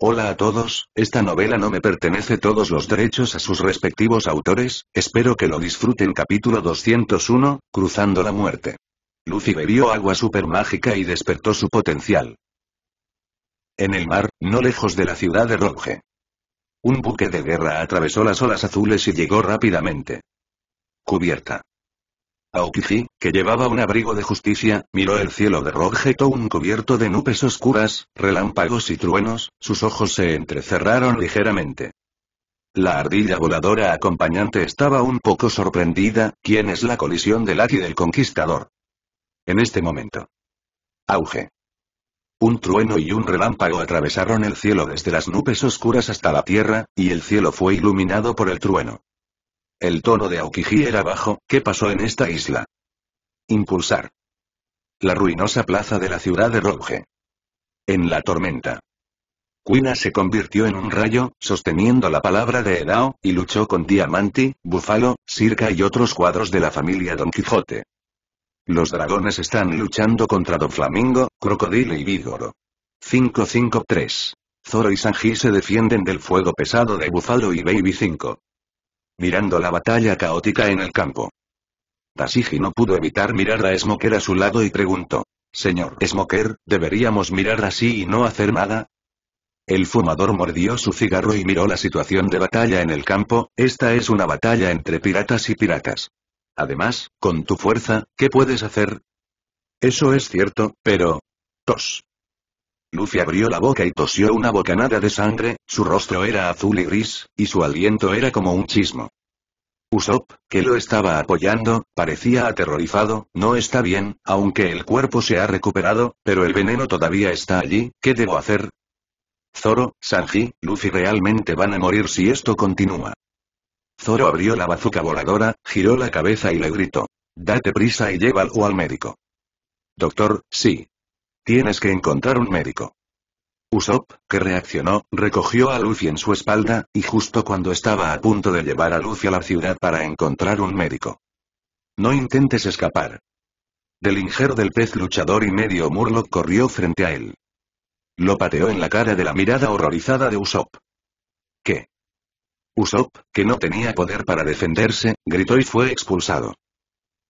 Hola a todos, esta novela no me pertenece todos los derechos a sus respectivos autores, espero que lo disfruten capítulo 201, Cruzando la muerte. Lucy bebió agua supermágica y despertó su potencial. En el mar, no lejos de la ciudad de Roge. Un buque de guerra atravesó las olas azules y llegó rápidamente. Cubierta. Aokiji, que llevaba un abrigo de justicia, miró el cielo de un cubierto de nubes oscuras, relámpagos y truenos, sus ojos se entrecerraron ligeramente. La ardilla voladora acompañante estaba un poco sorprendida, ¿quién es la colisión del Aki del Conquistador? En este momento. Auge. Un trueno y un relámpago atravesaron el cielo desde las nubes oscuras hasta la tierra, y el cielo fue iluminado por el trueno. El tono de Aokiji era bajo, ¿qué pasó en esta isla? Impulsar. La ruinosa plaza de la ciudad de Rouge. En la tormenta. Quina se convirtió en un rayo, sosteniendo la palabra de Edao, y luchó con Diamanti, Búfalo, Circa y otros cuadros de la familia Don Quijote. Los dragones están luchando contra Don Flamingo, Crocodile y Vígoro. 553. Zoro y Sanji se defienden del fuego pesado de Búfalo y Baby 5 mirando la batalla caótica en el campo. Tasiji no pudo evitar mirar a Smoker a su lado y preguntó. Señor Smoker, ¿deberíamos mirar así y no hacer nada? El fumador mordió su cigarro y miró la situación de batalla en el campo, esta es una batalla entre piratas y piratas. Además, con tu fuerza, ¿qué puedes hacer? Eso es cierto, pero... Tos. Lucy abrió la boca y tosió una bocanada de sangre, su rostro era azul y gris, y su aliento era como un chismo. Usopp, que lo estaba apoyando, parecía aterrorizado, no está bien, aunque el cuerpo se ha recuperado, pero el veneno todavía está allí, ¿qué debo hacer? Zoro, Sanji, Lucy realmente van a morir si esto continúa. Zoro abrió la bazuca voladora, giró la cabeza y le gritó. Date prisa y llévalo al médico. Doctor, sí, Tienes que encontrar un médico. Usopp, que reaccionó, recogió a Luffy en su espalda, y justo cuando estaba a punto de llevar a Luffy a la ciudad para encontrar un médico. No intentes escapar. Delinger del pez luchador y medio Murloc corrió frente a él. Lo pateó en la cara de la mirada horrorizada de Usopp. ¿Qué? Usopp, que no tenía poder para defenderse, gritó y fue expulsado.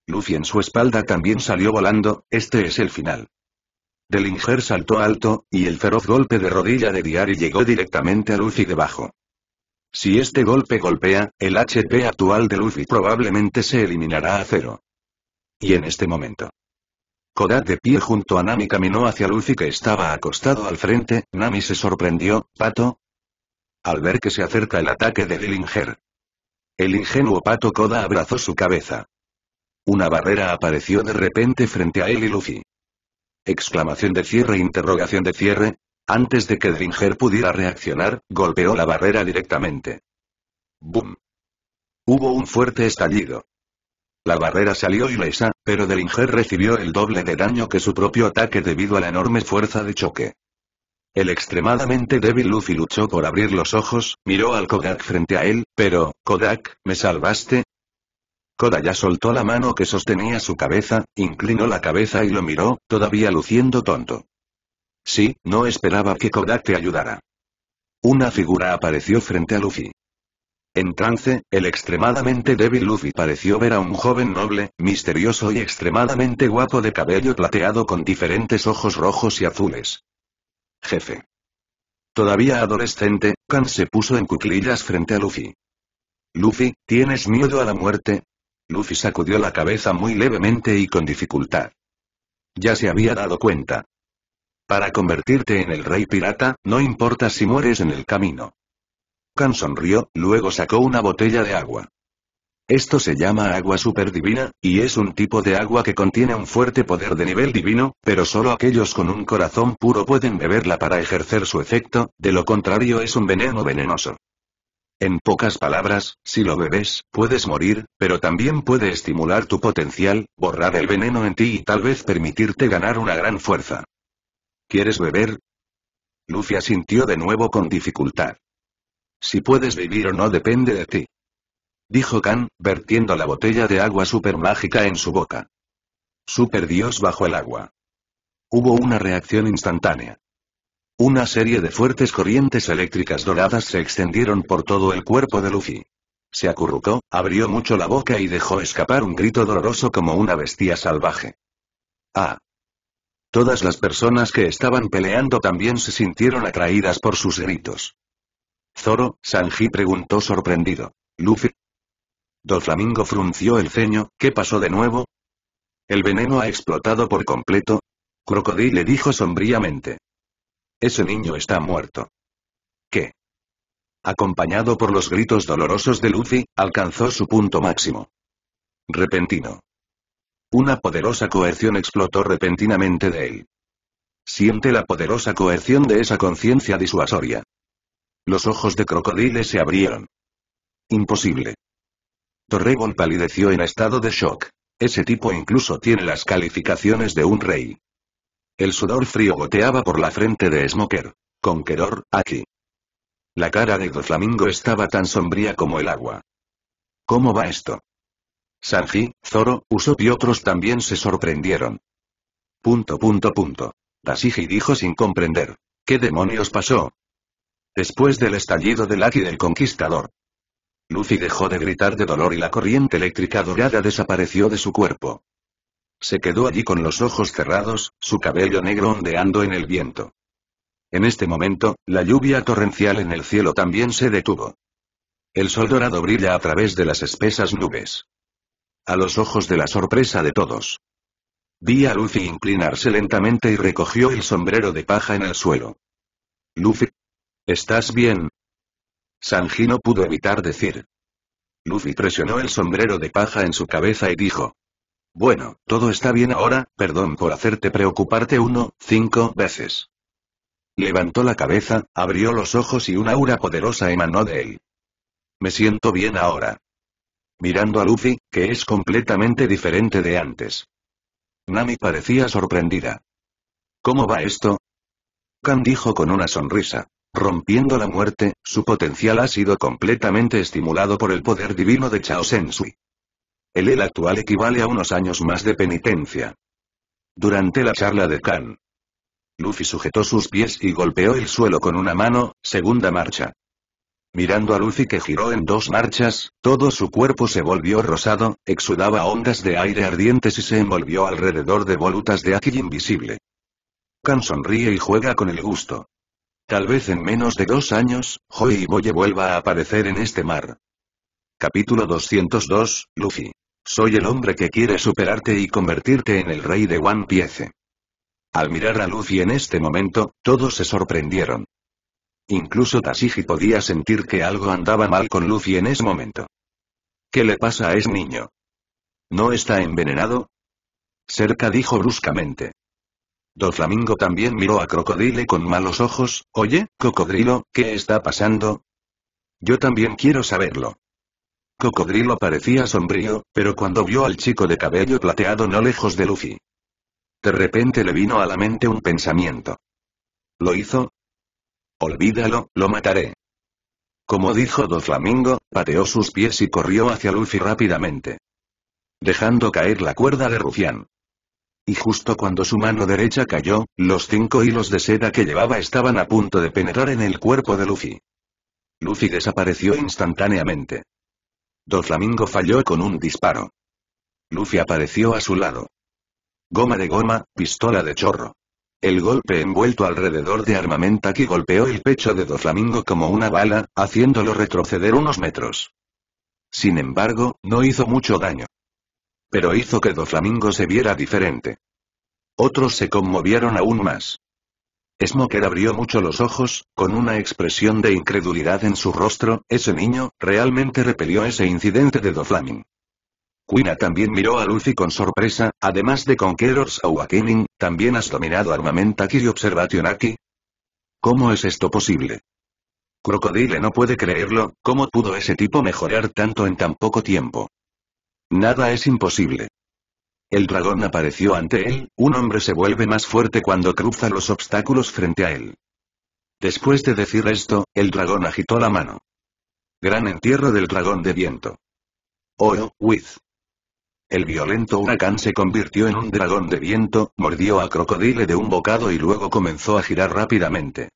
Luffy en su espalda también salió volando, este es el final. Dellinger saltó alto, y el feroz golpe de rodilla de Diary llegó directamente a Luffy debajo. Si este golpe golpea, el HP actual de Luffy probablemente se eliminará a cero. Y en este momento. Kodak de pie junto a Nami caminó hacia Luffy que estaba acostado al frente, Nami se sorprendió, ¿pato? Al ver que se acerca el ataque de Dillinger. El ingenuo pato Koda abrazó su cabeza. Una barrera apareció de repente frente a él y Luffy. Exclamación de cierre, interrogación de cierre. Antes de que Dringer pudiera reaccionar, golpeó la barrera directamente. ¡Bum! Hubo un fuerte estallido. La barrera salió ilesa, pero Delinger recibió el doble de daño que su propio ataque debido a la enorme fuerza de choque. El extremadamente débil Luffy luchó por abrir los ojos, miró al Kodak frente a él, pero, Kodak, me salvaste, ya soltó la mano que sostenía su cabeza, inclinó la cabeza y lo miró, todavía luciendo tonto. Sí, no esperaba que Kodak te ayudara. Una figura apareció frente a Luffy. En trance, el extremadamente débil Luffy pareció ver a un joven noble, misterioso y extremadamente guapo de cabello plateado con diferentes ojos rojos y azules. Jefe. Todavía adolescente, Khan se puso en cuclillas frente a Luffy. Luffy, ¿tienes miedo a la muerte? Luffy sacudió la cabeza muy levemente y con dificultad. Ya se había dado cuenta. Para convertirte en el rey pirata, no importa si mueres en el camino. Khan sonrió, luego sacó una botella de agua. Esto se llama agua superdivina, y es un tipo de agua que contiene un fuerte poder de nivel divino, pero solo aquellos con un corazón puro pueden beberla para ejercer su efecto, de lo contrario es un veneno venenoso. En pocas palabras, si lo bebes, puedes morir, pero también puede estimular tu potencial, borrar el veneno en ti y tal vez permitirte ganar una gran fuerza. ¿Quieres beber? Lucia sintió de nuevo con dificultad. Si puedes vivir o no depende de ti. Dijo Khan, vertiendo la botella de agua supermágica mágica en su boca. Super Dios bajo el agua. Hubo una reacción instantánea. Una serie de fuertes corrientes eléctricas doradas se extendieron por todo el cuerpo de Luffy. Se acurrucó, abrió mucho la boca y dejó escapar un grito doloroso como una bestia salvaje. ¡Ah! Todas las personas que estaban peleando también se sintieron atraídas por sus gritos. Zoro, Sanji preguntó sorprendido. Luffy. Doflamingo frunció el ceño, ¿qué pasó de nuevo? El veneno ha explotado por completo. Crocodile dijo sombríamente. Ese niño está muerto. ¿Qué? Acompañado por los gritos dolorosos de Luffy, alcanzó su punto máximo. Repentino. Una poderosa coerción explotó repentinamente de él. Siente la poderosa coerción de esa conciencia disuasoria. Los ojos de crocodiles se abrieron. Imposible. Torregon palideció en estado de shock. Ese tipo incluso tiene las calificaciones de un rey. El sudor frío goteaba por la frente de Smoker. Conqueror, aquí. La cara de Doflamingo estaba tan sombría como el agua. ¿Cómo va esto? Sanji, Zoro, Usopp y otros también se sorprendieron. Punto punto punto. Tasiji dijo sin comprender. ¿Qué demonios pasó? Después del estallido del Aki del Conquistador. Lucy dejó de gritar de dolor y la corriente eléctrica dorada desapareció de su cuerpo. Se quedó allí con los ojos cerrados, su cabello negro ondeando en el viento. En este momento, la lluvia torrencial en el cielo también se detuvo. El sol dorado brilla a través de las espesas nubes. A los ojos de la sorpresa de todos. Vi a Luffy inclinarse lentamente y recogió el sombrero de paja en el suelo. Luffy. ¿Estás bien? Sanji no pudo evitar decir. Luffy presionó el sombrero de paja en su cabeza y dijo. Bueno, todo está bien ahora, perdón por hacerte preocuparte uno, cinco veces. Levantó la cabeza, abrió los ojos y una aura poderosa emanó de él. Me siento bien ahora. Mirando a Luffy, que es completamente diferente de antes. Nami parecía sorprendida. ¿Cómo va esto? Kan dijo con una sonrisa. Rompiendo la muerte, su potencial ha sido completamente estimulado por el poder divino de Chao Sensui. El actual equivale a unos años más de penitencia. Durante la charla de Khan, Luffy sujetó sus pies y golpeó el suelo con una mano, segunda marcha. Mirando a Luffy que giró en dos marchas, todo su cuerpo se volvió rosado, exudaba ondas de aire ardientes y se envolvió alrededor de volutas de aquí invisible. Khan sonríe y juega con el gusto. Tal vez en menos de dos años, Joy y Boye vuelva a aparecer en este mar. Capítulo 202, Luffy. Soy el hombre que quiere superarte y convertirte en el rey de One Piece. Al mirar a Luffy en este momento, todos se sorprendieron. Incluso Tashigi podía sentir que algo andaba mal con Luffy en ese momento. ¿Qué le pasa a ese niño? ¿No está envenenado? Cerca dijo bruscamente. Doflamingo también miró a Crocodile con malos ojos, oye, Cocodrilo, ¿qué está pasando? Yo también quiero saberlo. Cocodrilo parecía sombrío, pero cuando vio al chico de cabello plateado no lejos de Luffy. De repente le vino a la mente un pensamiento. ¿Lo hizo? Olvídalo, lo mataré. Como dijo Doflamingo, pateó sus pies y corrió hacia Luffy rápidamente. Dejando caer la cuerda de Rufián. Y justo cuando su mano derecha cayó, los cinco hilos de seda que llevaba estaban a punto de penetrar en el cuerpo de Luffy. Luffy desapareció instantáneamente. Doflamingo falló con un disparo. Luffy apareció a su lado. Goma de goma, pistola de chorro. El golpe envuelto alrededor de que golpeó el pecho de Doflamingo como una bala, haciéndolo retroceder unos metros. Sin embargo, no hizo mucho daño. Pero hizo que Doflamingo se viera diferente. Otros se conmovieron aún más. Smoker abrió mucho los ojos, con una expresión de incredulidad en su rostro, ese niño, realmente repelió ese incidente de Flaming. Quina también miró a Luffy con sorpresa, además de Conqueror's Awakening, ¿también has dominado Armamentaki y Observation aquí. ¿Cómo es esto posible? Crocodile no puede creerlo, ¿cómo pudo ese tipo mejorar tanto en tan poco tiempo? Nada es imposible. El dragón apareció ante él, un hombre se vuelve más fuerte cuando cruza los obstáculos frente a él. Después de decir esto, el dragón agitó la mano. Gran entierro del dragón de viento. oh, Wiz. El violento huracán se convirtió en un dragón de viento, mordió a Crocodile de un bocado y luego comenzó a girar rápidamente.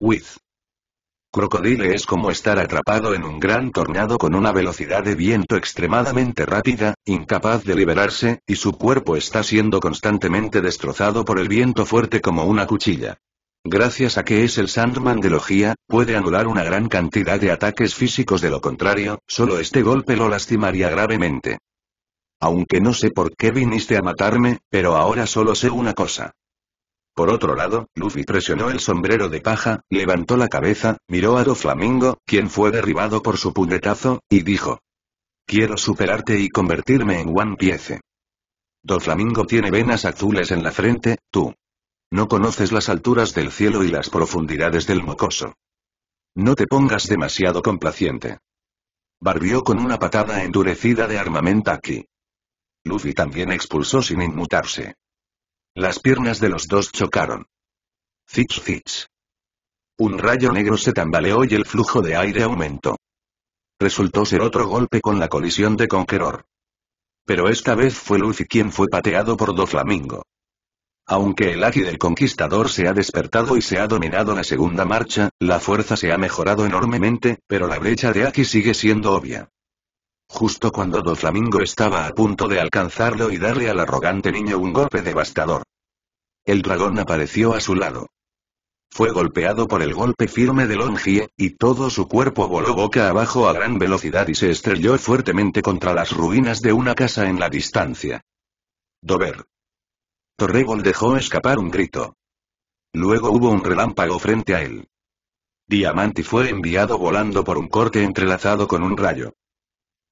Wiz. Crocodile es como estar atrapado en un gran tornado con una velocidad de viento extremadamente rápida, incapaz de liberarse, y su cuerpo está siendo constantemente destrozado por el viento fuerte como una cuchilla. Gracias a que es el Sandman de Logia, puede anular una gran cantidad de ataques físicos de lo contrario, solo este golpe lo lastimaría gravemente. Aunque no sé por qué viniste a matarme, pero ahora solo sé una cosa. Por otro lado, Luffy presionó el sombrero de paja, levantó la cabeza, miró a Doflamingo, quien fue derribado por su puñetazo, y dijo. Quiero superarte y convertirme en One Piece. Doflamingo tiene venas azules en la frente, tú. No conoces las alturas del cielo y las profundidades del mocoso. No te pongas demasiado complaciente. Barbió con una patada endurecida de aquí. Luffy también expulsó sin inmutarse. Las piernas de los dos chocaron. Fitch Zitch. Un rayo negro se tambaleó y el flujo de aire aumentó. Resultó ser otro golpe con la colisión de Conqueror. Pero esta vez fue Luffy quien fue pateado por Doflamingo. Aunque el Aki del Conquistador se ha despertado y se ha dominado la segunda marcha, la fuerza se ha mejorado enormemente, pero la brecha de Aki sigue siendo obvia. Justo cuando Flamingo estaba a punto de alcanzarlo y darle al arrogante niño un golpe devastador. El dragón apareció a su lado. Fue golpeado por el golpe firme de Longie, y todo su cuerpo voló boca abajo a gran velocidad y se estrelló fuertemente contra las ruinas de una casa en la distancia. Dover. Torregol dejó escapar un grito. Luego hubo un relámpago frente a él. Diamante fue enviado volando por un corte entrelazado con un rayo.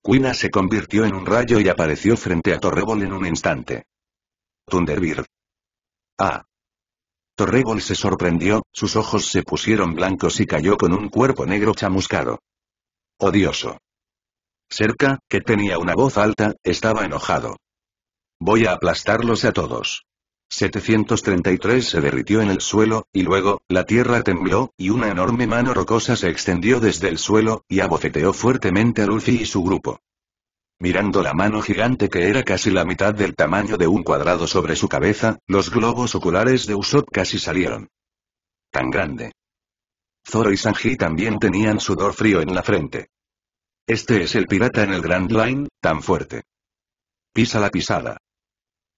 Quina se convirtió en un rayo y apareció frente a Torrebol en un instante. Thunderbird. Ah. Torrebol se sorprendió, sus ojos se pusieron blancos y cayó con un cuerpo negro chamuscado. Odioso. Cerca, que tenía una voz alta, estaba enojado. Voy a aplastarlos a todos. 733 se derritió en el suelo, y luego, la tierra tembló, y una enorme mano rocosa se extendió desde el suelo, y abofeteó fuertemente a Luffy y su grupo. Mirando la mano gigante que era casi la mitad del tamaño de un cuadrado sobre su cabeza, los globos oculares de Usopp casi salieron. Tan grande. Zoro y Sanji también tenían sudor frío en la frente. Este es el pirata en el Grand Line, tan fuerte. Pisa la pisada.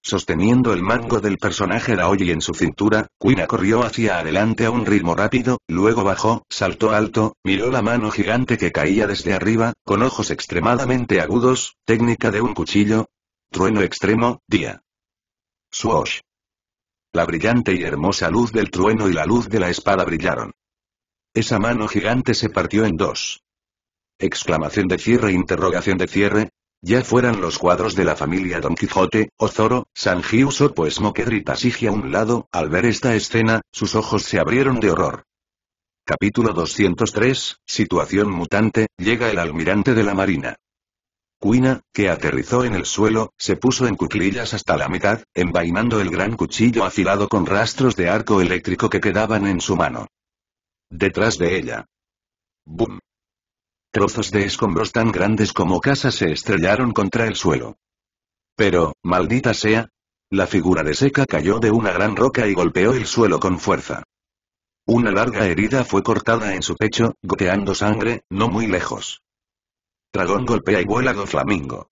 Sosteniendo el mango del personaje Daoyi en su cintura, Quina corrió hacia adelante a un ritmo rápido, luego bajó, saltó alto, miró la mano gigante que caía desde arriba, con ojos extremadamente agudos, técnica de un cuchillo. Trueno extremo, día. Swoosh. La brillante y hermosa luz del trueno y la luz de la espada brillaron. Esa mano gigante se partió en dos. Exclamación de cierre, interrogación de cierre, ya fueran los cuadros de la familia Don Quijote, Ozoro, san Gius o pues Moquedrita a un lado, al ver esta escena, sus ojos se abrieron de horror. Capítulo 203, Situación mutante, llega el almirante de la marina. Cuina, que aterrizó en el suelo, se puso en cuclillas hasta la mitad, envainando el gran cuchillo afilado con rastros de arco eléctrico que quedaban en su mano. Detrás de ella. ¡Bum! Trozos de escombros tan grandes como casas se estrellaron contra el suelo. Pero, maldita sea. La figura de Seca cayó de una gran roca y golpeó el suelo con fuerza. Una larga herida fue cortada en su pecho, goteando sangre, no muy lejos. Dragón golpea y vuela Don Flamingo.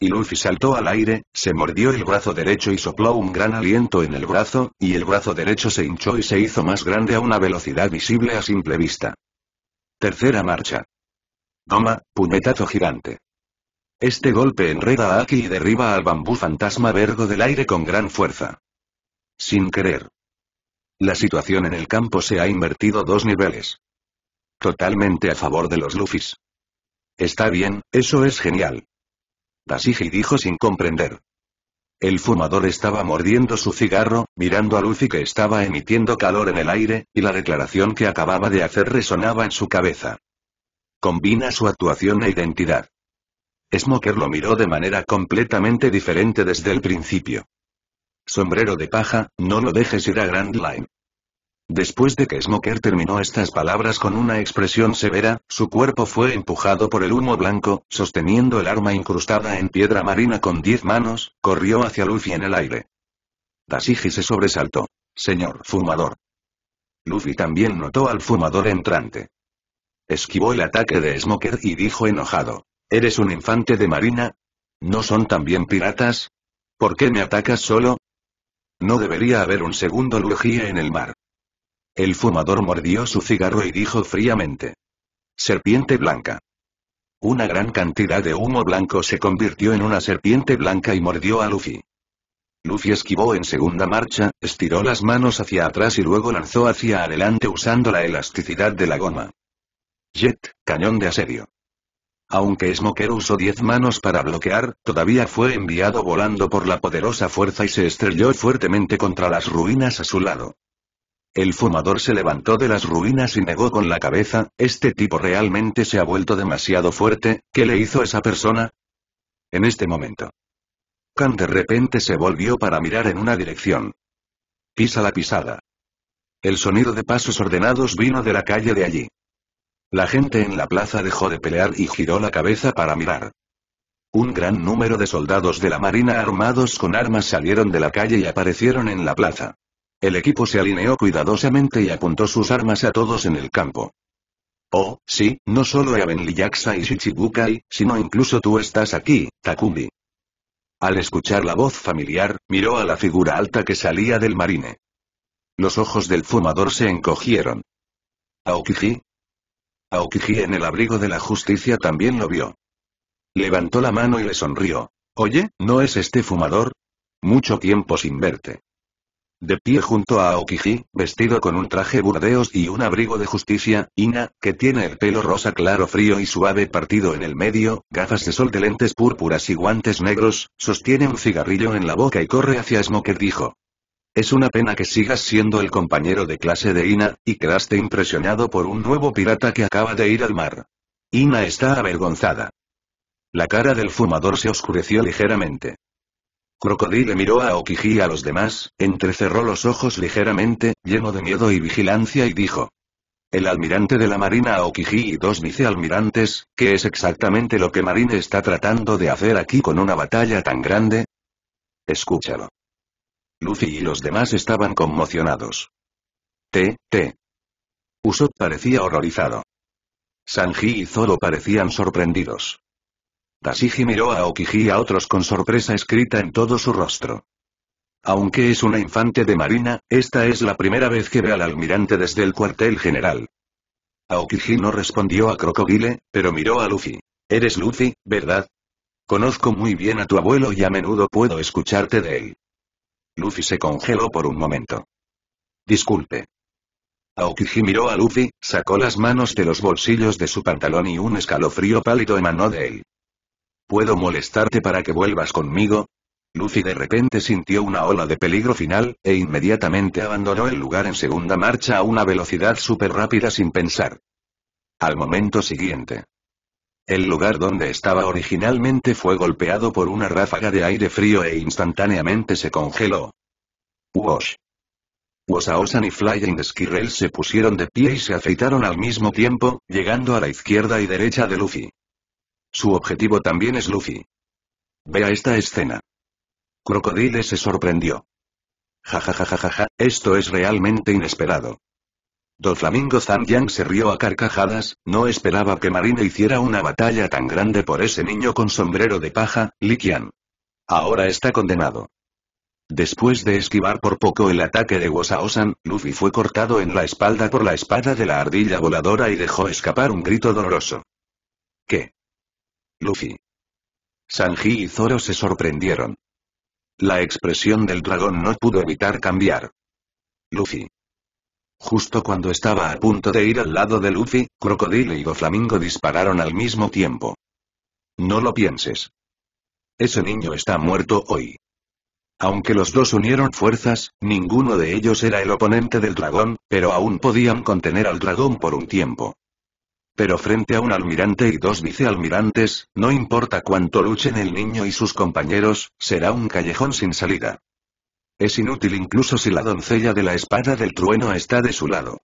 Y Luffy saltó al aire, se mordió el brazo derecho y sopló un gran aliento en el brazo, y el brazo derecho se hinchó y se hizo más grande a una velocidad visible a simple vista. Tercera marcha. Toma, puñetazo gigante. Este golpe enreda a Aki y derriba al bambú fantasma vergo del aire con gran fuerza. Sin querer. La situación en el campo se ha invertido dos niveles. Totalmente a favor de los Luffys. Está bien, eso es genial. Tashiji dijo sin comprender. El fumador estaba mordiendo su cigarro, mirando a Luffy que estaba emitiendo calor en el aire, y la declaración que acababa de hacer resonaba en su cabeza. Combina su actuación e identidad. Smoker lo miró de manera completamente diferente desde el principio. Sombrero de paja, no lo dejes ir a Grand Line. Después de que Smoker terminó estas palabras con una expresión severa, su cuerpo fue empujado por el humo blanco, sosteniendo el arma incrustada en piedra marina con diez manos, corrió hacia Luffy en el aire. Dasigi se sobresaltó. Señor fumador. Luffy también notó al fumador entrante. Esquivó el ataque de Smoker y dijo enojado. ¿Eres un infante de marina? ¿No son también piratas? ¿Por qué me atacas solo? No debería haber un segundo Lugia en el mar. El fumador mordió su cigarro y dijo fríamente. Serpiente blanca. Una gran cantidad de humo blanco se convirtió en una serpiente blanca y mordió a Luffy. Luffy esquivó en segunda marcha, estiró las manos hacia atrás y luego lanzó hacia adelante usando la elasticidad de la goma. Jet, cañón de asedio. Aunque Smoker usó diez manos para bloquear, todavía fue enviado volando por la poderosa fuerza y se estrelló fuertemente contra las ruinas a su lado. El fumador se levantó de las ruinas y negó con la cabeza, este tipo realmente se ha vuelto demasiado fuerte, ¿qué le hizo esa persona? En este momento. Khan de repente se volvió para mirar en una dirección. Pisa la pisada. El sonido de pasos ordenados vino de la calle de allí. La gente en la plaza dejó de pelear y giró la cabeza para mirar. Un gran número de soldados de la Marina armados con armas salieron de la calle y aparecieron en la plaza. El equipo se alineó cuidadosamente y apuntó sus armas a todos en el campo. Oh, sí, no solo Ben Liyaksa y Shichibukai, sino incluso tú estás aquí, Takumi. Al escuchar la voz familiar, miró a la figura alta que salía del marine. Los ojos del fumador se encogieron. Aokiji, Aokiji en el abrigo de la justicia también lo vio. Levantó la mano y le sonrió. Oye, ¿no es este fumador? Mucho tiempo sin verte. De pie junto a Aokiji, vestido con un traje burdeos y un abrigo de justicia, Ina, que tiene el pelo rosa claro frío y suave partido en el medio, gafas de sol de lentes púrpuras y guantes negros, sostiene un cigarrillo en la boca y corre hacia Smoker dijo. Es una pena que sigas siendo el compañero de clase de Ina, y quedaste impresionado por un nuevo pirata que acaba de ir al mar. Ina está avergonzada. La cara del fumador se oscureció ligeramente. Crocodile miró a Okiji y a los demás, entrecerró los ojos ligeramente, lleno de miedo y vigilancia y dijo. El almirante de la Marina Okiji y dos vicealmirantes, ¿qué es exactamente lo que Marine está tratando de hacer aquí con una batalla tan grande? Escúchalo. Luffy y los demás estaban conmocionados. T, T. Usopp parecía horrorizado. Sanji y Zoro parecían sorprendidos. Tashiji miró a Okiji y a otros con sorpresa escrita en todo su rostro. Aunque es una infante de marina, esta es la primera vez que ve al almirante desde el cuartel general. Aokiji no respondió a Crocodile, pero miró a Luffy. Eres Luffy, ¿verdad? Conozco muy bien a tu abuelo y a menudo puedo escucharte de él. Luffy se congeló por un momento. Disculpe. Aokiji miró a Luffy, sacó las manos de los bolsillos de su pantalón y un escalofrío pálido emanó de él. ¿Puedo molestarte para que vuelvas conmigo? Luffy de repente sintió una ola de peligro final, e inmediatamente abandonó el lugar en segunda marcha a una velocidad súper rápida sin pensar. Al momento siguiente, el lugar donde estaba originalmente fue golpeado por una ráfaga de aire frío e instantáneamente se congeló. Wash. Wosaosan y Flying Skirrel se pusieron de pie y se afeitaron al mismo tiempo, llegando a la izquierda y derecha de Luffy. Su objetivo también es Luffy. Vea esta escena. Crocodile se sorprendió. Ja ja ja ja ja ja, esto es realmente inesperado. Doflamingo Zangyang se rió a carcajadas, no esperaba que Marine hiciera una batalla tan grande por ese niño con sombrero de paja, Qian. Ahora está condenado. Después de esquivar por poco el ataque de Wosaosan, Luffy fue cortado en la espalda por la espada de la ardilla voladora y dejó escapar un grito doloroso. ¿Qué? Luffy. Sanji y Zoro se sorprendieron. La expresión del dragón no pudo evitar cambiar. Luffy. Justo cuando estaba a punto de ir al lado de Luffy, Crocodile y Flamingo dispararon al mismo tiempo. No lo pienses. Ese niño está muerto hoy. Aunque los dos unieron fuerzas, ninguno de ellos era el oponente del dragón, pero aún podían contener al dragón por un tiempo. Pero frente a un almirante y dos vicealmirantes, no importa cuánto luchen el niño y sus compañeros, será un callejón sin salida. Es inútil incluso si la doncella de la espada del trueno está de su lado.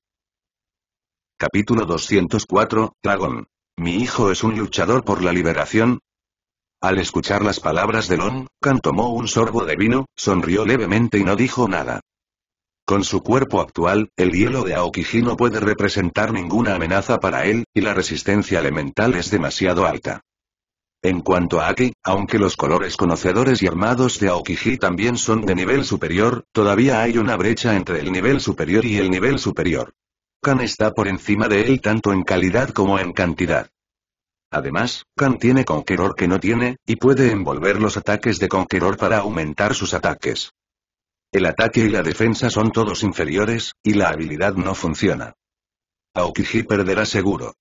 Capítulo 204, Dragón. Mi hijo es un luchador por la liberación. Al escuchar las palabras de Long, Kan tomó un sorbo de vino, sonrió levemente y no dijo nada. Con su cuerpo actual, el hielo de Aokiji no puede representar ninguna amenaza para él, y la resistencia elemental es demasiado alta. En cuanto a Aki, aunque los colores conocedores y armados de Aokiji también son de nivel superior, todavía hay una brecha entre el nivel superior y el nivel superior. Kan está por encima de él tanto en calidad como en cantidad. Además, Kan tiene Conqueror que no tiene, y puede envolver los ataques de Conqueror para aumentar sus ataques. El ataque y la defensa son todos inferiores, y la habilidad no funciona. Aokiji perderá seguro.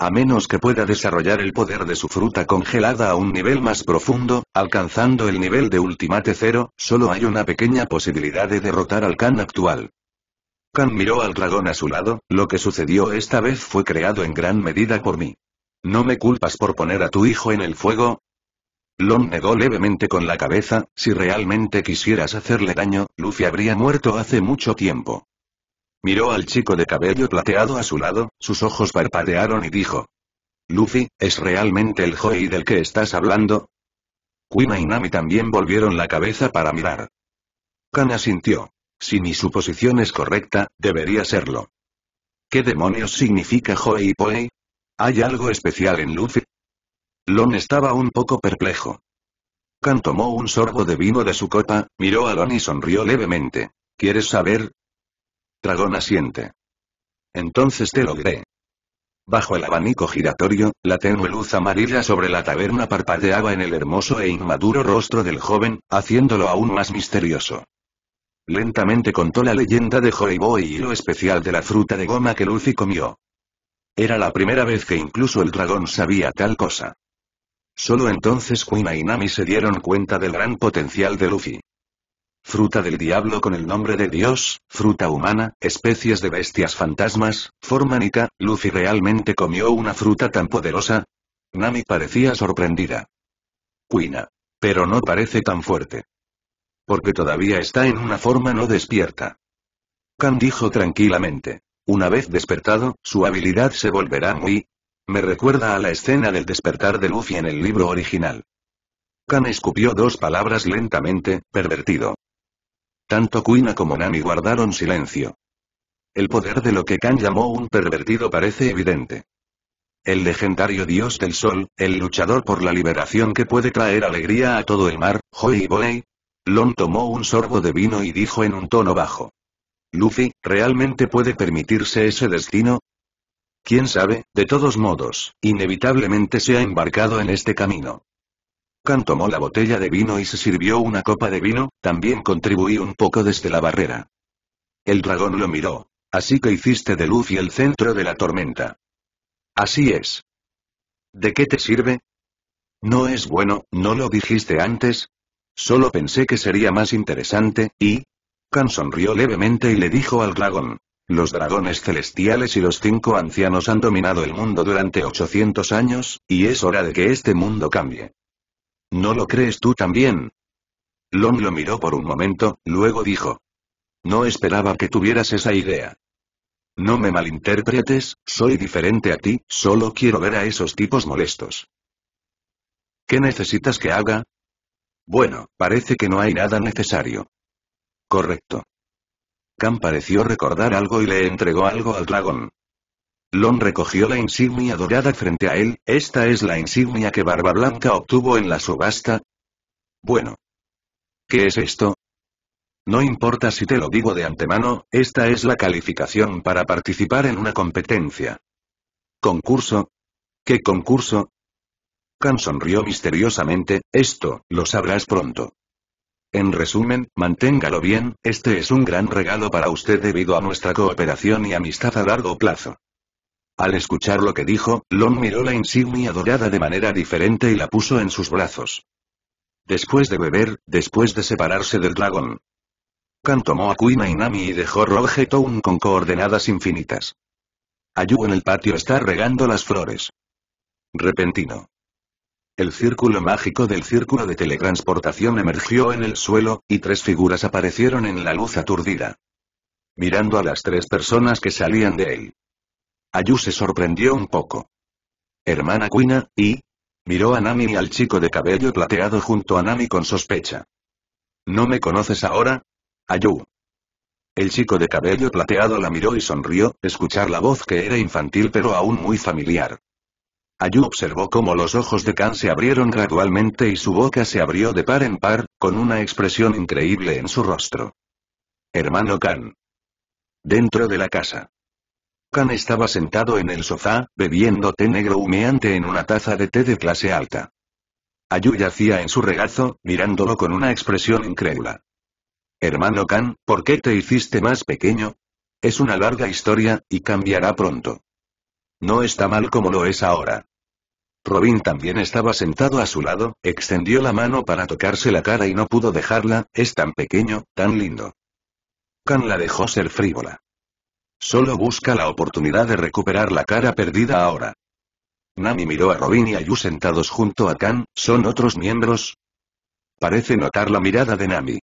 A menos que pueda desarrollar el poder de su fruta congelada a un nivel más profundo, alcanzando el nivel de Ultimate Cero, solo hay una pequeña posibilidad de derrotar al Khan actual. Khan miró al dragón a su lado, lo que sucedió esta vez fue creado en gran medida por mí. ¿No me culpas por poner a tu hijo en el fuego? Lon negó levemente con la cabeza, si realmente quisieras hacerle daño, Luffy habría muerto hace mucho tiempo. Miró al chico de cabello plateado a su lado, sus ojos parpadearon y dijo. Luffy, ¿es realmente el Joy del que estás hablando? Quina y Nami también volvieron la cabeza para mirar. Kana sintió. Si mi suposición es correcta, debería serlo. ¿Qué demonios significa y Poey? ¿Hay algo especial en Luffy? Lon estaba un poco perplejo. Kan tomó un sorbo de vino de su copa, miró a Lon y sonrió levemente. ¿Quieres saber? Dragón asiente. Entonces te logré. Bajo el abanico giratorio, la tenue luz amarilla sobre la taberna parpadeaba en el hermoso e inmaduro rostro del joven, haciéndolo aún más misterioso. Lentamente contó la leyenda de Joyboy y lo especial de la fruta de goma que Lucy comió. Era la primera vez que incluso el dragón sabía tal cosa. Solo entonces Queen y Nami se dieron cuenta del gran potencial de Luffy fruta del diablo con el nombre de Dios, fruta humana, especies de bestias fantasmas, forma Nika, ¿Luffy realmente comió una fruta tan poderosa? Nami parecía sorprendida. Quina. Pero no parece tan fuerte. Porque todavía está en una forma no despierta. Kan dijo tranquilamente. Una vez despertado, su habilidad se volverá muy... Me recuerda a la escena del despertar de Luffy en el libro original. Kan escupió dos palabras lentamente, pervertido. Tanto Kuina como Nami guardaron silencio. El poder de lo que Kan llamó un pervertido parece evidente. El legendario dios del sol, el luchador por la liberación que puede traer alegría a todo el mar, Joy Boy. Lon tomó un sorbo de vino y dijo en un tono bajo. Luffy, ¿realmente puede permitirse ese destino? Quién sabe, de todos modos, inevitablemente se ha embarcado en este camino. Khan tomó la botella de vino y se sirvió una copa de vino, también contribuí un poco desde la barrera. El dragón lo miró. Así que hiciste de luz y el centro de la tormenta. Así es. ¿De qué te sirve? No es bueno, ¿no lo dijiste antes? Solo pensé que sería más interesante, y... Khan sonrió levemente y le dijo al dragón. Los dragones celestiales y los cinco ancianos han dominado el mundo durante 800 años, y es hora de que este mundo cambie. ¿No lo crees tú también? Long lo miró por un momento, luego dijo. No esperaba que tuvieras esa idea. No me malinterpretes, soy diferente a ti, solo quiero ver a esos tipos molestos. ¿Qué necesitas que haga? Bueno, parece que no hay nada necesario. Correcto. Kan pareció recordar algo y le entregó algo al dragón. Lon recogió la insignia dorada frente a él, ¿esta es la insignia que Barba Blanca obtuvo en la subasta? Bueno. ¿Qué es esto? No importa si te lo digo de antemano, esta es la calificación para participar en una competencia. ¿Concurso? ¿Qué concurso? Khan sonrió misteriosamente, esto, lo sabrás pronto. En resumen, manténgalo bien, este es un gran regalo para usted debido a nuestra cooperación y amistad a largo plazo. Al escuchar lo que dijo, Lon miró la insignia dorada de manera diferente y la puso en sus brazos. Después de beber, después de separarse del dragón. Kan tomó a Kuina y Nami y dejó Roge Town con coordenadas infinitas. Ayu en el patio está regando las flores. Repentino. El círculo mágico del círculo de teletransportación emergió en el suelo, y tres figuras aparecieron en la luz aturdida. Mirando a las tres personas que salían de él. Ayu se sorprendió un poco. Hermana Quina, y... Miró a Nami y al chico de cabello plateado junto a Nami con sospecha. ¿No me conoces ahora? Ayu. El chico de cabello plateado la miró y sonrió, escuchar la voz que era infantil pero aún muy familiar. Ayu observó cómo los ojos de Kan se abrieron gradualmente y su boca se abrió de par en par, con una expresión increíble en su rostro. Hermano Kan, Dentro de la casa. Khan estaba sentado en el sofá, bebiendo té negro humeante en una taza de té de clase alta. Ayu yacía en su regazo, mirándolo con una expresión incrédula. Hermano Can, ¿por qué te hiciste más pequeño? Es una larga historia, y cambiará pronto. No está mal como lo es ahora. Robin también estaba sentado a su lado, extendió la mano para tocarse la cara y no pudo dejarla, es tan pequeño, tan lindo. Can la dejó ser frívola. Solo busca la oportunidad de recuperar la cara perdida ahora. Nami miró a Robin y a Yu sentados junto a Khan, ¿son otros miembros? Parece notar la mirada de Nami.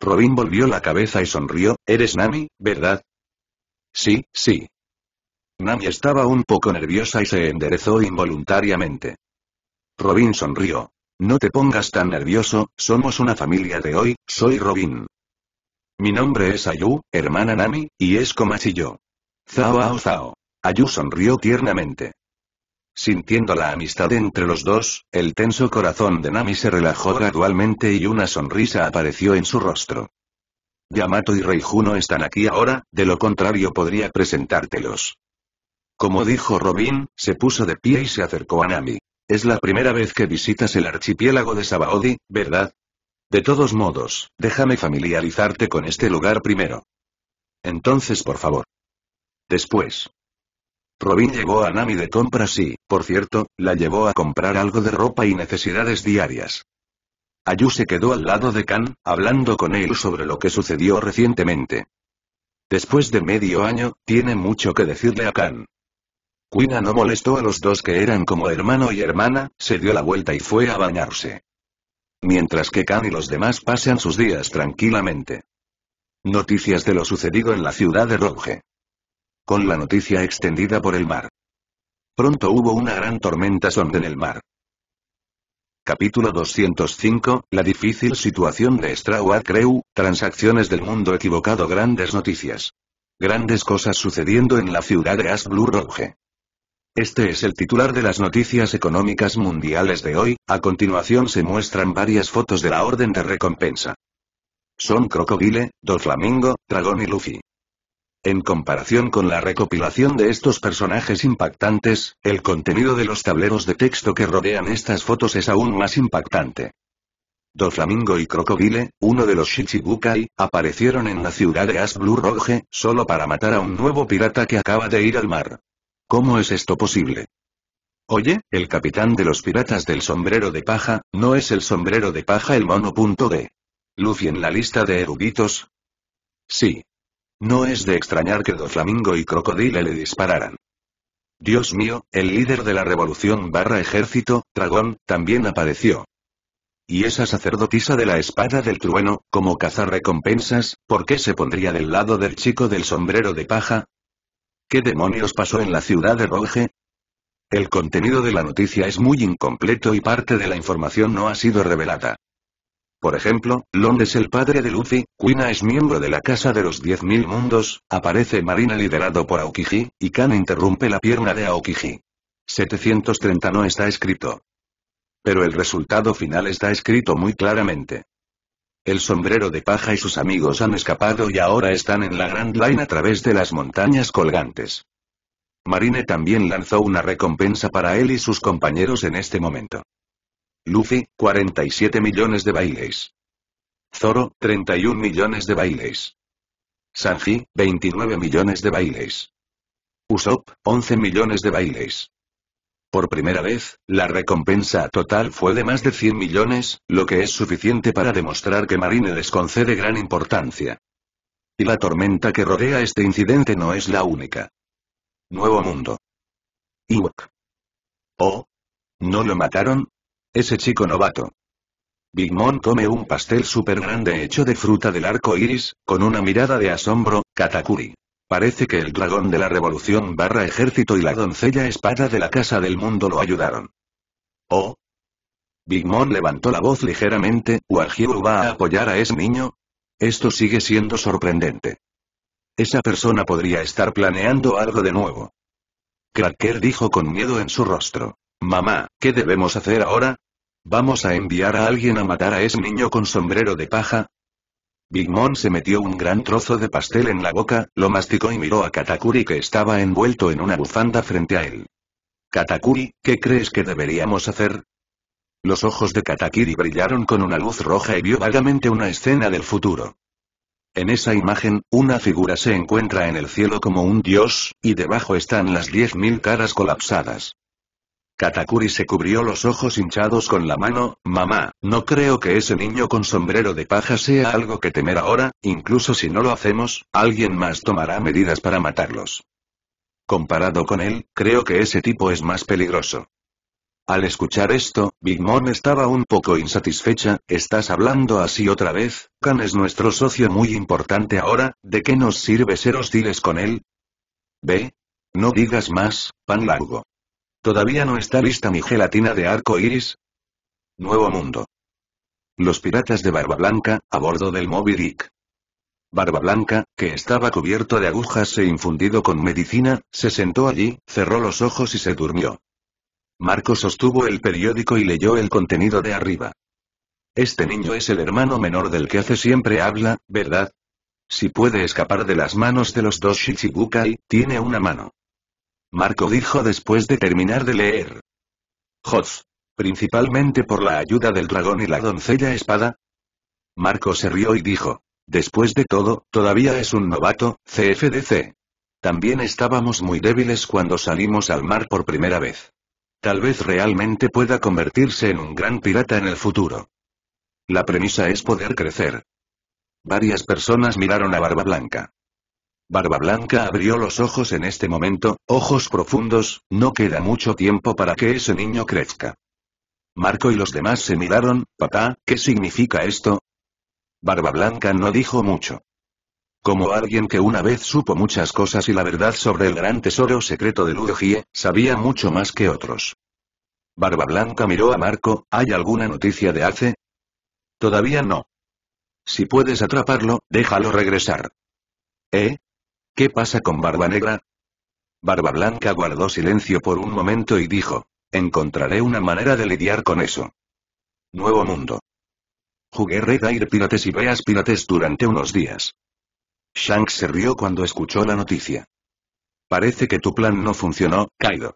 Robin volvió la cabeza y sonrió, ¿eres Nami, verdad? Sí, sí. Nami estaba un poco nerviosa y se enderezó involuntariamente. Robin sonrió. No te pongas tan nervioso, somos una familia de hoy, soy Robin. Mi nombre es Ayu, hermana Nami, y es yo. Zao ao Zao. Ayu sonrió tiernamente. Sintiendo la amistad entre los dos, el tenso corazón de Nami se relajó gradualmente y una sonrisa apareció en su rostro. Yamato y Juno están aquí ahora, de lo contrario podría presentártelos. Como dijo Robin, se puso de pie y se acercó a Nami. Es la primera vez que visitas el archipiélago de Sabaody, ¿verdad? De todos modos, déjame familiarizarte con este lugar primero. Entonces, por favor. Después. Robin llevó a Nami de compras y, por cierto, la llevó a comprar algo de ropa y necesidades diarias. Ayu se quedó al lado de Khan, hablando con él sobre lo que sucedió recientemente. Después de medio año, tiene mucho que decirle a Khan. Quina no molestó a los dos que eran como hermano y hermana, se dio la vuelta y fue a bañarse mientras que Khan y los demás pasan sus días tranquilamente. Noticias de lo sucedido en la ciudad de Rouge. Con la noticia extendida por el mar. Pronto hubo una gran tormenta sobre en el mar. Capítulo 205, La difícil situación de Strawat Creu, transacciones del mundo equivocado Grandes noticias. Grandes cosas sucediendo en la ciudad de Blue Rouge. Este es el titular de las noticias económicas mundiales de hoy, a continuación se muestran varias fotos de la orden de recompensa. Son Crocodile, Doflamingo, Dragón y Luffy. En comparación con la recopilación de estos personajes impactantes, el contenido de los tableros de texto que rodean estas fotos es aún más impactante. Doflamingo y Crocodile, uno de los Shichibukai, aparecieron en la ciudad de As Blue Roge, solo para matar a un nuevo pirata que acaba de ir al mar. ¿Cómo es esto posible? Oye, el capitán de los piratas del sombrero de paja, ¿no es el sombrero de paja el mono punto de Luffy en la lista de eruditos? Sí. No es de extrañar que Doflamingo y Crocodile le dispararan. Dios mío, el líder de la revolución barra ejército, Dragón, también apareció. Y esa sacerdotisa de la espada del trueno, como recompensas, ¿por qué se pondría del lado del chico del sombrero de paja? ¿Qué demonios pasó en la ciudad de Roge? El contenido de la noticia es muy incompleto y parte de la información no ha sido revelada. Por ejemplo, Londres es el padre de Luffy, Quina es miembro de la Casa de los 10.000 Mundos, aparece Marina liderado por Aokiji, y Kan interrumpe la pierna de Aokiji. 730 no está escrito. Pero el resultado final está escrito muy claramente. El sombrero de paja y sus amigos han escapado y ahora están en la Grand Line a través de las montañas colgantes. Marine también lanzó una recompensa para él y sus compañeros en este momento. Luffy, 47 millones de bailes. Zoro, 31 millones de bailes. Sanji, 29 millones de bailes. Usopp, 11 millones de bailes. Por primera vez, la recompensa total fue de más de 100 millones, lo que es suficiente para demostrar que Marine les concede gran importancia. Y la tormenta que rodea este incidente no es la única. Nuevo Mundo. Iwok. Oh. ¿No lo mataron? Ese chico novato. Big Mom come un pastel súper grande hecho de fruta del arco iris, con una mirada de asombro, Katakuri. Parece que el dragón de la revolución barra ejército y la doncella espada de la casa del mundo lo ayudaron. ¿Oh? Big Mom levantó la voz ligeramente, ¿Wagyu va a apoyar a ese niño? Esto sigue siendo sorprendente. Esa persona podría estar planeando algo de nuevo. Cracker dijo con miedo en su rostro. Mamá, ¿qué debemos hacer ahora? ¿Vamos a enviar a alguien a matar a ese niño con sombrero de paja? Big Mom se metió un gran trozo de pastel en la boca, lo masticó y miró a Katakuri que estaba envuelto en una bufanda frente a él. Katakuri, ¿qué crees que deberíamos hacer? Los ojos de Katakiri brillaron con una luz roja y vio vagamente una escena del futuro. En esa imagen, una figura se encuentra en el cielo como un dios, y debajo están las diez mil caras colapsadas. Katakuri se cubrió los ojos hinchados con la mano, mamá, no creo que ese niño con sombrero de paja sea algo que temer ahora, incluso si no lo hacemos, alguien más tomará medidas para matarlos. Comparado con él, creo que ese tipo es más peligroso. Al escuchar esto, Big Mom estaba un poco insatisfecha, ¿estás hablando así otra vez? ¿Kan es nuestro socio muy importante ahora, ¿de qué nos sirve ser hostiles con él? Ve. No digas más, pan largo. ¿Todavía no está lista mi gelatina de arco iris? Nuevo Mundo. Los piratas de Barba Blanca, a bordo del Moby Dick. Barba Blanca, que estaba cubierto de agujas e infundido con medicina, se sentó allí, cerró los ojos y se durmió. Marco sostuvo el periódico y leyó el contenido de arriba. Este niño es el hermano menor del que hace siempre habla, ¿verdad? Si puede escapar de las manos de los dos Shichibukai, tiene una mano. Marco dijo después de terminar de leer. Jots, Principalmente por la ayuda del dragón y la doncella espada. Marco se rió y dijo. Después de todo, todavía es un novato, CFDC. También estábamos muy débiles cuando salimos al mar por primera vez. Tal vez realmente pueda convertirse en un gran pirata en el futuro. La premisa es poder crecer. Varias personas miraron a Barba Blanca. Barba Blanca abrió los ojos en este momento, ojos profundos, no queda mucho tiempo para que ese niño crezca. Marco y los demás se miraron, papá, ¿qué significa esto? Barba Blanca no dijo mucho. Como alguien que una vez supo muchas cosas y la verdad sobre el gran tesoro secreto de Ludogie, sabía mucho más que otros. Barba Blanca miró a Marco, ¿hay alguna noticia de Ace? Todavía no. Si puedes atraparlo, déjalo regresar. ¿Eh? ¿Qué pasa con Barba Negra? Barba Blanca guardó silencio por un momento y dijo, encontraré una manera de lidiar con eso. Nuevo Mundo. Jugué Red Air Pirates y veas Pirates durante unos días. Shanks se rió cuando escuchó la noticia. Parece que tu plan no funcionó, Kaido.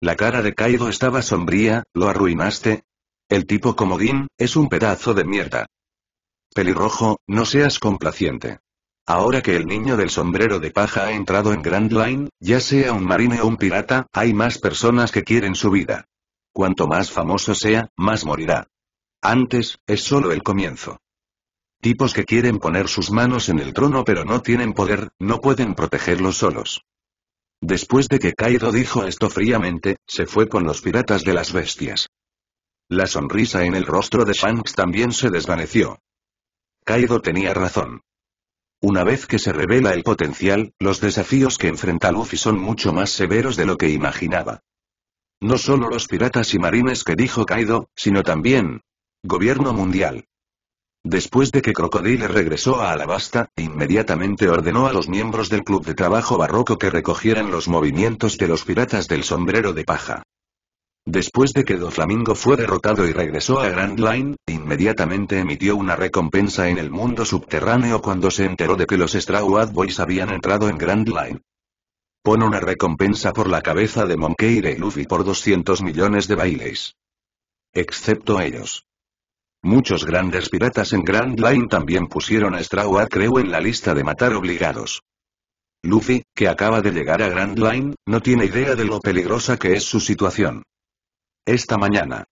La cara de Kaido estaba sombría, ¿lo arruinaste? El tipo comodín, es un pedazo de mierda. Pelirrojo, no seas complaciente. Ahora que el niño del sombrero de paja ha entrado en Grand Line, ya sea un marine o un pirata, hay más personas que quieren su vida. Cuanto más famoso sea, más morirá. Antes, es solo el comienzo. Tipos que quieren poner sus manos en el trono pero no tienen poder, no pueden protegerlos solos. Después de que Kaido dijo esto fríamente, se fue con los piratas de las bestias. La sonrisa en el rostro de Shanks también se desvaneció. Kaido tenía razón. Una vez que se revela el potencial, los desafíos que enfrenta Luffy son mucho más severos de lo que imaginaba. No solo los piratas y marines que dijo Kaido, sino también... Gobierno mundial. Después de que Crocodile regresó a Alabasta, inmediatamente ordenó a los miembros del Club de Trabajo Barroco que recogieran los movimientos de los piratas del sombrero de paja. Después de que Doflamingo fue derrotado y regresó a Grand Line, inmediatamente emitió una recompensa en el mundo subterráneo cuando se enteró de que los Straw Boys habían entrado en Grand Line. Pon una recompensa por la cabeza de Monkey y Luffy por 200 millones de bailes. Excepto ellos. Muchos grandes piratas en Grand Line también pusieron a Straw Creo Crew en la lista de matar obligados. Luffy, que acaba de llegar a Grand Line, no tiene idea de lo peligrosa que es su situación. Esta mañana.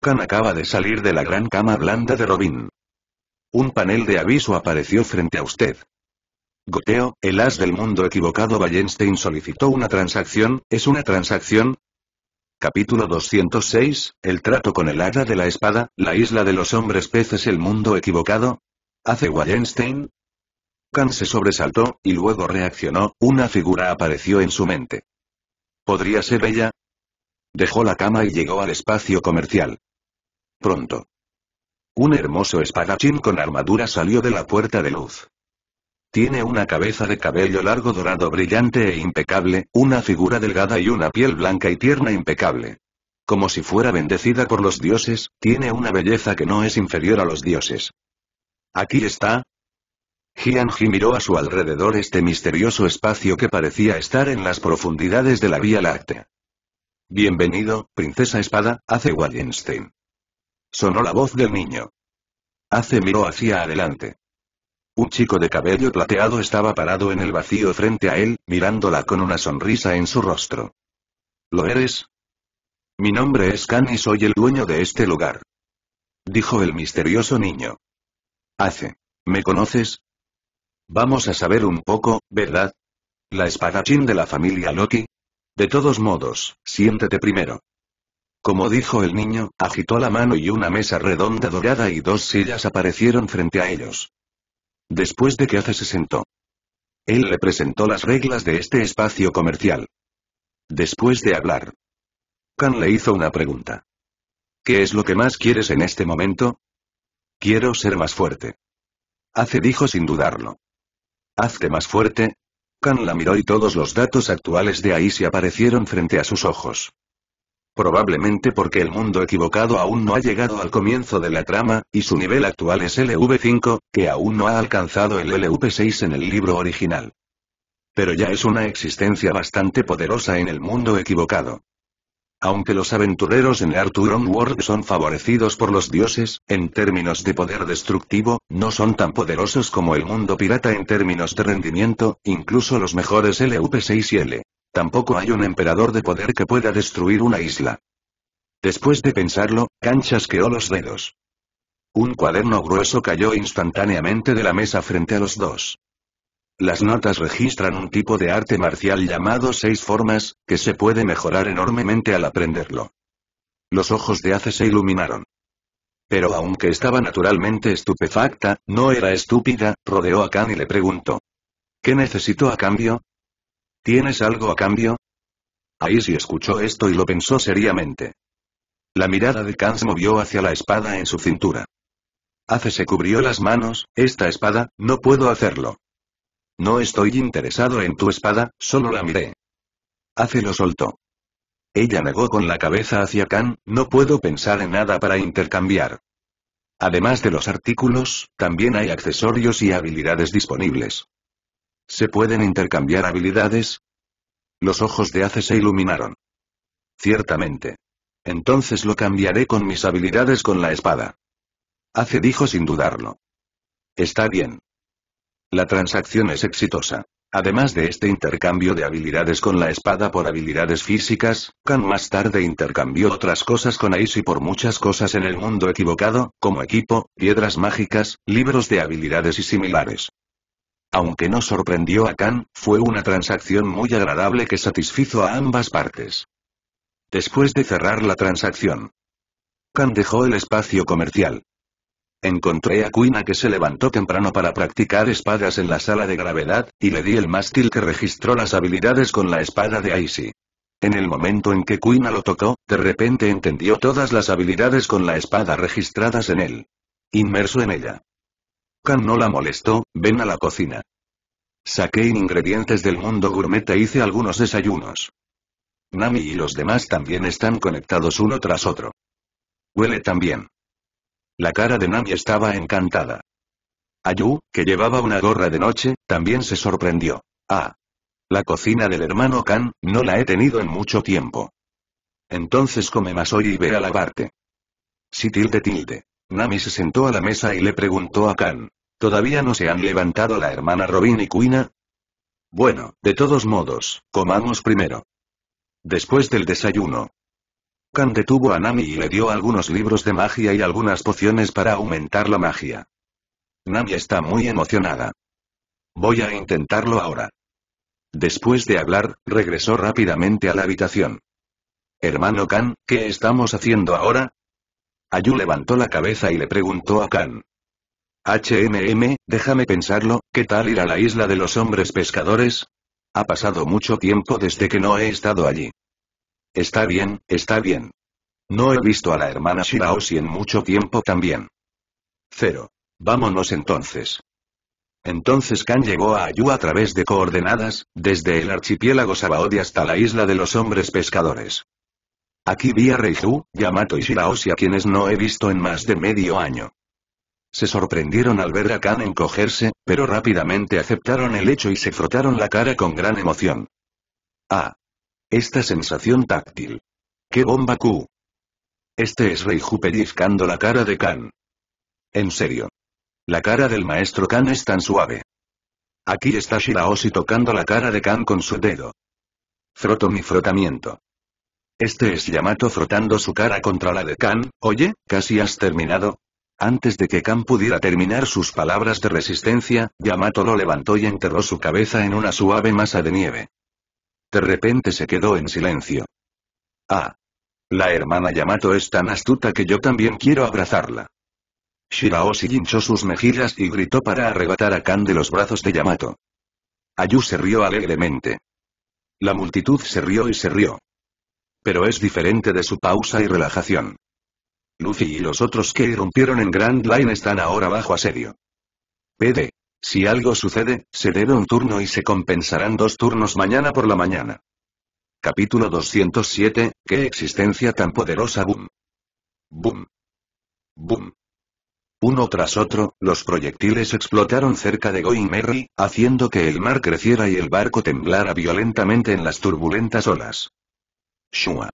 Khan acaba de salir de la gran cama blanda de Robin. Un panel de aviso apareció frente a usted. Goteo, el as del mundo equivocado Wallenstein solicitó una transacción, ¿es una transacción? Capítulo 206, El trato con el hada de la espada, la isla de los hombres peces el mundo equivocado. ¿Hace Wallenstein? Khan se sobresaltó, y luego reaccionó, una figura apareció en su mente. ¿Podría ser ella? Dejó la cama y llegó al espacio comercial. Pronto. Un hermoso espadachín con armadura salió de la puerta de luz. Tiene una cabeza de cabello largo dorado brillante e impecable, una figura delgada y una piel blanca y tierna impecable. Como si fuera bendecida por los dioses, tiene una belleza que no es inferior a los dioses. Aquí está. Jianji miró a su alrededor este misterioso espacio que parecía estar en las profundidades de la Vía Láctea. Bienvenido, princesa espada, hace Wallenstein. Sonó la voz del niño. Hace miró hacia adelante. Un chico de cabello plateado estaba parado en el vacío frente a él, mirándola con una sonrisa en su rostro. ¿Lo eres? Mi nombre es Khan y soy el dueño de este lugar. Dijo el misterioso niño. Hace. ¿Me conoces? Vamos a saber un poco, ¿verdad? La espadachín de la familia Loki, de todos modos, siéntete primero. Como dijo el niño, agitó la mano y una mesa redonda dorada y dos sillas aparecieron frente a ellos. Después de que hace se sentó. Él le presentó las reglas de este espacio comercial. Después de hablar, Khan le hizo una pregunta. ¿Qué es lo que más quieres en este momento? Quiero ser más fuerte. Ace dijo sin dudarlo. Hazte más fuerte, Khan la miró y todos los datos actuales de ahí se aparecieron frente a sus ojos. Probablemente porque el mundo equivocado aún no ha llegado al comienzo de la trama, y su nivel actual es LV5, que aún no ha alcanzado el LV6 en el libro original. Pero ya es una existencia bastante poderosa en el mundo equivocado. Aunque los aventureros en Arthur World son favorecidos por los dioses, en términos de poder destructivo, no son tan poderosos como el mundo pirata en términos de rendimiento, incluso los mejores LUP6 y L. Tampoco hay un emperador de poder que pueda destruir una isla. Después de pensarlo, Canchas los dedos. Un cuaderno grueso cayó instantáneamente de la mesa frente a los dos. Las notas registran un tipo de arte marcial llamado seis formas, que se puede mejorar enormemente al aprenderlo. Los ojos de Ace se iluminaron. Pero aunque estaba naturalmente estupefacta, no era estúpida, rodeó a Khan y le preguntó. ¿Qué necesito a cambio? ¿Tienes algo a cambio? Aisi escuchó esto y lo pensó seriamente. La mirada de Khan se movió hacia la espada en su cintura. Ace se cubrió las manos, esta espada, no puedo hacerlo. No estoy interesado en tu espada, solo la miré. Hace lo soltó. Ella negó con la cabeza hacia Khan, no puedo pensar en nada para intercambiar. Además de los artículos, también hay accesorios y habilidades disponibles. ¿Se pueden intercambiar habilidades? Los ojos de Ace se iluminaron. Ciertamente. Entonces lo cambiaré con mis habilidades con la espada. Ace dijo sin dudarlo. Está bien. La transacción es exitosa. Además de este intercambio de habilidades con la espada por habilidades físicas, Khan más tarde intercambió otras cosas con y por muchas cosas en el mundo equivocado, como equipo, piedras mágicas, libros de habilidades y similares. Aunque no sorprendió a Khan, fue una transacción muy agradable que satisfizo a ambas partes. Después de cerrar la transacción, Khan dejó el espacio comercial. Encontré a Quina que se levantó temprano para practicar espadas en la sala de gravedad, y le di el mástil que registró las habilidades con la espada de Icy. En el momento en que Quina lo tocó, de repente entendió todas las habilidades con la espada registradas en él. Inmerso en ella. Khan no la molestó, ven a la cocina. Saqué ingredientes del mundo gourmet e hice algunos desayunos. Nami y los demás también están conectados uno tras otro. Huele también. La cara de Nami estaba encantada. Ayu, que llevaba una gorra de noche, también se sorprendió. Ah. La cocina del hermano Kan, no la he tenido en mucho tiempo. Entonces come más hoy y ve a lavarte. Si tilde tilde. Nami se sentó a la mesa y le preguntó a Kan. ¿Todavía no se han levantado la hermana Robin y Kuina? Bueno, de todos modos, comamos primero. Después del desayuno, Khan detuvo a Nami y le dio algunos libros de magia y algunas pociones para aumentar la magia. Nami está muy emocionada. Voy a intentarlo ahora. Después de hablar, regresó rápidamente a la habitación. Hermano Kan, ¿qué estamos haciendo ahora? Ayu levantó la cabeza y le preguntó a Kan. HMM, déjame pensarlo, ¿qué tal ir a la isla de los hombres pescadores? Ha pasado mucho tiempo desde que no he estado allí. Está bien, está bien. No he visto a la hermana Shiraoshi en mucho tiempo también. Cero. Vámonos entonces. Entonces Kan llegó a Ayu a través de coordenadas, desde el archipiélago Sabaody hasta la isla de los hombres pescadores. Aquí vi a Reiju, Yamato y Shiraoshi a quienes no he visto en más de medio año. Se sorprendieron al ver a Kan encogerse, pero rápidamente aceptaron el hecho y se frotaron la cara con gran emoción. Ah, esta sensación táctil. ¡Qué bomba Q! Este es Reiju pellizcando la cara de Kan. En serio. La cara del maestro Kan es tan suave. Aquí está Shiraoshi tocando la cara de Kan con su dedo. Froto mi frotamiento. Este es Yamato frotando su cara contra la de Kan. oye, casi has terminado. Antes de que Kan pudiera terminar sus palabras de resistencia, Yamato lo levantó y enterró su cabeza en una suave masa de nieve. De repente se quedó en silencio. Ah. La hermana Yamato es tan astuta que yo también quiero abrazarla. Shiraoshi hinchó sus mejillas y gritó para arrebatar a Kan de los brazos de Yamato. Ayu se rió alegremente. La multitud se rió y se rió. Pero es diferente de su pausa y relajación. Luffy y los otros que irrumpieron en Grand Line están ahora bajo asedio. PD. Si algo sucede, se debe un turno y se compensarán dos turnos mañana por la mañana. Capítulo 207, ¿Qué existencia tan poderosa? Boom. Boom. Boom. Uno tras otro, los proyectiles explotaron cerca de Going Merry, haciendo que el mar creciera y el barco temblara violentamente en las turbulentas olas. Shua.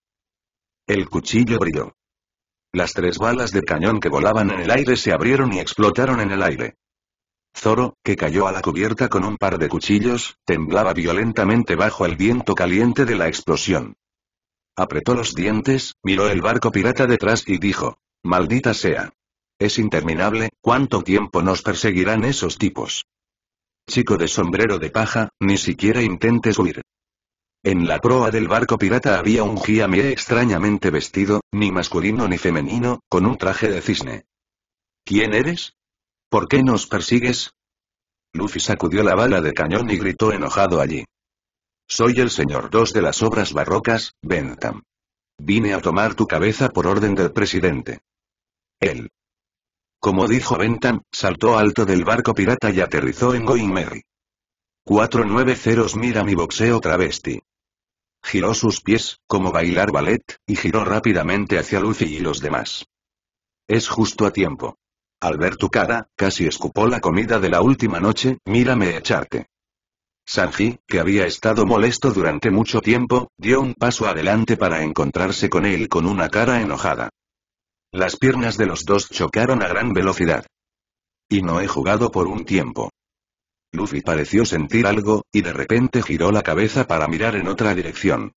El cuchillo brilló. Las tres balas de cañón que volaban en el aire se abrieron y explotaron en el aire. Zoro, que cayó a la cubierta con un par de cuchillos, temblaba violentamente bajo el viento caliente de la explosión. Apretó los dientes, miró el barco pirata detrás y dijo, Maldita sea. Es interminable, ¿cuánto tiempo nos perseguirán esos tipos? Chico de sombrero de paja, ni siquiera intentes huir. En la proa del barco pirata había un giamie extrañamente vestido, ni masculino ni femenino, con un traje de cisne. ¿Quién eres? ¿Por qué nos persigues? Luffy sacudió la bala de cañón y gritó enojado allí. Soy el señor dos de las obras barrocas, Bentham. Vine a tomar tu cabeza por orden del presidente. Él. Como dijo Bentham, saltó alto del barco pirata y aterrizó en Going Merry. Cuatro nueve ceros mira mi boxeo travesti. Giró sus pies, como bailar ballet, y giró rápidamente hacia Luffy y los demás. Es justo a tiempo. Al ver tu cara, casi escupó la comida de la última noche, mírame echarte. Sanji, que había estado molesto durante mucho tiempo, dio un paso adelante para encontrarse con él con una cara enojada. Las piernas de los dos chocaron a gran velocidad. Y no he jugado por un tiempo. Luffy pareció sentir algo, y de repente giró la cabeza para mirar en otra dirección.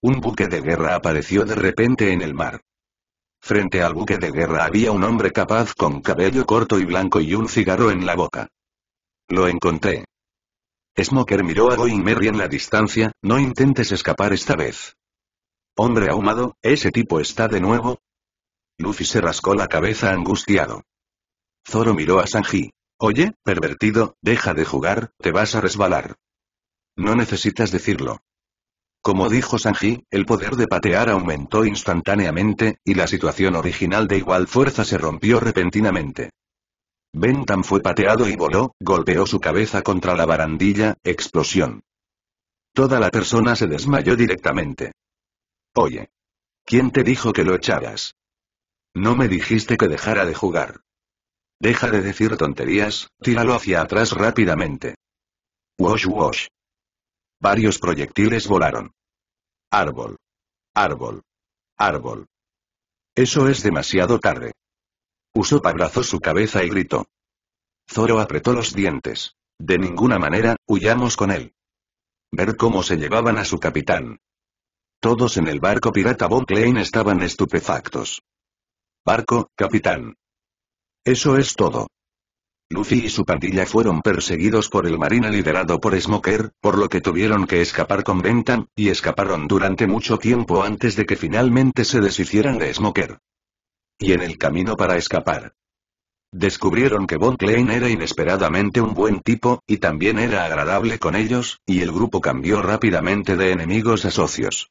Un buque de guerra apareció de repente en el mar. Frente al buque de guerra había un hombre capaz con cabello corto y blanco y un cigarro en la boca. Lo encontré. Smoker miró a Going Merry en la distancia, no intentes escapar esta vez. Hombre ahumado, ¿ese tipo está de nuevo? Luffy se rascó la cabeza angustiado. Zoro miró a Sanji. Oye, pervertido, deja de jugar, te vas a resbalar. No necesitas decirlo. Como dijo Sanji, el poder de patear aumentó instantáneamente, y la situación original de igual fuerza se rompió repentinamente. Bentham fue pateado y voló, golpeó su cabeza contra la barandilla, explosión. Toda la persona se desmayó directamente. Oye. ¿Quién te dijo que lo echaras? No me dijiste que dejara de jugar. Deja de decir tonterías, tíralo hacia atrás rápidamente. Wash wash. Varios proyectiles volaron. Árbol. Árbol. Árbol. Eso es demasiado tarde. Usopp abrazó su cabeza y gritó. Zoro apretó los dientes. De ninguna manera, huyamos con él. Ver cómo se llevaban a su capitán. Todos en el barco pirata Bob Klein estaban estupefactos. Barco, capitán. Eso es todo. Luffy y su pandilla fueron perseguidos por el marina liderado por Smoker, por lo que tuvieron que escapar con Bentham, y escaparon durante mucho tiempo antes de que finalmente se deshicieran de Smoker. Y en el camino para escapar. Descubrieron que Von Klein era inesperadamente un buen tipo, y también era agradable con ellos, y el grupo cambió rápidamente de enemigos a socios.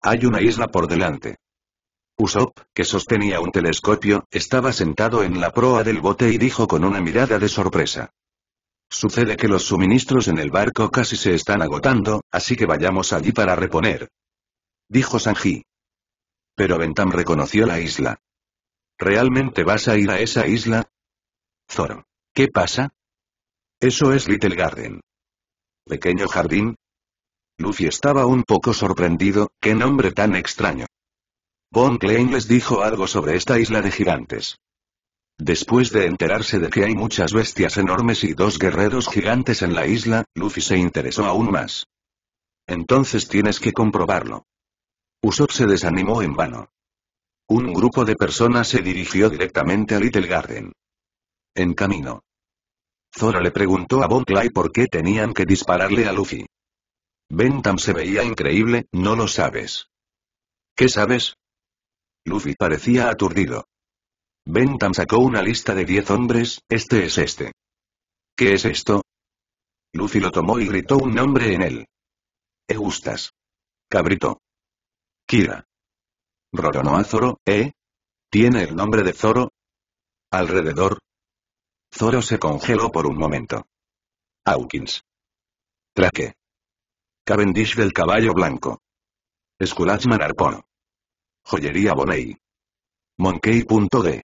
Hay una isla por delante. Usopp, que sostenía un telescopio, estaba sentado en la proa del bote y dijo con una mirada de sorpresa. Sucede que los suministros en el barco casi se están agotando, así que vayamos allí para reponer. Dijo Sanji. Pero Bentham reconoció la isla. ¿Realmente vas a ir a esa isla? Zoro. ¿Qué pasa? Eso es Little Garden. ¿Pequeño jardín? Luffy estaba un poco sorprendido, qué nombre tan extraño. Von Klein les dijo algo sobre esta isla de gigantes. Después de enterarse de que hay muchas bestias enormes y dos guerreros gigantes en la isla, Luffy se interesó aún más. Entonces tienes que comprobarlo. Usopp se desanimó en vano. Un grupo de personas se dirigió directamente a Little Garden. En camino. Zoro le preguntó a Von Clay por qué tenían que dispararle a Luffy. Bentham se veía increíble, no lo sabes. ¿Qué sabes? Luffy parecía aturdido. Bentham sacó una lista de diez hombres, este es este. ¿Qué es esto? Luffy lo tomó y gritó un nombre en él. Eustas. Cabrito. Kira. Roronoa Zoro, ¿eh? ¿Tiene el nombre de Zoro? Alrededor. Zoro se congeló por un momento. Hawkins. Traque. Cavendish del caballo blanco. Esculachman Arpono. Joyería Bonney. Monkey.de.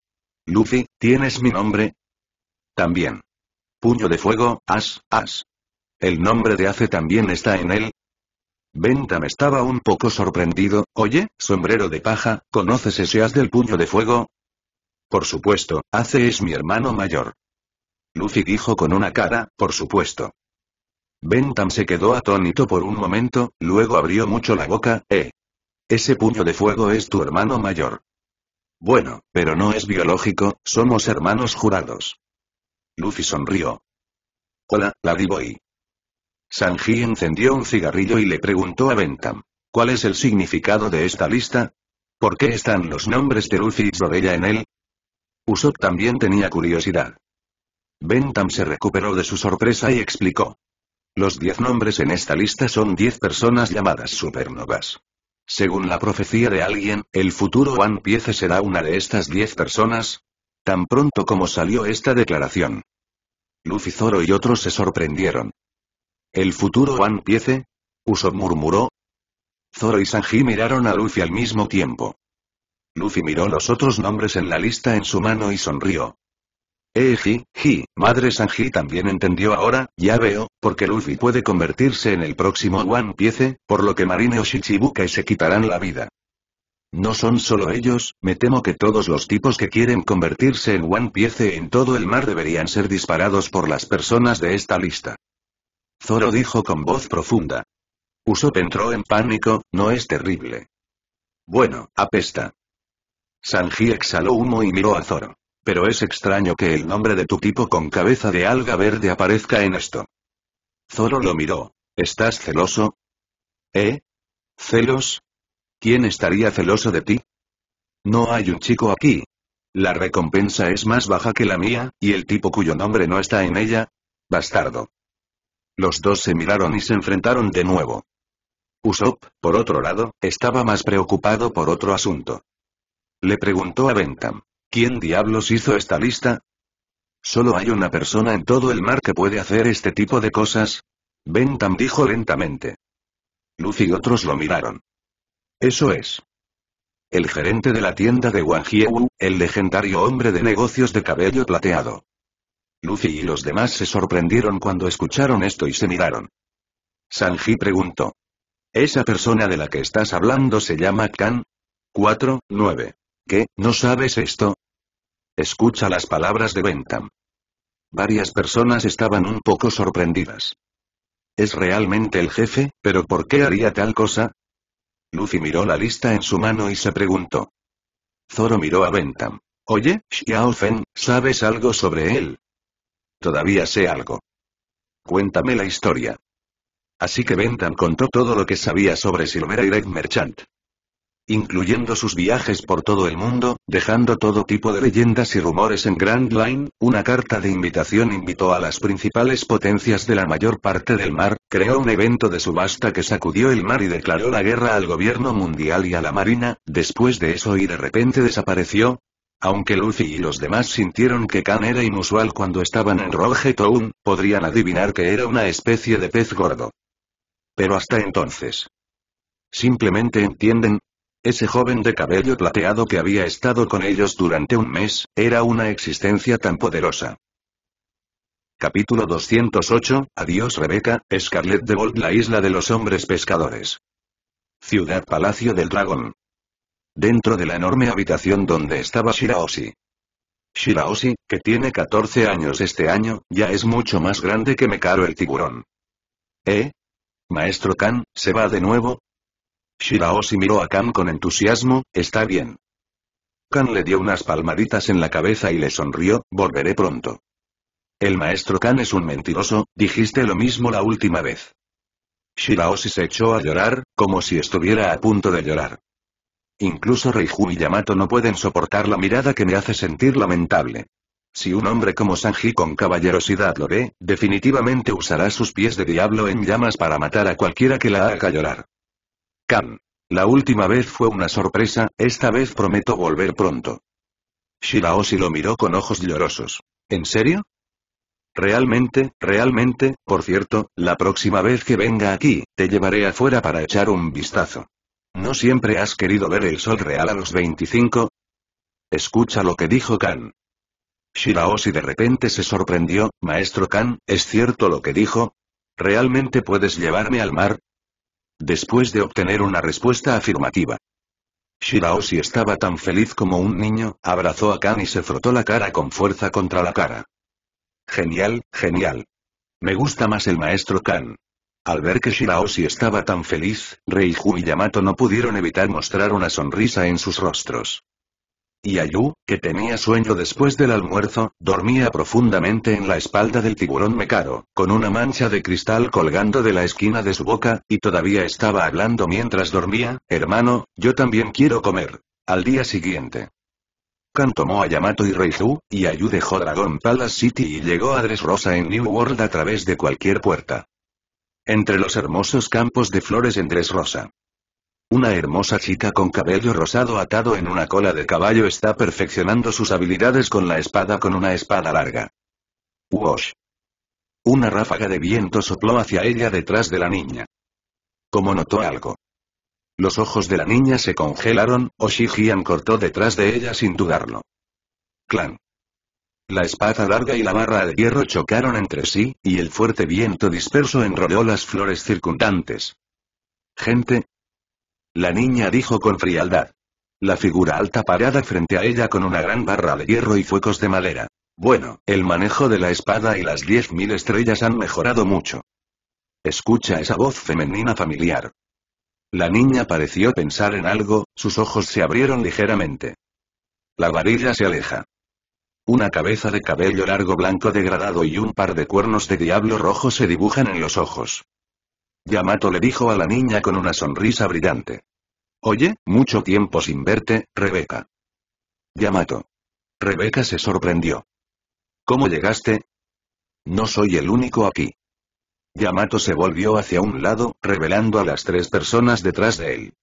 Lucy, ¿tienes mi nombre? También. Puño de fuego, as, as. El nombre de Ace también está en él. Bentham estaba un poco sorprendido, oye, sombrero de paja, ¿conoces ese as del puño de fuego? Por supuesto, Ace es mi hermano mayor. Lucy dijo con una cara, por supuesto. Bentham se quedó atónito por un momento, luego abrió mucho la boca, eh. Ese puño de fuego es tu hermano mayor. Bueno, pero no es biológico, somos hermanos jurados. Luffy sonrió. Hola, Ladyboy. Sanji encendió un cigarrillo y le preguntó a Bentham. ¿Cuál es el significado de esta lista? ¿Por qué están los nombres de Luffy y Zorella en él? Usopp también tenía curiosidad. Bentham se recuperó de su sorpresa y explicó. Los diez nombres en esta lista son diez personas llamadas supernovas. Según la profecía de alguien, el futuro One Piece será una de estas diez personas. Tan pronto como salió esta declaración. Luffy Zoro y otros se sorprendieron. ¿El futuro One Piece? Uso murmuró. Zoro y Sanji miraron a Luffy al mismo tiempo. Luffy miró los otros nombres en la lista en su mano y sonrió. Eiji, eh, Ji, Madre Sanji también entendió ahora, ya veo, porque Luffy puede convertirse en el próximo One Piece, por lo que Marine o y se quitarán la vida. No son solo ellos, me temo que todos los tipos que quieren convertirse en One Piece en todo el mar deberían ser disparados por las personas de esta lista. Zoro dijo con voz profunda. Usopp entró en pánico, no es terrible. Bueno, apesta. Sanji exhaló humo y miró a Zoro. Pero es extraño que el nombre de tu tipo con cabeza de alga verde aparezca en esto. Zoro lo miró. ¿Estás celoso? ¿Eh? ¿Celos? ¿Quién estaría celoso de ti? No hay un chico aquí. La recompensa es más baja que la mía, y el tipo cuyo nombre no está en ella. Bastardo. Los dos se miraron y se enfrentaron de nuevo. Usopp, por otro lado, estaba más preocupado por otro asunto. Le preguntó a Bentham. ¿Quién diablos hizo esta lista? Solo hay una persona en todo el mar que puede hacer este tipo de cosas. Bentham dijo lentamente. Lucy y otros lo miraron. Eso es. El gerente de la tienda de Wang el legendario hombre de negocios de cabello plateado. Lucy y los demás se sorprendieron cuando escucharon esto y se miraron. Sanji preguntó. ¿Esa persona de la que estás hablando se llama Kan? 4, 9. ¿Qué, no sabes esto? Escucha las palabras de Bentham. Varias personas estaban un poco sorprendidas. Es realmente el jefe, pero ¿por qué haría tal cosa? Lucy miró la lista en su mano y se preguntó. Zoro miró a Bentham. Oye, Xiaofen, ¿sabes algo sobre él? Todavía sé algo. Cuéntame la historia. Así que Bentham contó todo lo que sabía sobre Silver Red Merchant incluyendo sus viajes por todo el mundo, dejando todo tipo de leyendas y rumores en Grand Line, una carta de invitación invitó a las principales potencias de la mayor parte del mar, creó un evento de subasta que sacudió el mar y declaró la guerra al gobierno mundial y a la marina, después de eso y de repente desapareció. Aunque Luffy y los demás sintieron que Khan era inusual cuando estaban en Rogue Town, podrían adivinar que era una especie de pez gordo. Pero hasta entonces, simplemente entienden, ese joven de cabello plateado que había estado con ellos durante un mes, era una existencia tan poderosa. Capítulo 208, Adiós Rebeca, Scarlet de La isla de los hombres pescadores. Ciudad Palacio del Dragón. Dentro de la enorme habitación donde estaba Shiraoshi. Shiraoshi, que tiene 14 años este año, ya es mucho más grande que Mekaro el tiburón. ¿Eh? Maestro Kan, ¿se va de nuevo? Shiraoshi miró a Kan con entusiasmo, está bien. Kan le dio unas palmaditas en la cabeza y le sonrió, volveré pronto. El maestro Kan es un mentiroso, dijiste lo mismo la última vez. Shiraoshi se echó a llorar, como si estuviera a punto de llorar. Incluso Reiju y Yamato no pueden soportar la mirada que me hace sentir lamentable. Si un hombre como Sanji con caballerosidad lo ve, definitivamente usará sus pies de diablo en llamas para matar a cualquiera que la haga llorar. «Kan, La última vez fue una sorpresa, esta vez prometo volver pronto. Shiraoshi lo miró con ojos llorosos. ¿En serio? Realmente, realmente, por cierto, la próxima vez que venga aquí, te llevaré afuera para echar un vistazo. ¿No siempre has querido ver el sol real a los 25? Escucha lo que dijo Kan. Shiraoshi de repente se sorprendió, Maestro Kan, ¿es cierto lo que dijo? ¿Realmente puedes llevarme al mar? Después de obtener una respuesta afirmativa. Shiraoshi estaba tan feliz como un niño, abrazó a Kan y se frotó la cara con fuerza contra la cara. Genial, genial. Me gusta más el maestro Kan. Al ver que Shiraoshi estaba tan feliz, Reiju y Yamato no pudieron evitar mostrar una sonrisa en sus rostros. Y Ayu, que tenía sueño después del almuerzo, dormía profundamente en la espalda del tiburón mecaro, con una mancha de cristal colgando de la esquina de su boca, y todavía estaba hablando mientras dormía, hermano, yo también quiero comer. Al día siguiente. Kan tomó a Yamato y Reizu, y Ayu dejó Dragon Palace City y llegó a Rosa en New World a través de cualquier puerta. Entre los hermosos campos de flores en Rosa. Una hermosa chica con cabello rosado atado en una cola de caballo está perfeccionando sus habilidades con la espada con una espada larga. Wash. Una ráfaga de viento sopló hacia ella detrás de la niña. Como notó algo. Los ojos de la niña se congelaron, Oshigian cortó detrás de ella sin dudarlo. Clan. La espada larga y la barra de hierro chocaron entre sí, y el fuerte viento disperso enrolló las flores circundantes. Gente, la niña dijo con frialdad. La figura alta parada frente a ella con una gran barra de hierro y fuecos de madera. Bueno, el manejo de la espada y las diez mil estrellas han mejorado mucho. Escucha esa voz femenina familiar. La niña pareció pensar en algo, sus ojos se abrieron ligeramente. La varilla se aleja. Una cabeza de cabello largo blanco degradado y un par de cuernos de diablo rojo se dibujan en los ojos. Yamato le dijo a la niña con una sonrisa brillante. Oye, mucho tiempo sin verte, Rebeca. Yamato. Rebeca se sorprendió. ¿Cómo llegaste? No soy el único aquí. Yamato se volvió hacia un lado, revelando a las tres personas detrás de él.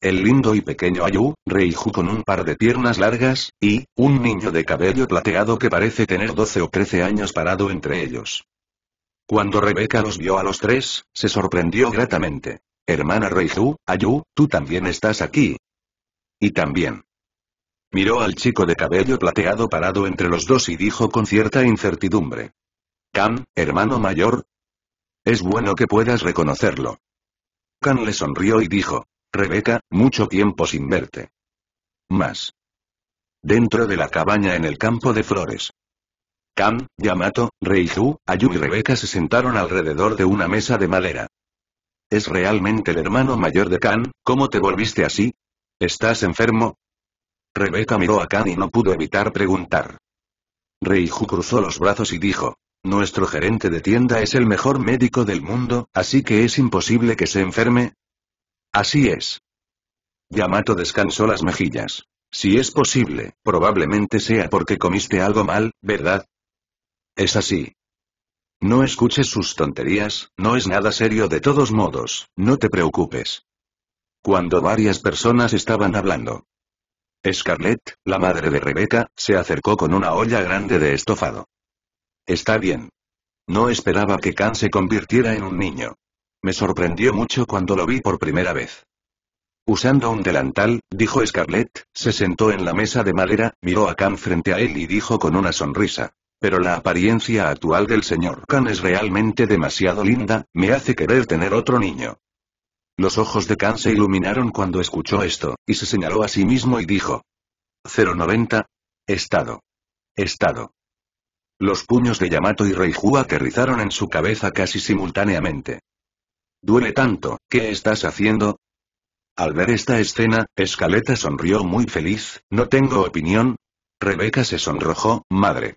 El lindo y pequeño Ayu, Reiju con un par de piernas largas, y, un niño de cabello plateado que parece tener 12 o 13 años parado entre ellos. Cuando Rebeca los vio a los tres, se sorprendió gratamente. Hermana Reiju, Ayu, tú también estás aquí. Y también. Miró al chico de cabello plateado parado entre los dos y dijo con cierta incertidumbre. Kan, hermano mayor. Es bueno que puedas reconocerlo. Kan le sonrió y dijo. Rebeca, mucho tiempo sin verte. Más. Dentro de la cabaña en el campo de flores. Kan, Yamato, Reiju, Ayu y Rebeca se sentaron alrededor de una mesa de madera. ¿Es realmente el hermano mayor de Kan? ¿Cómo te volviste así? ¿Estás enfermo? Rebeca miró a Kan y no pudo evitar preguntar. Reiju cruzó los brazos y dijo, nuestro gerente de tienda es el mejor médico del mundo, así que es imposible que se enferme. Así es. Yamato descansó las mejillas. Si es posible, probablemente sea porque comiste algo mal, ¿verdad? Es así. No escuches sus tonterías, no es nada serio de todos modos, no te preocupes. Cuando varias personas estaban hablando, Scarlett, la madre de Rebeca, se acercó con una olla grande de estofado. Está bien. No esperaba que Khan se convirtiera en un niño. Me sorprendió mucho cuando lo vi por primera vez. Usando un delantal, dijo Scarlett, se sentó en la mesa de madera, miró a Khan frente a él y dijo con una sonrisa. Pero la apariencia actual del señor Khan es realmente demasiado linda, me hace querer tener otro niño. Los ojos de Khan se iluminaron cuando escuchó esto, y se señaló a sí mismo y dijo. 090. Estado. Estado. Los puños de Yamato y Reiju aterrizaron en su cabeza casi simultáneamente. Duele tanto, ¿qué estás haciendo? Al ver esta escena, Escaleta sonrió muy feliz, no tengo opinión. Rebeca se sonrojó, madre.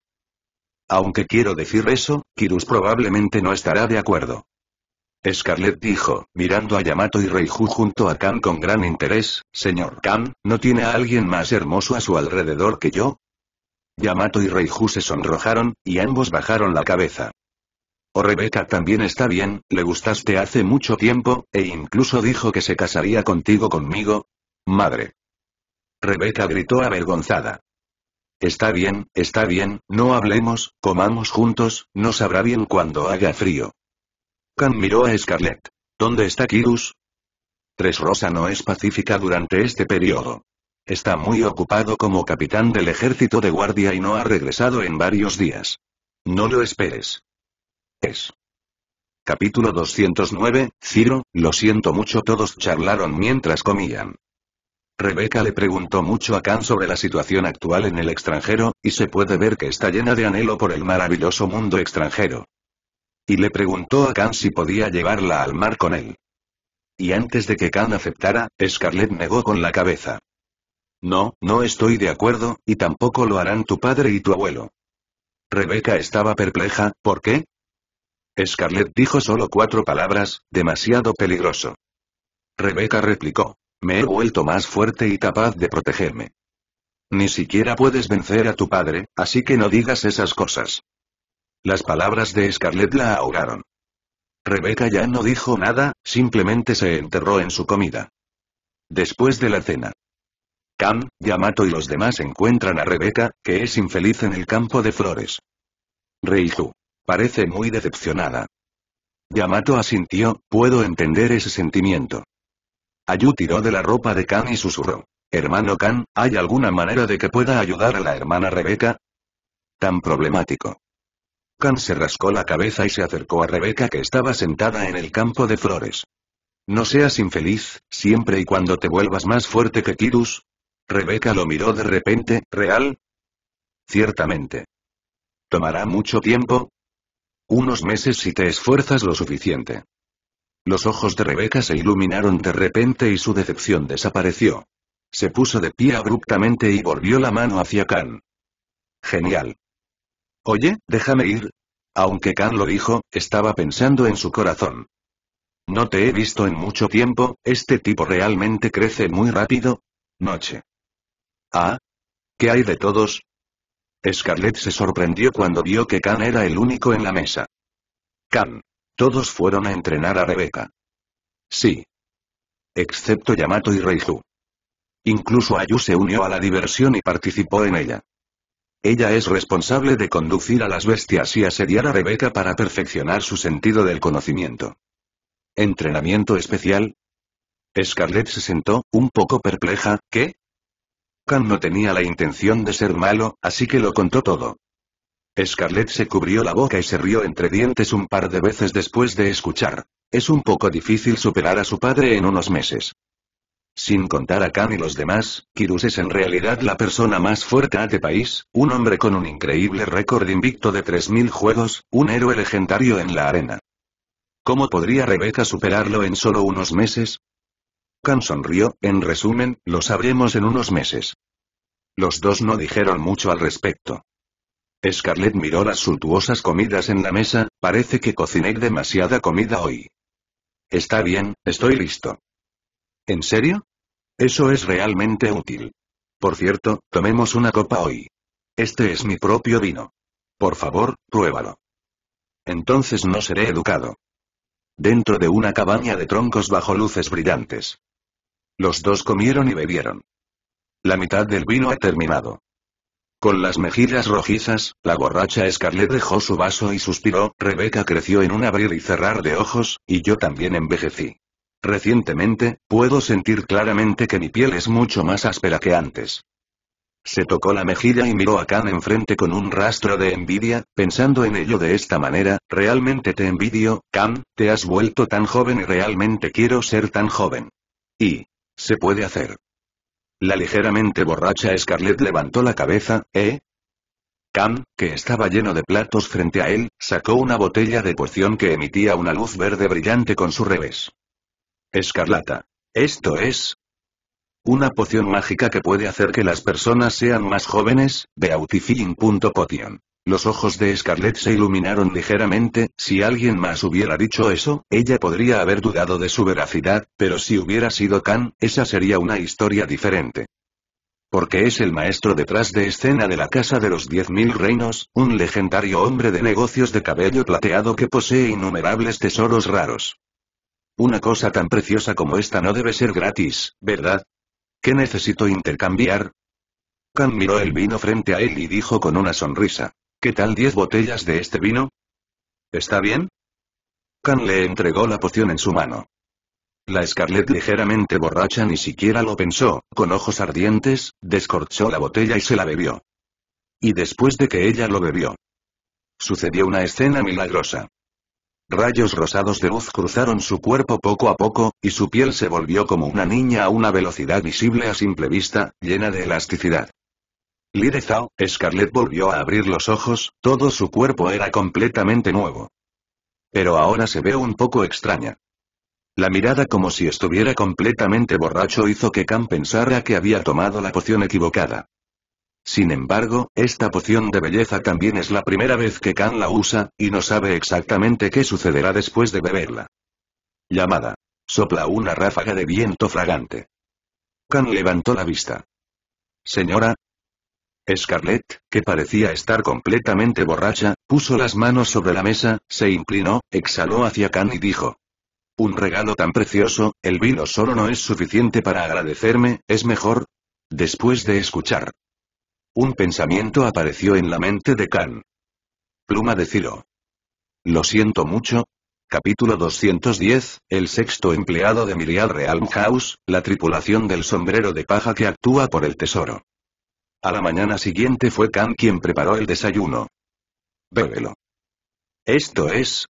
Aunque quiero decir eso, Kirus probablemente no estará de acuerdo. Scarlett dijo, mirando a Yamato y Reiju junto a Kan con gran interés, Señor Kan, ¿no tiene a alguien más hermoso a su alrededor que yo? Yamato y Reiju se sonrojaron, y ambos bajaron la cabeza. «Oh Rebeca también está bien, le gustaste hace mucho tiempo, e incluso dijo que se casaría contigo conmigo. Madre. Rebeca gritó avergonzada. Está bien, está bien, no hablemos, comamos juntos, no sabrá bien cuando haga frío. Khan miró a Scarlett. ¿Dónde está Kirus? Tres Rosa no es pacífica durante este periodo. Está muy ocupado como capitán del ejército de guardia y no ha regresado en varios días. No lo esperes. Es. Capítulo 209, Ciro, lo siento mucho todos charlaron mientras comían. Rebeca le preguntó mucho a Khan sobre la situación actual en el extranjero, y se puede ver que está llena de anhelo por el maravilloso mundo extranjero. Y le preguntó a Khan si podía llevarla al mar con él. Y antes de que Khan aceptara, Scarlett negó con la cabeza. No, no estoy de acuerdo, y tampoco lo harán tu padre y tu abuelo. Rebeca estaba perpleja, ¿por qué? Scarlett dijo solo cuatro palabras, demasiado peligroso. Rebeca replicó. Me he vuelto más fuerte y capaz de protegerme. Ni siquiera puedes vencer a tu padre, así que no digas esas cosas. Las palabras de Scarlett la ahogaron. Rebeca ya no dijo nada, simplemente se enterró en su comida. Después de la cena. Cam, Yamato y los demás encuentran a Rebeca, que es infeliz en el campo de flores. Reiju. Parece muy decepcionada. Yamato asintió, puedo entender ese sentimiento. Ayu tiró de la ropa de Khan y susurró. Hermano Khan, ¿hay alguna manera de que pueda ayudar a la hermana Rebeca? Tan problemático. Khan se rascó la cabeza y se acercó a Rebeca que estaba sentada en el campo de flores. No seas infeliz, siempre y cuando te vuelvas más fuerte que Kirus. Rebeca lo miró de repente, ¿real? Ciertamente. ¿Tomará mucho tiempo? Unos meses si te esfuerzas lo suficiente. Los ojos de Rebeca se iluminaron de repente y su decepción desapareció. Se puso de pie abruptamente y volvió la mano hacia Khan. Genial. Oye, déjame ir. Aunque Khan lo dijo, estaba pensando en su corazón. No te he visto en mucho tiempo, este tipo realmente crece muy rápido. Noche. Ah. ¿Qué hay de todos? Scarlett se sorprendió cuando vio que Khan era el único en la mesa. Khan. Todos fueron a entrenar a Rebeca. Sí. Excepto Yamato y Reiju. Incluso Ayu se unió a la diversión y participó en ella. Ella es responsable de conducir a las bestias y asediar a Rebeca para perfeccionar su sentido del conocimiento. ¿Entrenamiento especial? Scarlett se sentó, un poco perpleja, ¿qué? Khan no tenía la intención de ser malo, así que lo contó todo. Scarlett se cubrió la boca y se rió entre dientes un par de veces después de escuchar. Es un poco difícil superar a su padre en unos meses. Sin contar a Khan y los demás, Kirus es en realidad la persona más fuerte de país, un hombre con un increíble récord invicto de 3.000 juegos, un héroe legendario en la arena. ¿Cómo podría Rebeca superarlo en solo unos meses? Khan sonrió, en resumen, lo sabremos en unos meses. Los dos no dijeron mucho al respecto. Scarlett miró las suntuosas comidas en la mesa, parece que cociné demasiada comida hoy. Está bien, estoy listo. ¿En serio? Eso es realmente útil. Por cierto, tomemos una copa hoy. Este es mi propio vino. Por favor, pruébalo. Entonces no seré educado. Dentro de una cabaña de troncos bajo luces brillantes. Los dos comieron y bebieron. La mitad del vino ha terminado. Con las mejillas rojizas, la borracha Scarlet dejó su vaso y suspiró, Rebeca creció en un abrir y cerrar de ojos, y yo también envejecí. Recientemente, puedo sentir claramente que mi piel es mucho más áspera que antes. Se tocó la mejilla y miró a Khan enfrente con un rastro de envidia, pensando en ello de esta manera, realmente te envidio, Khan, te has vuelto tan joven y realmente quiero ser tan joven. Y, se puede hacer. La ligeramente borracha Scarlett levantó la cabeza, ¿eh? Cam, que estaba lleno de platos frente a él, sacó una botella de poción que emitía una luz verde brillante con su revés. Escarlata. Esto es... Una poción mágica que puede hacer que las personas sean más jóvenes, beautifying.potion. Los ojos de Scarlett se iluminaron ligeramente, si alguien más hubiera dicho eso, ella podría haber dudado de su veracidad, pero si hubiera sido Khan, esa sería una historia diferente. Porque es el maestro detrás de escena de la Casa de los Diez Mil Reinos, un legendario hombre de negocios de cabello plateado que posee innumerables tesoros raros. Una cosa tan preciosa como esta no debe ser gratis, ¿verdad? ¿Qué necesito intercambiar? Khan miró el vino frente a él y dijo con una sonrisa. ¿Qué tal diez botellas de este vino? ¿Está bien? Can le entregó la poción en su mano. La Scarlet ligeramente borracha ni siquiera lo pensó, con ojos ardientes, descorchó la botella y se la bebió. Y después de que ella lo bebió. Sucedió una escena milagrosa. Rayos rosados de luz cruzaron su cuerpo poco a poco, y su piel se volvió como una niña a una velocidad visible a simple vista, llena de elasticidad. Lire Scarlett volvió a abrir los ojos, todo su cuerpo era completamente nuevo. Pero ahora se ve un poco extraña. La mirada como si estuviera completamente borracho hizo que Khan pensara que había tomado la poción equivocada. Sin embargo, esta poción de belleza también es la primera vez que Khan la usa, y no sabe exactamente qué sucederá después de beberla. Llamada. Sopla una ráfaga de viento fragante. Khan levantó la vista. Señora, Scarlett, que parecía estar completamente borracha, puso las manos sobre la mesa, se inclinó, exhaló hacia Khan y dijo. Un regalo tan precioso, el vino solo no es suficiente para agradecerme, es mejor. Después de escuchar. Un pensamiento apareció en la mente de Khan. Pluma de Ciro. Lo siento mucho. Capítulo 210, el sexto empleado de Mirial Realm House, la tripulación del sombrero de paja que actúa por el tesoro. A la mañana siguiente fue Khan quien preparó el desayuno. Bébelo. Esto es...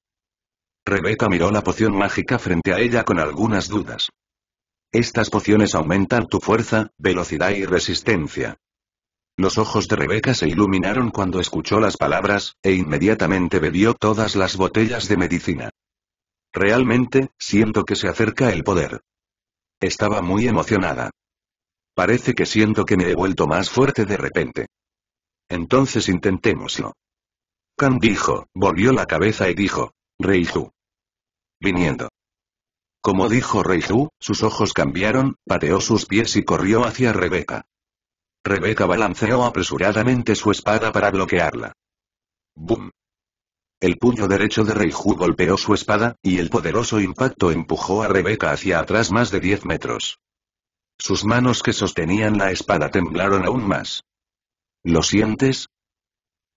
Rebeca miró la poción mágica frente a ella con algunas dudas. Estas pociones aumentan tu fuerza, velocidad y resistencia. Los ojos de Rebeca se iluminaron cuando escuchó las palabras, e inmediatamente bebió todas las botellas de medicina. Realmente, siento que se acerca el poder. Estaba muy emocionada. Parece que siento que me he vuelto más fuerte de repente. Entonces intentémoslo. Kan dijo, volvió la cabeza y dijo, Reiju. Viniendo. Como dijo Reiju, sus ojos cambiaron, pateó sus pies y corrió hacia Rebeca. Rebeca balanceó apresuradamente su espada para bloquearla. ¡Bum! El puño derecho de Reiju golpeó su espada, y el poderoso impacto empujó a Rebeca hacia atrás más de 10 metros. Sus manos que sostenían la espada temblaron aún más. ¿Lo sientes?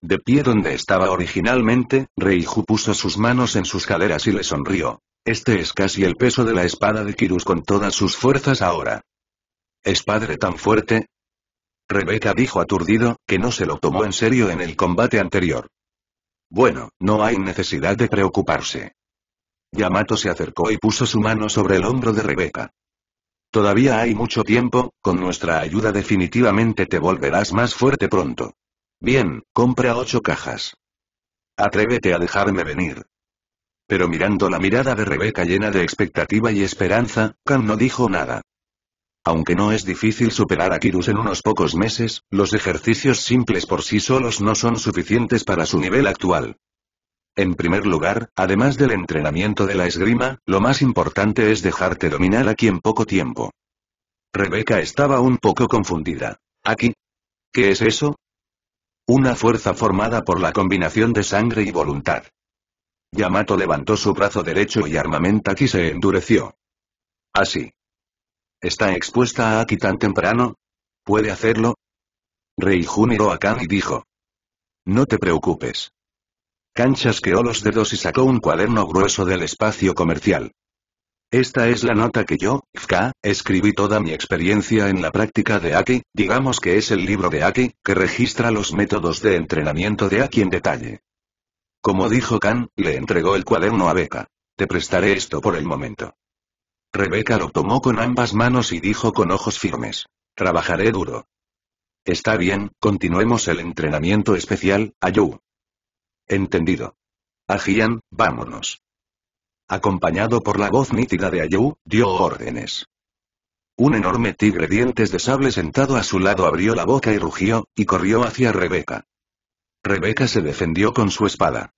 De pie donde estaba originalmente, Reiju puso sus manos en sus caderas y le sonrió. Este es casi el peso de la espada de Kirus con todas sus fuerzas ahora. ¿Es padre tan fuerte? Rebeca dijo aturdido, que no se lo tomó en serio en el combate anterior. Bueno, no hay necesidad de preocuparse. Yamato se acercó y puso su mano sobre el hombro de Rebeca. Todavía hay mucho tiempo, con nuestra ayuda definitivamente te volverás más fuerte pronto. Bien, compra ocho cajas. Atrévete a dejarme venir. Pero mirando la mirada de Rebeca llena de expectativa y esperanza, Khan no dijo nada. Aunque no es difícil superar a Kirus en unos pocos meses, los ejercicios simples por sí solos no son suficientes para su nivel actual. En primer lugar, además del entrenamiento de la esgrima, lo más importante es dejarte dominar aquí en poco tiempo. Rebeca estaba un poco confundida. ¿Aquí? ¿Qué es eso? Una fuerza formada por la combinación de sangre y voluntad. Yamato levantó su brazo derecho y aquí se endureció. Así. ¿Está expuesta a Aki tan temprano? ¿Puede hacerlo? Rei júnero a dijo. No te preocupes. Kanchas creó los dedos y sacó un cuaderno grueso del espacio comercial. Esta es la nota que yo, Fka, escribí toda mi experiencia en la práctica de Aki, digamos que es el libro de Aki, que registra los métodos de entrenamiento de Aki en detalle. Como dijo Khan, le entregó el cuaderno a Beca. Te prestaré esto por el momento. Rebeca lo tomó con ambas manos y dijo con ojos firmes. Trabajaré duro. Está bien, continuemos el entrenamiento especial, Ayu. Entendido. Ajian, vámonos. Acompañado por la voz nítida de Ayu, dio órdenes. Un enorme tigre dientes de sable sentado a su lado abrió la boca y rugió, y corrió hacia Rebeca. Rebeca se defendió con su espada.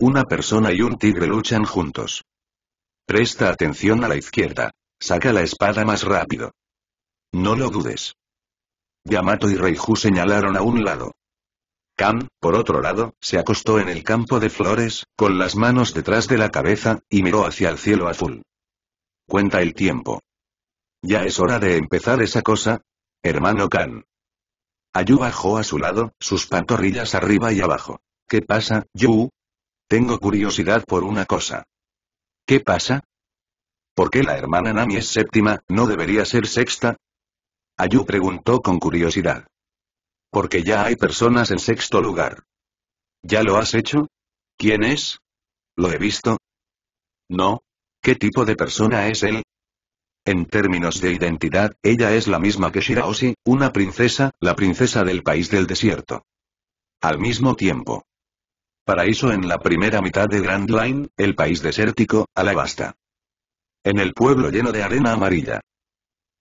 Una persona y un tigre luchan juntos. Presta atención a la izquierda. Saca la espada más rápido. No lo dudes. Yamato y Reiju señalaron a un lado. Kan, por otro lado, se acostó en el campo de flores, con las manos detrás de la cabeza, y miró hacia el cielo azul. Cuenta el tiempo. Ya es hora de empezar esa cosa. Hermano Kan. Ayu bajó a su lado, sus pantorrillas arriba y abajo. ¿Qué pasa, Yu? Tengo curiosidad por una cosa. ¿Qué pasa? ¿Por qué la hermana Nami es séptima, no debería ser sexta? Ayu preguntó con curiosidad. Porque ya hay personas en sexto lugar. ¿Ya lo has hecho? ¿Quién es? ¿Lo he visto? No. ¿Qué tipo de persona es él? En términos de identidad, ella es la misma que Shiraoshi, una princesa, la princesa del país del desierto. Al mismo tiempo. Paraíso en la primera mitad de Grand Line, el país desértico, Alabasta. En el pueblo lleno de arena amarilla.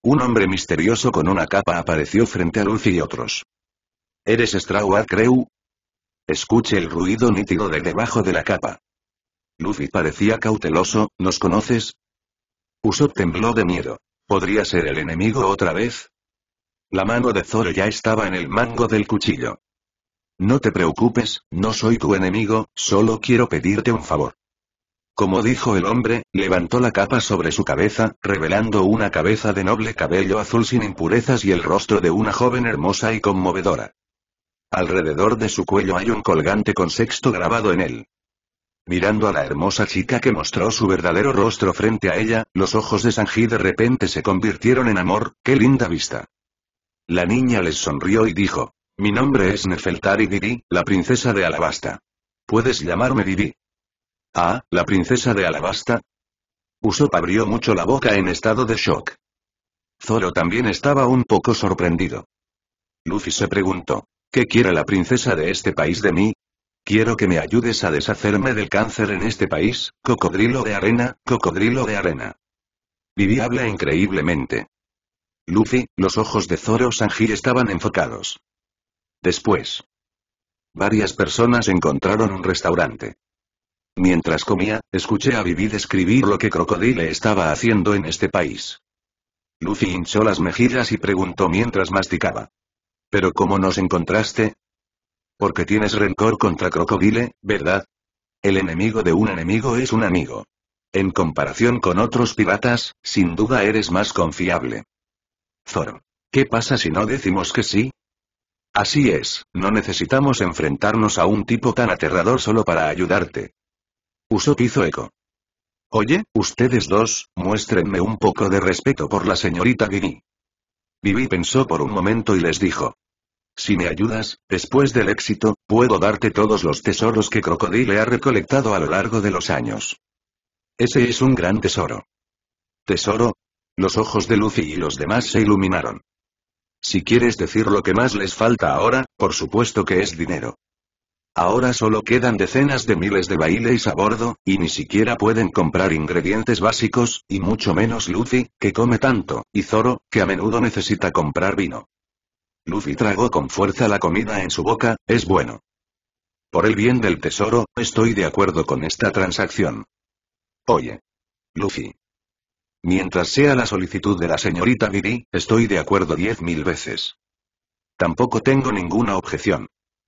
Un hombre misterioso con una capa apareció frente a Luffy y otros. ¿Eres Strawa, Creu? Escuche el ruido nítido de debajo de la capa. Luffy parecía cauteloso, ¿nos conoces? Usopp tembló de miedo. ¿Podría ser el enemigo otra vez? La mano de Zoro ya estaba en el mango del cuchillo. No te preocupes, no soy tu enemigo, solo quiero pedirte un favor. Como dijo el hombre, levantó la capa sobre su cabeza, revelando una cabeza de noble cabello azul sin impurezas y el rostro de una joven hermosa y conmovedora. Alrededor de su cuello hay un colgante con sexto grabado en él. Mirando a la hermosa chica que mostró su verdadero rostro frente a ella, los ojos de Sanji de repente se convirtieron en amor, qué linda vista. La niña les sonrió y dijo, mi nombre es Nefeltari Didi, la princesa de Alabasta. Puedes llamarme Didi. Ah, la princesa de Alabasta. Usopp abrió mucho la boca en estado de shock. Zoro también estaba un poco sorprendido. Luffy se preguntó, ¿Qué quiere la princesa de este país de mí? Quiero que me ayudes a deshacerme del cáncer en este país, cocodrilo de arena, cocodrilo de arena. Vivi habla increíblemente. Luffy, los ojos de Zoro Sanji estaban enfocados. Después. Varias personas encontraron un restaurante. Mientras comía, escuché a Vivi describir lo que Crocodile estaba haciendo en este país. Luffy hinchó las mejillas y preguntó mientras masticaba. ¿Pero cómo nos encontraste? Porque tienes rencor contra Crocodile, ¿verdad? El enemigo de un enemigo es un amigo. En comparación con otros piratas, sin duda eres más confiable. Zoro. ¿Qué pasa si no decimos que sí? Así es, no necesitamos enfrentarnos a un tipo tan aterrador solo para ayudarte. Uso hizo eco. Oye, ustedes dos, muéstrenme un poco de respeto por la señorita Vivi. Vivi pensó por un momento y les dijo. Si me ayudas, después del éxito, puedo darte todos los tesoros que Crocodile ha recolectado a lo largo de los años. Ese es un gran tesoro. ¿Tesoro? Los ojos de Lucy y los demás se iluminaron. Si quieres decir lo que más les falta ahora, por supuesto que es dinero. Ahora solo quedan decenas de miles de bailes a bordo, y ni siquiera pueden comprar ingredientes básicos, y mucho menos Luffy, que come tanto, y Zoro, que a menudo necesita comprar vino. Luffy tragó con fuerza la comida en su boca, es bueno. Por el bien del tesoro, estoy de acuerdo con esta transacción. Oye. Luffy. Mientras sea la solicitud de la señorita Vivi, estoy de acuerdo diez mil veces. Tampoco tengo ninguna objeción.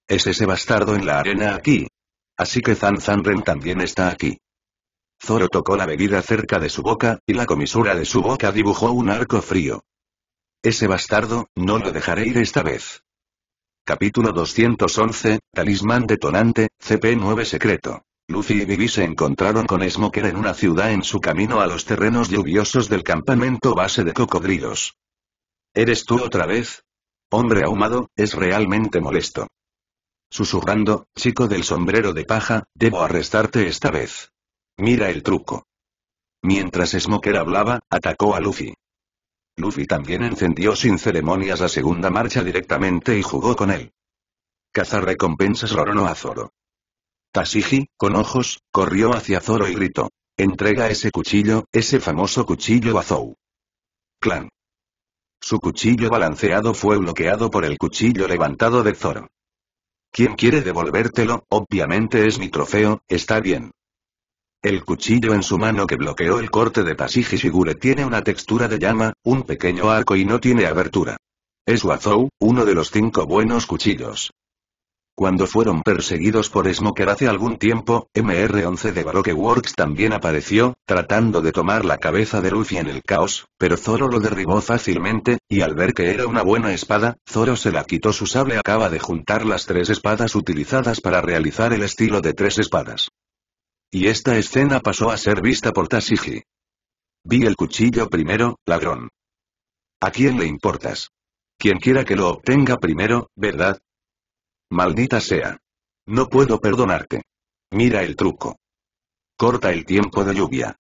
Es ese bastardo en la arena aquí. Así que Zan Zanren también está aquí. Zoro tocó la bebida cerca de su boca, y la comisura de su boca dibujó un arco frío. Ese bastardo, no lo dejaré ir esta vez. Capítulo 211, Talismán detonante, CP9 secreto. Lucy y Vivi se encontraron con Smoker en una ciudad en su camino a los terrenos lluviosos del campamento base de cocodrilos. ¿Eres tú otra vez? Hombre ahumado, es realmente molesto. Susurrando, chico del sombrero de paja, debo arrestarte esta vez. Mira el truco. Mientras Smoker hablaba, atacó a Luffy. Luffy también encendió sin ceremonias la segunda marcha directamente y jugó con él. recompensas Rorono a Zoro. Tasiji, con ojos, corrió hacia Zoro y gritó. Entrega ese cuchillo, ese famoso cuchillo a Zou. Clan. Su cuchillo balanceado fue bloqueado por el cuchillo levantado de Zoro. ¿Quién quiere devolvértelo, obviamente es mi trofeo, está bien. El cuchillo en su mano que bloqueó el corte de pasiji Shigure tiene una textura de llama, un pequeño arco y no tiene abertura. Es Wazou, uno de los cinco buenos cuchillos. Cuando fueron perseguidos por Smoker hace algún tiempo, MR-11 de Baroque Works también apareció, tratando de tomar la cabeza de Luffy en el caos, pero Zoro lo derribó fácilmente, y al ver que era una buena espada, Zoro se la quitó su sable acaba de juntar las tres espadas utilizadas para realizar el estilo de tres espadas. Y esta escena pasó a ser vista por Tashiji. Vi el cuchillo primero, ladrón. ¿A quién le importas? Quien quiera que lo obtenga primero, ¿verdad? Maldita sea. No puedo perdonarte. Mira el truco. Corta el tiempo de lluvia.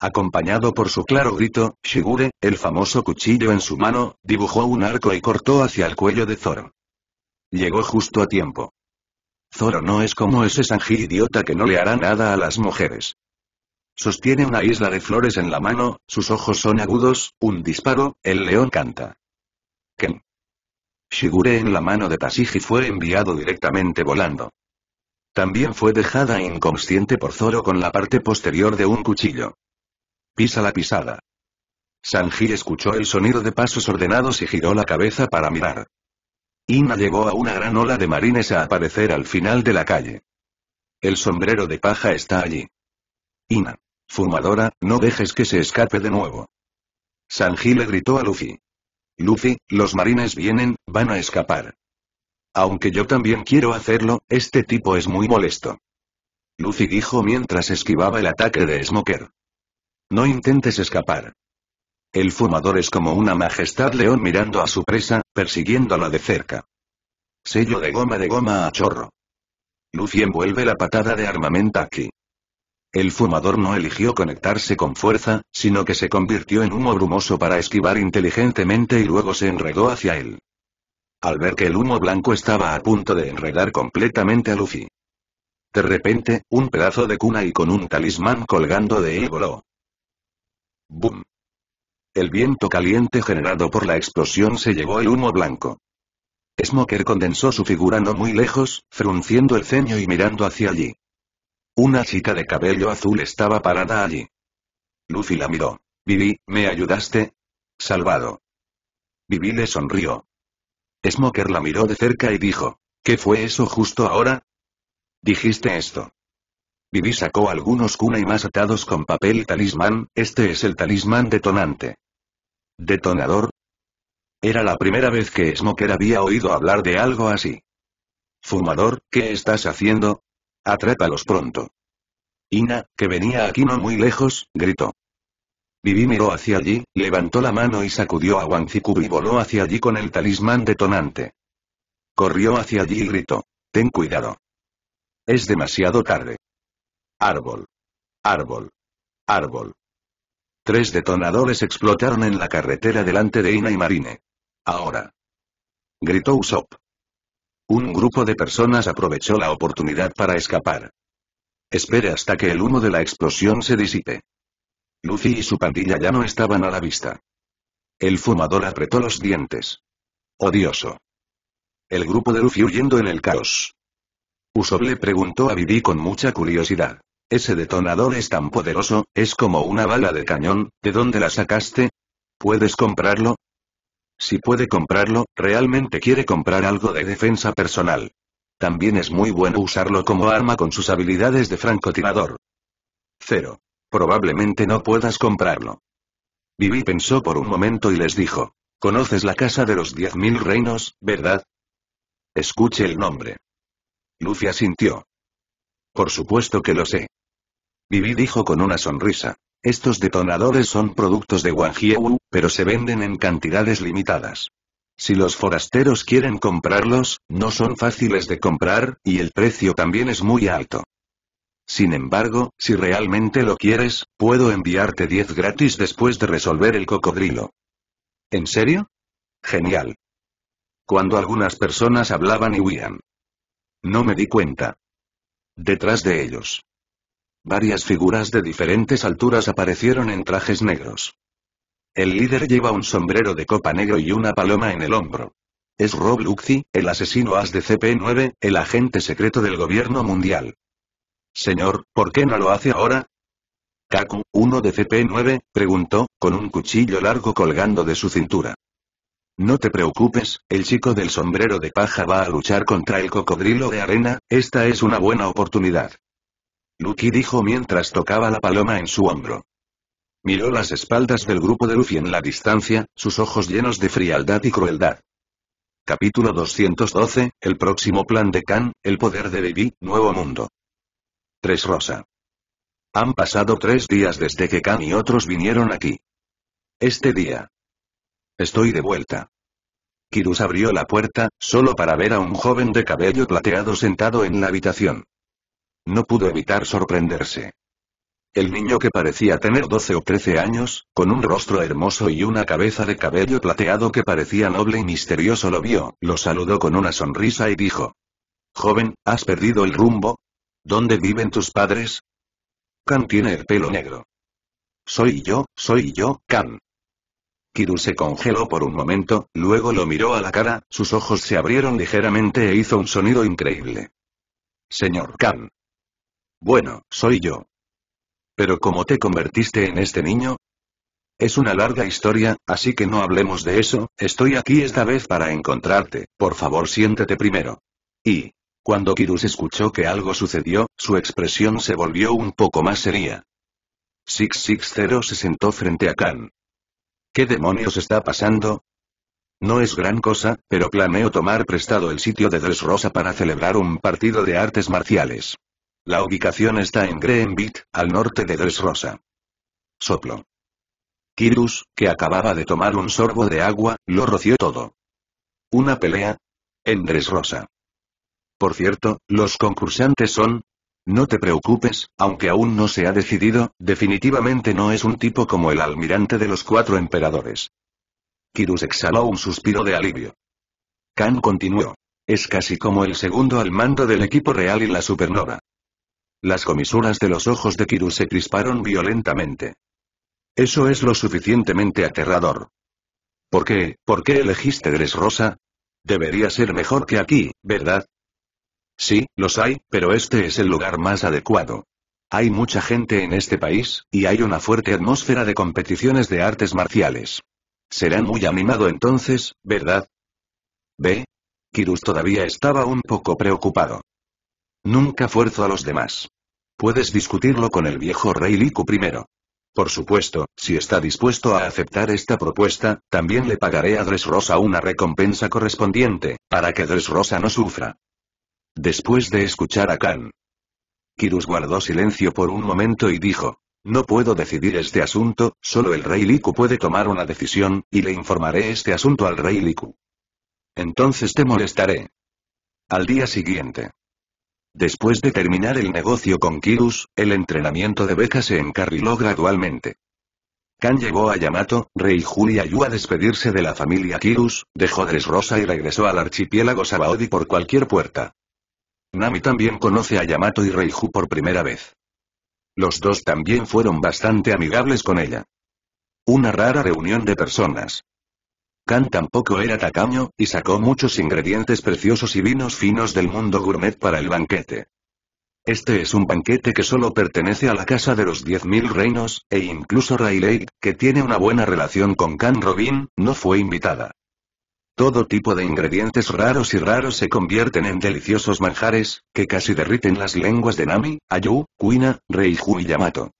Acompañado por su claro grito, Shigure, el famoso cuchillo en su mano, dibujó un arco y cortó hacia el cuello de Zoro. Llegó justo a tiempo. Zoro no es como ese Sanji idiota que no le hará nada a las mujeres. Sostiene una isla de flores en la mano, sus ojos son agudos, un disparo, el león canta. Ken. Shigure en la mano de y fue enviado directamente volando. También fue dejada inconsciente por Zoro con la parte posterior de un cuchillo. Pisa la pisada. Sanji escuchó el sonido de pasos ordenados y giró la cabeza para mirar. Ina llegó a una gran ola de marines a aparecer al final de la calle. El sombrero de paja está allí. Ina. Fumadora, no dejes que se escape de nuevo. Sanji le gritó a Luffy. Lucy, los marines vienen, van a escapar. Aunque yo también quiero hacerlo, este tipo es muy molesto. Lucy dijo mientras esquivaba el ataque de Smoker. No intentes escapar. El fumador es como una majestad león mirando a su presa, persiguiéndola de cerca. Sello de goma de goma a chorro. Lucy envuelve la patada de armamento aquí. El fumador no eligió conectarse con fuerza, sino que se convirtió en humo brumoso para esquivar inteligentemente y luego se enredó hacia él. Al ver que el humo blanco estaba a punto de enredar completamente a Luffy. De repente, un pedazo de cuna y con un talismán colgando de él voló. ¡Bum! El viento caliente generado por la explosión se llevó el humo blanco. Smoker condensó su figura no muy lejos, frunciendo el ceño y mirando hacia allí. Una chica de cabello azul estaba parada allí. Lucy la miró. Vivi, ¿me ayudaste? Salvado. Vivi le sonrió. Smoker la miró de cerca y dijo, ¿qué fue eso justo ahora? Dijiste esto. Vivi sacó algunos cuna y más atados con papel talismán, este es el talismán detonante. ¿Detonador? Era la primera vez que Smoker había oído hablar de algo así. Fumador, ¿qué estás haciendo? Atrápalos pronto. Ina, que venía aquí no muy lejos, gritó. Vivi miró hacia allí, levantó la mano y sacudió a Wanzikub y voló hacia allí con el talismán detonante. Corrió hacia allí y gritó. Ten cuidado. Es demasiado tarde. Árbol. Árbol. Árbol. Tres detonadores explotaron en la carretera delante de Ina y Marine. Ahora. Gritó Usopp. Un grupo de personas aprovechó la oportunidad para escapar. Espere hasta que el humo de la explosión se disipe. Lucy y su pandilla ya no estaban a la vista. El fumador apretó los dientes. Odioso. El grupo de Luffy huyendo en el caos. Usopp le preguntó a Bibi con mucha curiosidad. Ese detonador es tan poderoso, es como una bala de cañón, ¿de dónde la sacaste? ¿Puedes comprarlo? Si puede comprarlo, realmente quiere comprar algo de defensa personal. También es muy bueno usarlo como arma con sus habilidades de francotirador. Cero. Probablemente no puedas comprarlo. Vivi pensó por un momento y les dijo. Conoces la casa de los diez mil reinos, ¿verdad? Escuche el nombre. Lucia sintió. Por supuesto que lo sé. Vivi dijo con una sonrisa. Estos detonadores son productos de Wangjiewu, pero se venden en cantidades limitadas. Si los forasteros quieren comprarlos, no son fáciles de comprar, y el precio también es muy alto. Sin embargo, si realmente lo quieres, puedo enviarte 10 gratis después de resolver el cocodrilo. ¿En serio? Genial. Cuando algunas personas hablaban y huían. No me di cuenta. Detrás de ellos. Varias figuras de diferentes alturas aparecieron en trajes negros. El líder lleva un sombrero de copa negro y una paloma en el hombro. Es Rob Luxi, el asesino as de CP9, el agente secreto del gobierno mundial. Señor, ¿por qué no lo hace ahora? Kaku, uno de CP9, preguntó, con un cuchillo largo colgando de su cintura. No te preocupes, el chico del sombrero de paja va a luchar contra el cocodrilo de arena, esta es una buena oportunidad. Lucky dijo mientras tocaba la paloma en su hombro. Miró las espaldas del grupo de Luffy en la distancia, sus ojos llenos de frialdad y crueldad. Capítulo 212, El próximo plan de Khan, El poder de Bibi, Nuevo Mundo. 3 Rosa. Han pasado tres días desde que Khan y otros vinieron aquí. Este día. Estoy de vuelta. Kirus abrió la puerta, solo para ver a un joven de cabello plateado sentado en la habitación no pudo evitar sorprenderse. El niño que parecía tener 12 o 13 años, con un rostro hermoso y una cabeza de cabello plateado que parecía noble y misterioso lo vio, lo saludó con una sonrisa y dijo. Joven, ¿has perdido el rumbo? ¿Dónde viven tus padres? Kan tiene el pelo negro. Soy yo, soy yo, Kan. Kiru se congeló por un momento, luego lo miró a la cara, sus ojos se abrieron ligeramente e hizo un sonido increíble. Señor Kan. Bueno, soy yo. Pero ¿cómo te convertiste en este niño? Es una larga historia, así que no hablemos de eso, estoy aquí esta vez para encontrarte, por favor siéntete primero. Y, cuando Kirus escuchó que algo sucedió, su expresión se volvió un poco más seria. 660 se sentó frente a Khan. ¿Qué demonios está pasando? No es gran cosa, pero planeo tomar prestado el sitio de Dressrosa para celebrar un partido de artes marciales. La ubicación está en Greenbit, al norte de Dresrosa. Soplo. Kirus, que acababa de tomar un sorbo de agua, lo roció todo. Una pelea. En Dresrosa. Por cierto, los concursantes son... No te preocupes, aunque aún no se ha decidido, definitivamente no es un tipo como el almirante de los cuatro emperadores. Kirus exhaló un suspiro de alivio. Khan continuó. Es casi como el segundo al mando del equipo real y la supernova. Las comisuras de los ojos de Kirus se crisparon violentamente. Eso es lo suficientemente aterrador. ¿Por qué, por qué elegiste Rosa? Debería ser mejor que aquí, ¿verdad? Sí, los hay, pero este es el lugar más adecuado. Hay mucha gente en este país, y hay una fuerte atmósfera de competiciones de artes marciales. Será muy animado entonces, ¿verdad? Ve. Kirus todavía estaba un poco preocupado. Nunca fuerzo a los demás. Puedes discutirlo con el viejo rey Liku primero. Por supuesto, si está dispuesto a aceptar esta propuesta, también le pagaré a Dressrosa una recompensa correspondiente, para que Rosa no sufra. Después de escuchar a Khan, Kirus guardó silencio por un momento y dijo, no puedo decidir este asunto, solo el rey Liku puede tomar una decisión, y le informaré este asunto al rey Liku. Entonces te molestaré. Al día siguiente. Después de terminar el negocio con Kirus, el entrenamiento de Becca se encarriló gradualmente. Kan llegó a Yamato, Rey y Yu a despedirse de la familia Kirus, dejó rosa y regresó al archipiélago Sabaody por cualquier puerta. Nami también conoce a Yamato y Reiju por primera vez. Los dos también fueron bastante amigables con ella. Una rara reunión de personas. Khan tampoco era tacaño, y sacó muchos ingredientes preciosos y vinos finos del mundo gourmet para el banquete. Este es un banquete que solo pertenece a la Casa de los Diez Mil Reinos, e incluso Rayleigh, que tiene una buena relación con Kan Robin, no fue invitada. Todo tipo de ingredientes raros y raros se convierten en deliciosos manjares, que casi derriten las lenguas de Nami, Ayu, Kuina, Reiju y Yamato.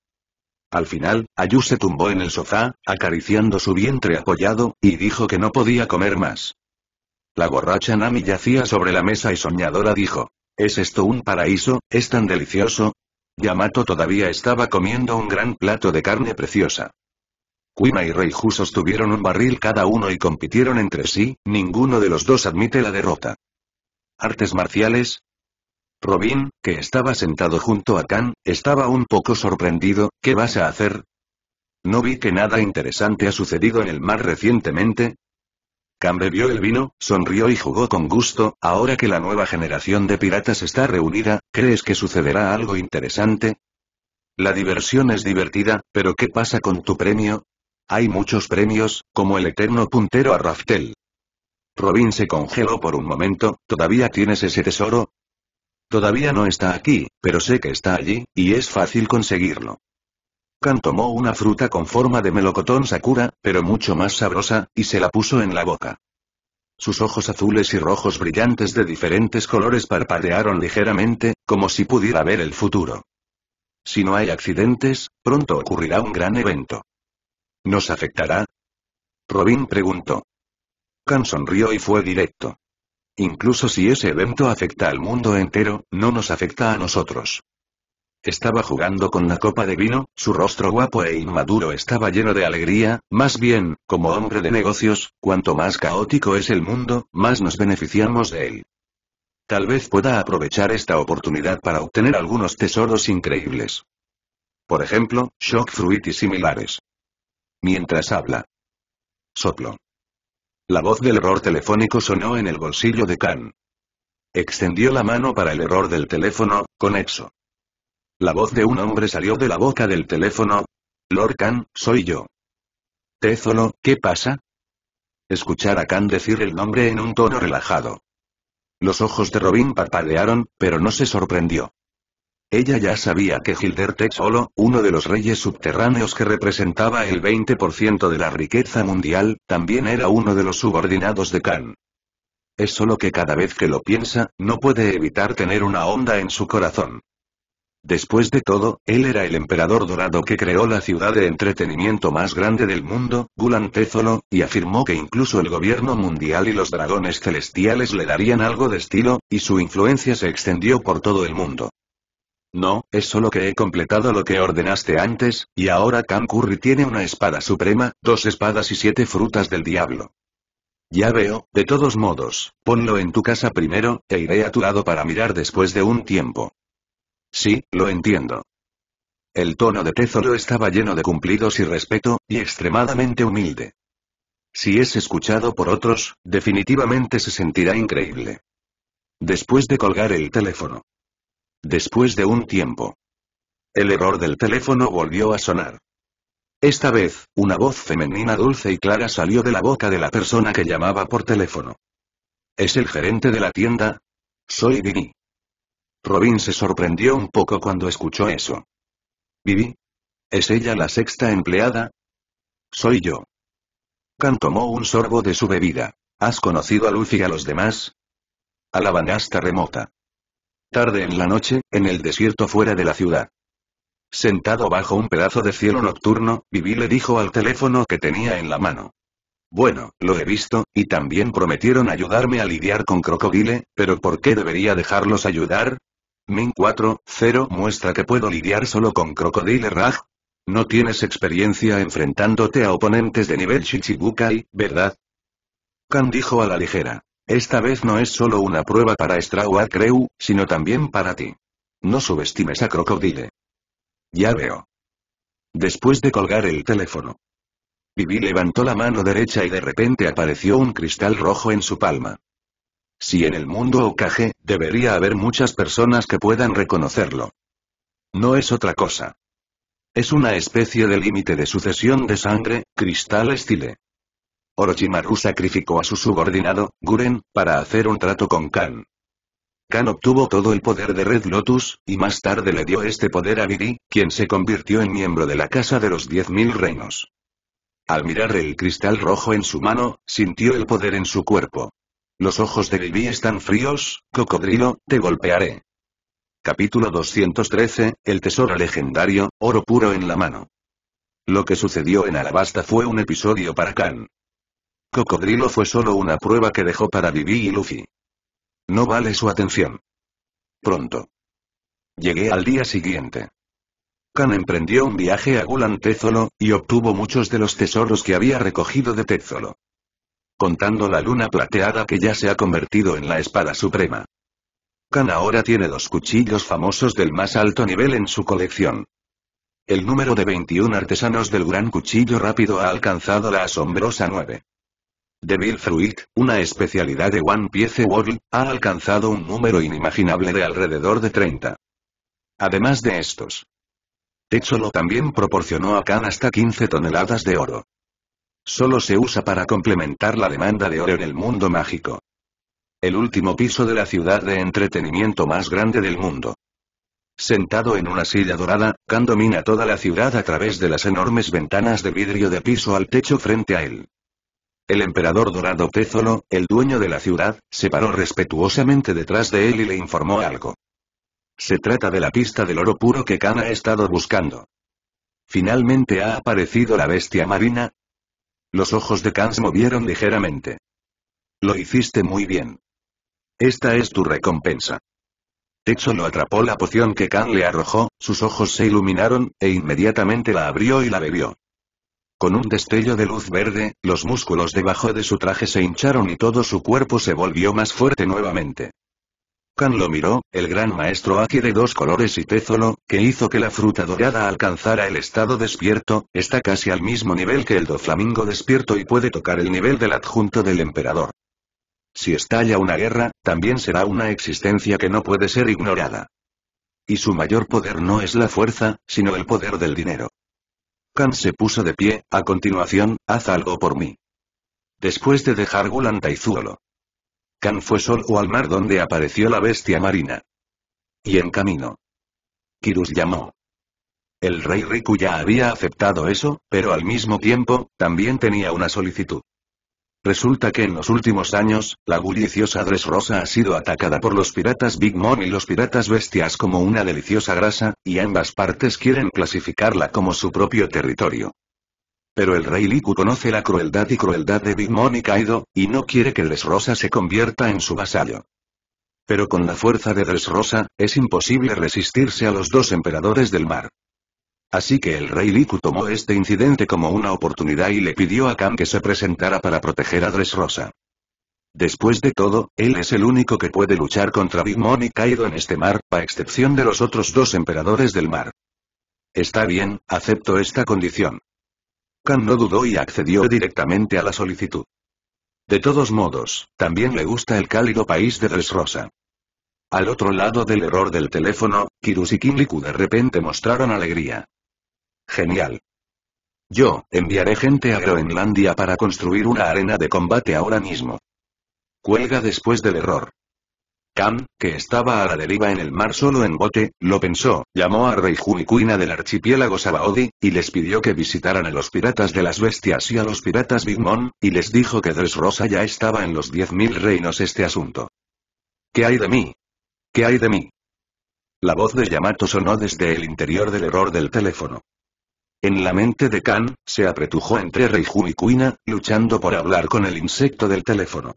Al final, Ayu se tumbó en el sofá, acariciando su vientre apoyado, y dijo que no podía comer más. La borracha Nami yacía sobre la mesa y soñadora dijo. ¿Es esto un paraíso? ¿Es tan delicioso? Yamato todavía estaba comiendo un gran plato de carne preciosa. Kuima y Reiju sostuvieron un barril cada uno y compitieron entre sí, ninguno de los dos admite la derrota. Artes marciales, Robin, que estaba sentado junto a Khan, estaba un poco sorprendido, ¿qué vas a hacer? ¿No vi que nada interesante ha sucedido en el mar recientemente? Khan bebió el vino, sonrió y jugó con gusto, ahora que la nueva generación de piratas está reunida, ¿crees que sucederá algo interesante? La diversión es divertida, pero ¿qué pasa con tu premio? Hay muchos premios, como el eterno puntero a Raftel. Robin se congeló por un momento, ¿todavía tienes ese tesoro? Todavía no está aquí, pero sé que está allí, y es fácil conseguirlo. Kan tomó una fruta con forma de melocotón sakura, pero mucho más sabrosa, y se la puso en la boca. Sus ojos azules y rojos brillantes de diferentes colores parpadearon ligeramente, como si pudiera ver el futuro. Si no hay accidentes, pronto ocurrirá un gran evento. ¿Nos afectará? Robin preguntó. Khan sonrió y fue directo. Incluso si ese evento afecta al mundo entero, no nos afecta a nosotros. Estaba jugando con la copa de vino, su rostro guapo e inmaduro estaba lleno de alegría, más bien, como hombre de negocios, cuanto más caótico es el mundo, más nos beneficiamos de él. Tal vez pueda aprovechar esta oportunidad para obtener algunos tesoros increíbles. Por ejemplo, shock fruit y similares. Mientras habla. Soplo. La voz del error telefónico sonó en el bolsillo de Khan. Extendió la mano para el error del teléfono, conexo. La voz de un hombre salió de la boca del teléfono. Lord Khan, soy yo. Tézolo, ¿qué pasa? Escuchar a Khan decir el nombre en un tono relajado. Los ojos de Robin parpadearon, pero no se sorprendió. Ella ya sabía que Hilder Tetzolo, uno de los reyes subterráneos que representaba el 20% de la riqueza mundial, también era uno de los subordinados de Khan. Es solo que cada vez que lo piensa, no puede evitar tener una onda en su corazón. Después de todo, él era el emperador dorado que creó la ciudad de entretenimiento más grande del mundo, Gulan y afirmó que incluso el gobierno mundial y los dragones celestiales le darían algo de estilo, y su influencia se extendió por todo el mundo. No, es solo que he completado lo que ordenaste antes, y ahora Cam tiene una espada suprema, dos espadas y siete frutas del diablo. Ya veo, de todos modos, ponlo en tu casa primero, e iré a tu lado para mirar después de un tiempo. Sí, lo entiendo. El tono de Tezoro estaba lleno de cumplidos y respeto, y extremadamente humilde. Si es escuchado por otros, definitivamente se sentirá increíble. Después de colgar el teléfono, Después de un tiempo. El error del teléfono volvió a sonar. Esta vez, una voz femenina dulce y clara salió de la boca de la persona que llamaba por teléfono. ¿Es el gerente de la tienda? Soy Vivi. Robin se sorprendió un poco cuando escuchó eso. ¿Vivi? ¿Es ella la sexta empleada? Soy yo. Can tomó un sorbo de su bebida. ¿Has conocido a Luffy y a los demás? A la banasta remota. Tarde en la noche, en el desierto fuera de la ciudad. Sentado bajo un pedazo de cielo nocturno, Vivi le dijo al teléfono que tenía en la mano. Bueno, lo he visto, y también prometieron ayudarme a lidiar con Crocodile, pero ¿por qué debería dejarlos ayudar? Min 4.0 muestra que puedo lidiar solo con Crocodile Raj. No tienes experiencia enfrentándote a oponentes de nivel Shichibukai, ¿verdad? Kan dijo a la ligera. Esta vez no es solo una prueba para Straw Creu, sino también para ti. No subestimes a Crocodile. Ya veo. Después de colgar el teléfono. Vivi levantó la mano derecha y de repente apareció un cristal rojo en su palma. Si en el mundo Okage, debería haber muchas personas que puedan reconocerlo. No es otra cosa. Es una especie de límite de sucesión de sangre, cristal estile. Orochimaru sacrificó a su subordinado, Guren, para hacer un trato con Kan. Kan obtuvo todo el poder de Red Lotus, y más tarde le dio este poder a Vivi, quien se convirtió en miembro de la Casa de los Diez Mil Reinos. Al mirar el cristal rojo en su mano, sintió el poder en su cuerpo. Los ojos de Vivi están fríos, cocodrilo, te golpearé. Capítulo 213, El Tesoro Legendario, Oro Puro en la Mano. Lo que sucedió en Alabasta fue un episodio para Kan. Cocodrilo fue solo una prueba que dejó para Vivi y Luffy. No vale su atención. Pronto. Llegué al día siguiente. Khan emprendió un viaje a Gulan Tézolo, y obtuvo muchos de los tesoros que había recogido de Tézolo. Contando la luna plateada que ya se ha convertido en la espada suprema. Khan ahora tiene dos cuchillos famosos del más alto nivel en su colección. El número de 21 artesanos del gran cuchillo rápido ha alcanzado la asombrosa 9. Devil Fruit, una especialidad de One Piece World, ha alcanzado un número inimaginable de alrededor de 30. Además de estos, Techolo también proporcionó a Khan hasta 15 toneladas de oro. Solo se usa para complementar la demanda de oro en el mundo mágico. El último piso de la ciudad de entretenimiento más grande del mundo. Sentado en una silla dorada, Khan domina toda la ciudad a través de las enormes ventanas de vidrio de piso al techo frente a él. El emperador dorado Tezolo, el dueño de la ciudad, se paró respetuosamente detrás de él y le informó algo. Se trata de la pista del oro puro que Khan ha estado buscando. ¿Finalmente ha aparecido la bestia marina? Los ojos de Khan se movieron ligeramente. Lo hiciste muy bien. Esta es tu recompensa. Tezolo atrapó la poción que Khan le arrojó, sus ojos se iluminaron, e inmediatamente la abrió y la bebió. Con un destello de luz verde, los músculos debajo de su traje se hincharon y todo su cuerpo se volvió más fuerte nuevamente. Kan lo miró, el gran maestro Aki de dos colores y tézolo, que hizo que la fruta dorada alcanzara el estado despierto, está casi al mismo nivel que el do flamingo despierto y puede tocar el nivel del adjunto del emperador. Si estalla una guerra, también será una existencia que no puede ser ignorada. Y su mayor poder no es la fuerza, sino el poder del dinero. Kan se puso de pie, a continuación, haz algo por mí. Después de dejar Gulan Taizuolo. Kan fue solo al mar donde apareció la bestia marina. Y en camino. Kirus llamó. El rey Riku ya había aceptado eso, pero al mismo tiempo, también tenía una solicitud. Resulta que en los últimos años, la bulliciosa Dressrosa ha sido atacada por los piratas Big Mom y los piratas Bestias como una deliciosa grasa, y ambas partes quieren clasificarla como su propio territorio. Pero el rey Liku conoce la crueldad y crueldad de Big Mom y Kaido, y no quiere que Dressrosa se convierta en su vasallo. Pero con la fuerza de Dressrosa, es imposible resistirse a los dos emperadores del mar. Así que el rey Liku tomó este incidente como una oportunidad y le pidió a Kan que se presentara para proteger a Dressrosa. Después de todo, él es el único que puede luchar contra Big Mom y Kaido en este mar, a excepción de los otros dos emperadores del mar. Está bien, acepto esta condición. Khan no dudó y accedió directamente a la solicitud. De todos modos, también le gusta el cálido país de Dressrosa. Al otro lado del error del teléfono, Kirus y Liku de repente mostraron alegría. Genial. Yo, enviaré gente a Groenlandia para construir una arena de combate ahora mismo. Cuelga después del error. Cam, que estaba a la deriva en el mar solo en bote, lo pensó, llamó a Rey y del archipiélago Sabaodi, y les pidió que visitaran a los piratas de las bestias y a los piratas Big y les dijo que Dressrosa ya estaba en los 10.000 reinos este asunto. ¿Qué hay de mí? ¿Qué hay de mí? La voz de Yamato sonó desde el interior del error del teléfono. En la mente de Khan, se apretujó entre Reiju y Kuina, luchando por hablar con el insecto del teléfono.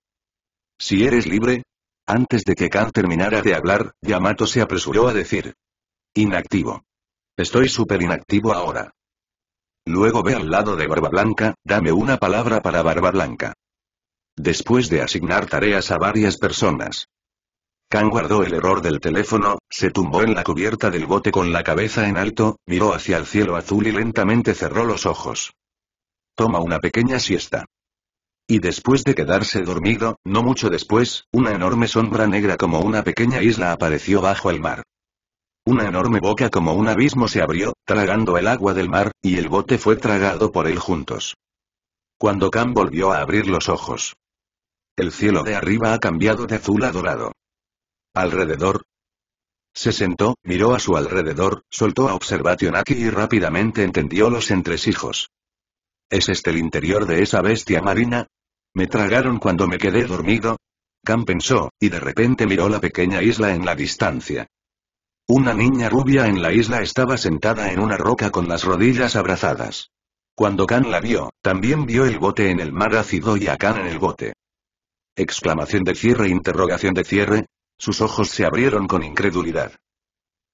Si eres libre. Antes de que Khan terminara de hablar, Yamato se apresuró a decir. Inactivo. Estoy súper inactivo ahora. Luego ve al lado de Barba Blanca, dame una palabra para Barba Blanca. Después de asignar tareas a varias personas, Kang guardó el error del teléfono, se tumbó en la cubierta del bote con la cabeza en alto, miró hacia el cielo azul y lentamente cerró los ojos. Toma una pequeña siesta. Y después de quedarse dormido, no mucho después, una enorme sombra negra como una pequeña isla apareció bajo el mar. Una enorme boca como un abismo se abrió, tragando el agua del mar, y el bote fue tragado por él juntos. Cuando Khan volvió a abrir los ojos. El cielo de arriba ha cambiado de azul a dorado. ¿Alrededor? Se sentó, miró a su alrededor, soltó a observación aquí y rápidamente entendió los entresijos. ¿Es este el interior de esa bestia marina? ¿Me tragaron cuando me quedé dormido? Can pensó, y de repente miró la pequeña isla en la distancia. Una niña rubia en la isla estaba sentada en una roca con las rodillas abrazadas. Cuando Can la vio, también vio el bote en el mar ácido y a Can en el bote. Exclamación de cierre, interrogación de cierre, sus ojos se abrieron con incredulidad.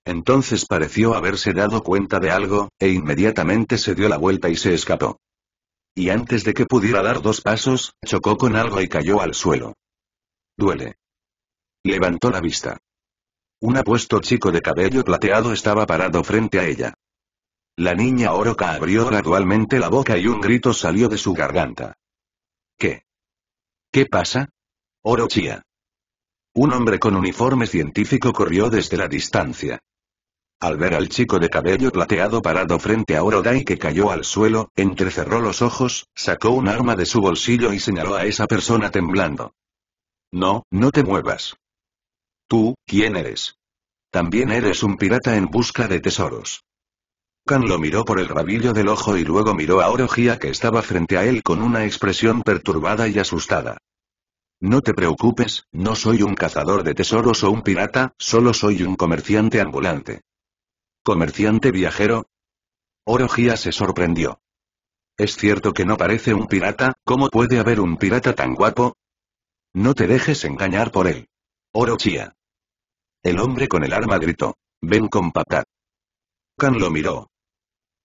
Entonces pareció haberse dado cuenta de algo, e inmediatamente se dio la vuelta y se escapó. Y antes de que pudiera dar dos pasos, chocó con algo y cayó al suelo. Duele. Levantó la vista. Un apuesto chico de cabello plateado estaba parado frente a ella. La niña Oroca abrió gradualmente la boca y un grito salió de su garganta. ¿Qué? ¿Qué pasa? Orochia. Un hombre con uniforme científico corrió desde la distancia. Al ver al chico de cabello plateado parado frente a Orodai que cayó al suelo, entrecerró los ojos, sacó un arma de su bolsillo y señaló a esa persona temblando. No, no te muevas. Tú, ¿quién eres? También eres un pirata en busca de tesoros. Kan lo miró por el rabillo del ojo y luego miró a Orogia que estaba frente a él con una expresión perturbada y asustada. No te preocupes, no soy un cazador de tesoros o un pirata, solo soy un comerciante ambulante. ¿Comerciante viajero? Orochia se sorprendió. Es cierto que no parece un pirata, ¿cómo puede haber un pirata tan guapo? No te dejes engañar por él. Orochia. El hombre con el arma gritó. Ven con papá. Khan lo miró.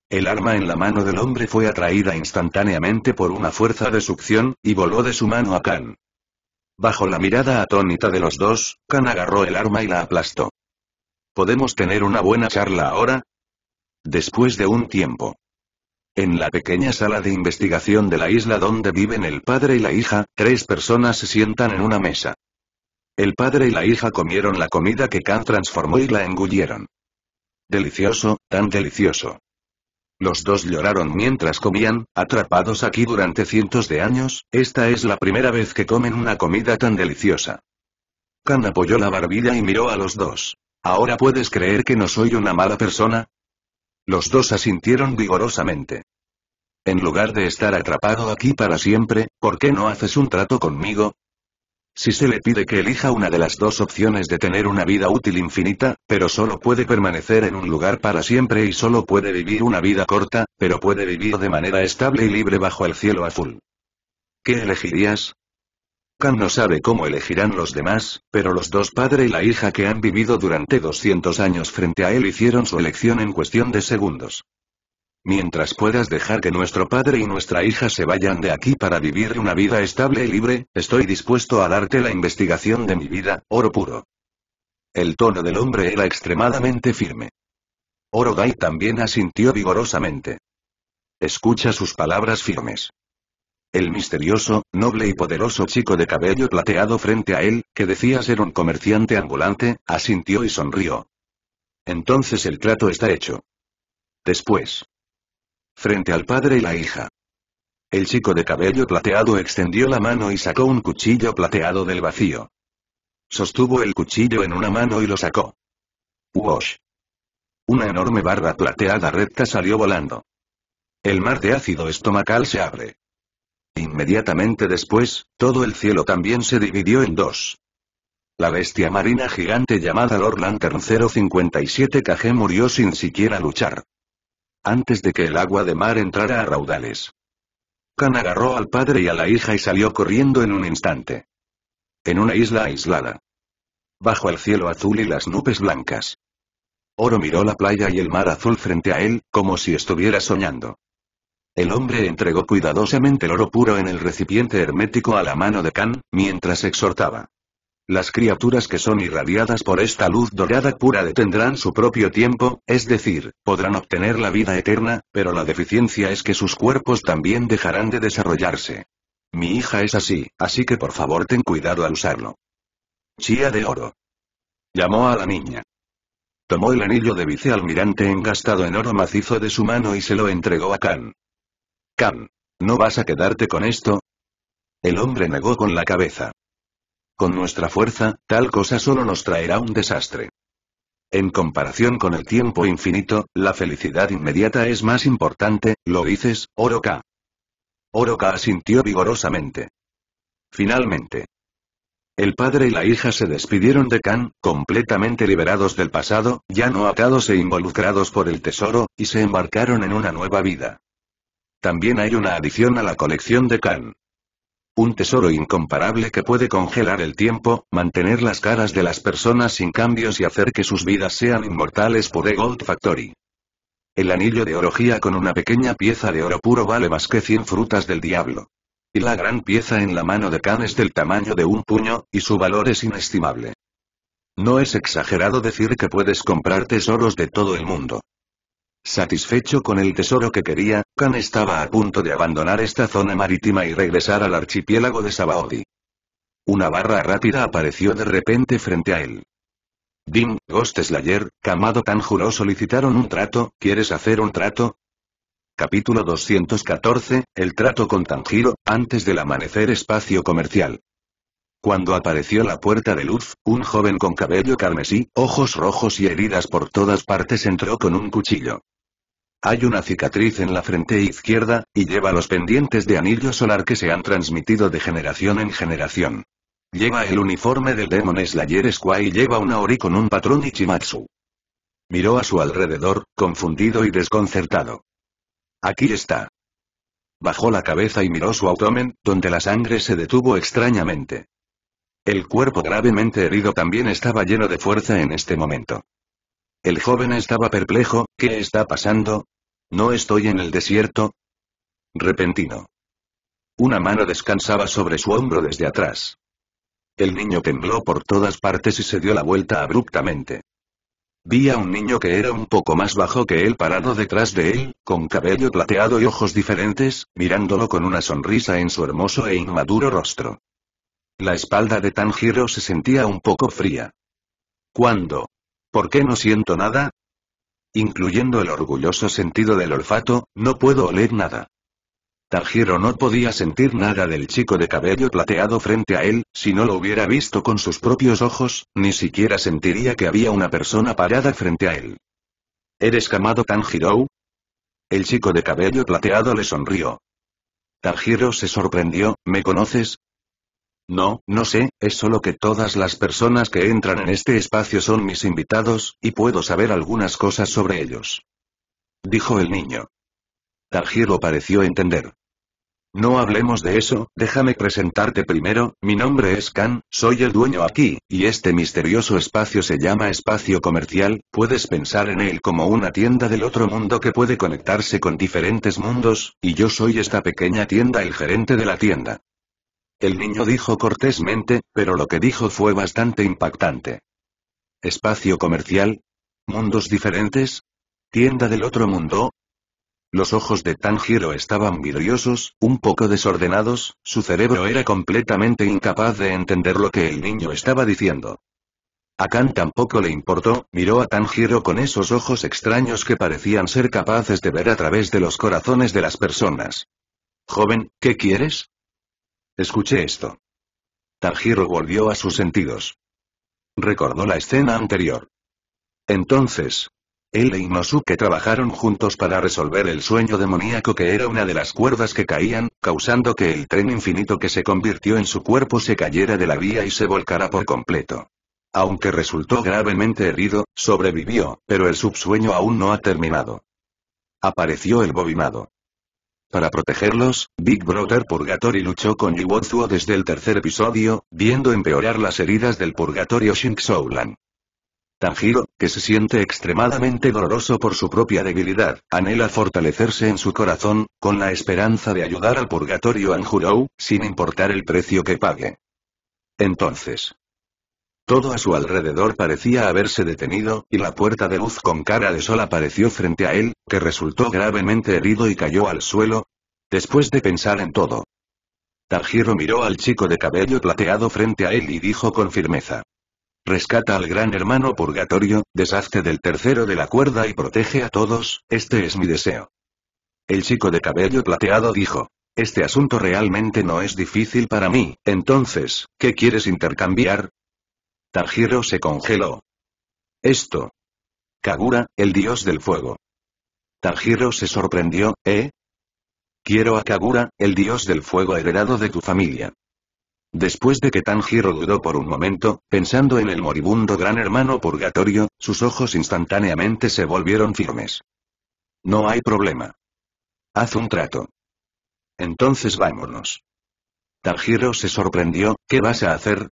El arma en la mano del hombre fue atraída instantáneamente por una fuerza de succión, y voló de su mano a Khan. Bajo la mirada atónita de los dos, Khan agarró el arma y la aplastó. ¿Podemos tener una buena charla ahora? Después de un tiempo. En la pequeña sala de investigación de la isla donde viven el padre y la hija, tres personas se sientan en una mesa. El padre y la hija comieron la comida que Khan transformó y la engullieron. Delicioso, tan delicioso. Los dos lloraron mientras comían, atrapados aquí durante cientos de años, esta es la primera vez que comen una comida tan deliciosa. Khan apoyó la barbilla y miró a los dos. ¿Ahora puedes creer que no soy una mala persona? Los dos asintieron vigorosamente. En lugar de estar atrapado aquí para siempre, ¿por qué no haces un trato conmigo? Si se le pide que elija una de las dos opciones de tener una vida útil infinita, pero solo puede permanecer en un lugar para siempre y solo puede vivir una vida corta, pero puede vivir de manera estable y libre bajo el cielo azul. ¿Qué elegirías? Khan no sabe cómo elegirán los demás, pero los dos padre y la hija que han vivido durante 200 años frente a él hicieron su elección en cuestión de segundos. Mientras puedas dejar que nuestro padre y nuestra hija se vayan de aquí para vivir una vida estable y libre, estoy dispuesto a darte la investigación de mi vida, oro puro. El tono del hombre era extremadamente firme. Orogai también asintió vigorosamente. Escucha sus palabras firmes. El misterioso, noble y poderoso chico de cabello plateado frente a él, que decía ser un comerciante ambulante, asintió y sonrió. Entonces el trato está hecho. Después. Frente al padre y la hija. El chico de cabello plateado extendió la mano y sacó un cuchillo plateado del vacío. Sostuvo el cuchillo en una mano y lo sacó. ¡Wosh! Una enorme barba plateada recta salió volando. El mar de ácido estomacal se abre. Inmediatamente después, todo el cielo también se dividió en dos. La bestia marina gigante llamada Lord Lantern 057 KG murió sin siquiera luchar antes de que el agua de mar entrara a raudales. Khan agarró al padre y a la hija y salió corriendo en un instante. En una isla aislada. Bajo el cielo azul y las nubes blancas. Oro miró la playa y el mar azul frente a él, como si estuviera soñando. El hombre entregó cuidadosamente el oro puro en el recipiente hermético a la mano de Khan, mientras exhortaba. Las criaturas que son irradiadas por esta luz dorada pura detendrán su propio tiempo, es decir, podrán obtener la vida eterna, pero la deficiencia es que sus cuerpos también dejarán de desarrollarse. Mi hija es así, así que por favor ten cuidado al usarlo. Chía de oro. Llamó a la niña. Tomó el anillo de vicealmirante engastado en oro macizo de su mano y se lo entregó a Khan. Khan. ¿No vas a quedarte con esto? El hombre negó con la cabeza. Con nuestra fuerza, tal cosa solo nos traerá un desastre. En comparación con el tiempo infinito, la felicidad inmediata es más importante, ¿lo dices, Oroka? Oroka asintió vigorosamente. Finalmente. El padre y la hija se despidieron de Khan, completamente liberados del pasado, ya no atados e involucrados por el tesoro, y se embarcaron en una nueva vida. También hay una adición a la colección de Khan. Un tesoro incomparable que puede congelar el tiempo, mantener las caras de las personas sin cambios y hacer que sus vidas sean inmortales por The Gold Factory. El anillo de orogía con una pequeña pieza de oro puro vale más que 100 frutas del diablo. Y la gran pieza en la mano de Khan es del tamaño de un puño, y su valor es inestimable. No es exagerado decir que puedes comprar tesoros de todo el mundo. Satisfecho con el tesoro que quería, Kan estaba a punto de abandonar esta zona marítima y regresar al archipiélago de Sabaody. Una barra rápida apareció de repente frente a él. Dim, Ghost Slayer, Kamado Tanjuro solicitaron un trato, ¿quieres hacer un trato? Capítulo 214, El trato con Tanjiro, antes del amanecer espacio comercial. Cuando apareció la puerta de luz, un joven con cabello carmesí, ojos rojos y heridas por todas partes entró con un cuchillo. Hay una cicatriz en la frente izquierda, y lleva los pendientes de anillo solar que se han transmitido de generación en generación. Lleva el uniforme del Demon Slayer Squad y lleva una Ori con un patrón Ichimatsu. Miró a su alrededor, confundido y desconcertado. Aquí está. Bajó la cabeza y miró su abdomen, donde la sangre se detuvo extrañamente. El cuerpo gravemente herido también estaba lleno de fuerza en este momento. El joven estaba perplejo, ¿qué está pasando? ¿No estoy en el desierto? Repentino. Una mano descansaba sobre su hombro desde atrás. El niño tembló por todas partes y se dio la vuelta abruptamente. Vi a un niño que era un poco más bajo que él parado detrás de él, con cabello plateado y ojos diferentes, mirándolo con una sonrisa en su hermoso e inmaduro rostro. La espalda de Tanjiro se sentía un poco fría. ¿Cuándo? ¿Por qué no siento nada? incluyendo el orgulloso sentido del olfato, no puedo oler nada. Tarjiro no podía sentir nada del chico de cabello plateado frente a él, si no lo hubiera visto con sus propios ojos, ni siquiera sentiría que había una persona parada frente a él. ¿Eres Kamado Tanjiro? El chico de cabello plateado le sonrió. Tarjiro se sorprendió, ¿me conoces? No, no sé, es solo que todas las personas que entran en este espacio son mis invitados, y puedo saber algunas cosas sobre ellos. Dijo el niño. Tarjiro pareció entender. No hablemos de eso, déjame presentarte primero, mi nombre es Kan, soy el dueño aquí, y este misterioso espacio se llama espacio comercial, puedes pensar en él como una tienda del otro mundo que puede conectarse con diferentes mundos, y yo soy esta pequeña tienda el gerente de la tienda. El niño dijo cortésmente, pero lo que dijo fue bastante impactante. Espacio comercial. Mundos diferentes. Tienda del otro mundo. Los ojos de Tanjiro estaban vidriosos, un poco desordenados, su cerebro era completamente incapaz de entender lo que el niño estaba diciendo. A Khan tampoco le importó, miró a Tanjiro con esos ojos extraños que parecían ser capaces de ver a través de los corazones de las personas. Joven, ¿qué quieres? Escuché esto. Tanjiro volvió a sus sentidos. Recordó la escena anterior. Entonces, él y e Inosuke trabajaron juntos para resolver el sueño demoníaco que era una de las cuerdas que caían, causando que el tren infinito que se convirtió en su cuerpo se cayera de la vía y se volcara por completo. Aunque resultó gravemente herido, sobrevivió, pero el subsueño aún no ha terminado. Apareció el bobimado. Para protegerlos, Big Brother Purgatory luchó con Iwotsuo desde el tercer episodio, viendo empeorar las heridas del Purgatorio Shinxoulan. Tanjiro, que se siente extremadamente doloroso por su propia debilidad, anhela fortalecerse en su corazón, con la esperanza de ayudar al Purgatorio Anjurou, sin importar el precio que pague. Entonces, todo a su alrededor parecía haberse detenido, y la puerta de luz con cara de sol apareció frente a él, que resultó gravemente herido y cayó al suelo. Después de pensar en todo. Tarjiro miró al chico de cabello plateado frente a él y dijo con firmeza. Rescata al gran hermano purgatorio, deshazte del tercero de la cuerda y protege a todos, este es mi deseo. El chico de cabello plateado dijo. Este asunto realmente no es difícil para mí, entonces, ¿qué quieres intercambiar? Tanjiro se congeló. Esto. Kagura, el dios del fuego. Tanjiro se sorprendió, ¿eh? Quiero a Kagura, el dios del fuego heredado de tu familia. Después de que Tanjiro dudó por un momento, pensando en el moribundo gran hermano purgatorio, sus ojos instantáneamente se volvieron firmes. No hay problema. Haz un trato. Entonces vámonos. Tanjiro se sorprendió, ¿qué vas a hacer?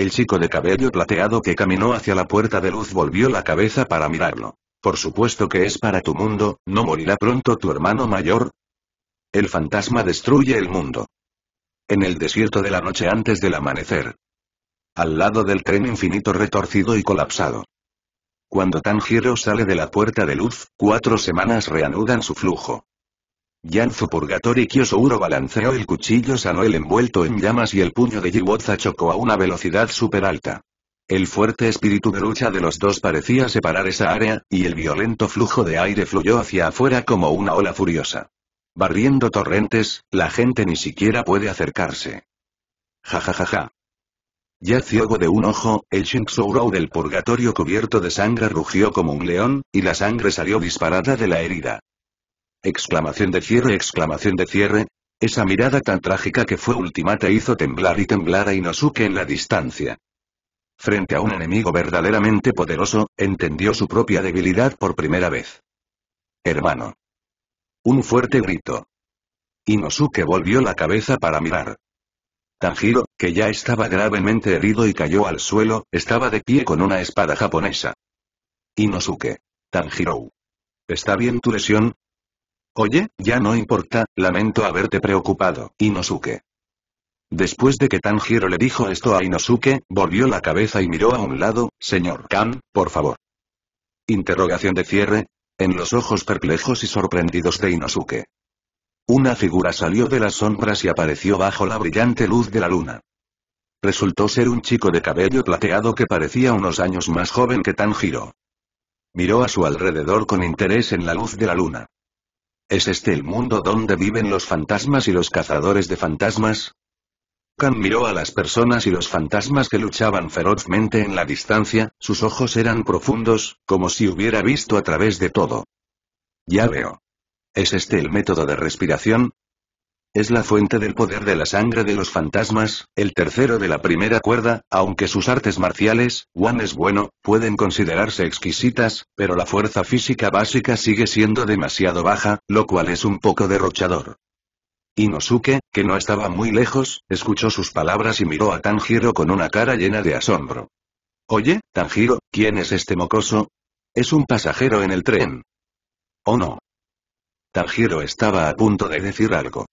El chico de cabello plateado que caminó hacia la puerta de luz volvió la cabeza para mirarlo. Por supuesto que es para tu mundo, ¿no morirá pronto tu hermano mayor? El fantasma destruye el mundo. En el desierto de la noche antes del amanecer. Al lado del tren infinito retorcido y colapsado. Cuando Tanjiro sale de la puerta de luz, cuatro semanas reanudan su flujo. Yanzo Purgatory Kyosouro balanceó el cuchillo Sanoel envuelto en llamas y el puño de Jiwotza chocó a una velocidad súper alta. El fuerte espíritu de lucha de los dos parecía separar esa área, y el violento flujo de aire fluyó hacia afuera como una ola furiosa. Barriendo torrentes, la gente ni siquiera puede acercarse. Ja ja ja ja. Ya ciego de un ojo, el Shinksourou del purgatorio cubierto de sangre rugió como un león, y la sangre salió disparada de la herida. Exclamación de cierre, exclamación de cierre. Esa mirada tan trágica que fue ultimata hizo temblar y temblar a Inosuke en la distancia. Frente a un enemigo verdaderamente poderoso, entendió su propia debilidad por primera vez. Hermano. Un fuerte grito. Inosuke volvió la cabeza para mirar. Tanjiro, que ya estaba gravemente herido y cayó al suelo, estaba de pie con una espada japonesa. Inosuke. Tanjiro. ¿Está bien tu lesión? Oye, ya no importa, lamento haberte preocupado, Inosuke. Después de que Tanjiro le dijo esto a Inosuke, volvió la cabeza y miró a un lado, señor Kan, por favor. Interrogación de cierre, en los ojos perplejos y sorprendidos de Inosuke. Una figura salió de las sombras y apareció bajo la brillante luz de la luna. Resultó ser un chico de cabello plateado que parecía unos años más joven que Tanjiro. Miró a su alrededor con interés en la luz de la luna. ¿Es este el mundo donde viven los fantasmas y los cazadores de fantasmas? Khan miró a las personas y los fantasmas que luchaban ferozmente en la distancia, sus ojos eran profundos, como si hubiera visto a través de todo. Ya veo. ¿Es este el método de respiración? Es la fuente del poder de la sangre de los fantasmas, el tercero de la primera cuerda, aunque sus artes marciales, Wan es bueno, pueden considerarse exquisitas, pero la fuerza física básica sigue siendo demasiado baja, lo cual es un poco derrochador. Inosuke, que no estaba muy lejos, escuchó sus palabras y miró a Tanjiro con una cara llena de asombro. Oye, Tanjiro, ¿quién es este mocoso? Es un pasajero en el tren. ¿O no? Tanjiro estaba a punto de decir algo.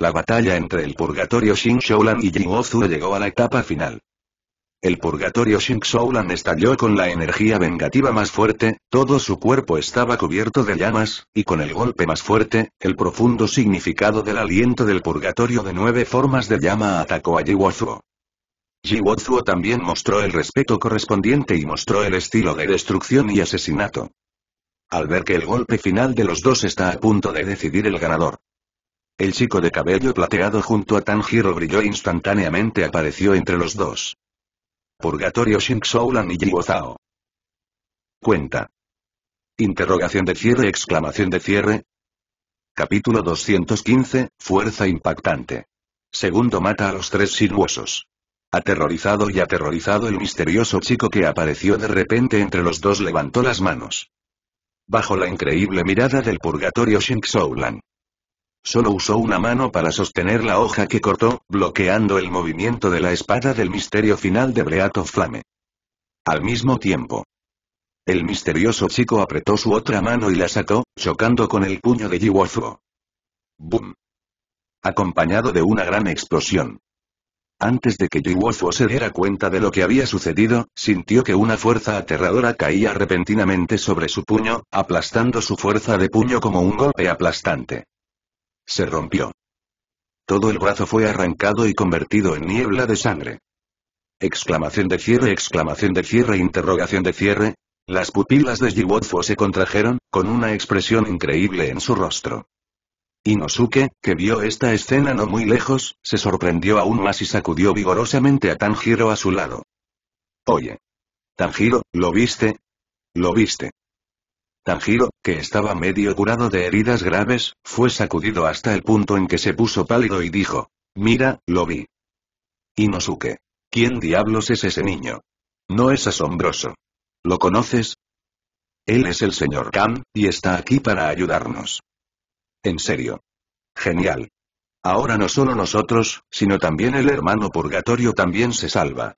La batalla entre el Purgatorio Shin Lan y Ji llegó a la etapa final. El Purgatorio Shin Shoulan estalló con la energía vengativa más fuerte, todo su cuerpo estaba cubierto de llamas, y con el golpe más fuerte, el profundo significado del aliento del Purgatorio de nueve formas de llama atacó a Ji Jiwozuo también mostró el respeto correspondiente y mostró el estilo de destrucción y asesinato. Al ver que el golpe final de los dos está a punto de decidir el ganador, el chico de cabello plateado junto a Tanjiro brilló instantáneamente apareció entre los dos. Purgatorio Lan y Zhao. Cuenta. Interrogación de cierre exclamación de cierre. Capítulo 215, Fuerza Impactante. Segundo mata a los tres sinuosos. Aterrorizado y aterrorizado el misterioso chico que apareció de repente entre los dos levantó las manos. Bajo la increíble mirada del purgatorio Shinxoulan. Solo usó una mano para sostener la hoja que cortó, bloqueando el movimiento de la espada del misterio final de Breato Flame. Al mismo tiempo, el misterioso chico apretó su otra mano y la sacó, chocando con el puño de Jiwazuo. ¡Bum! Acompañado de una gran explosión. Antes de que Jiwazuo se diera cuenta de lo que había sucedido, sintió que una fuerza aterradora caía repentinamente sobre su puño, aplastando su fuerza de puño como un golpe aplastante se rompió. Todo el brazo fue arrancado y convertido en niebla de sangre. Exclamación de cierre, exclamación de cierre, interrogación de cierre. Las pupilas de Jiwotfo se contrajeron, con una expresión increíble en su rostro. Inosuke, que vio esta escena no muy lejos, se sorprendió aún más y sacudió vigorosamente a Tanjiro a su lado. Oye. Tanjiro, ¿lo viste? Lo viste. Tanjiro, que estaba medio curado de heridas graves, fue sacudido hasta el punto en que se puso pálido y dijo, mira, lo vi. Inosuke. ¿Quién diablos es ese niño? No es asombroso. ¿Lo conoces? Él es el señor Kam, y está aquí para ayudarnos. En serio. Genial. Ahora no solo nosotros, sino también el hermano purgatorio también se salva.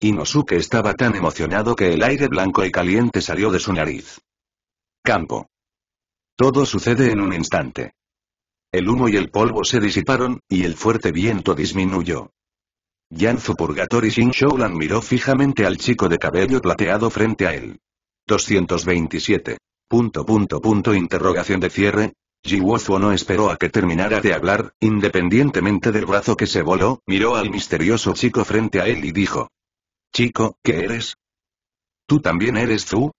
Inosuke estaba tan emocionado que el aire blanco y caliente salió de su nariz. Campo. Todo sucede en un instante. El humo y el polvo se disiparon, y el fuerte viento disminuyó. Yanzu Purgatory Shin Shoulan miró fijamente al chico de cabello plateado frente a él. 227. Punto punto punto interrogación de cierre. Jiwozuo no esperó a que terminara de hablar, independientemente del brazo que se voló, miró al misterioso chico frente a él y dijo. Chico, ¿qué eres? ¿Tú también eres tú?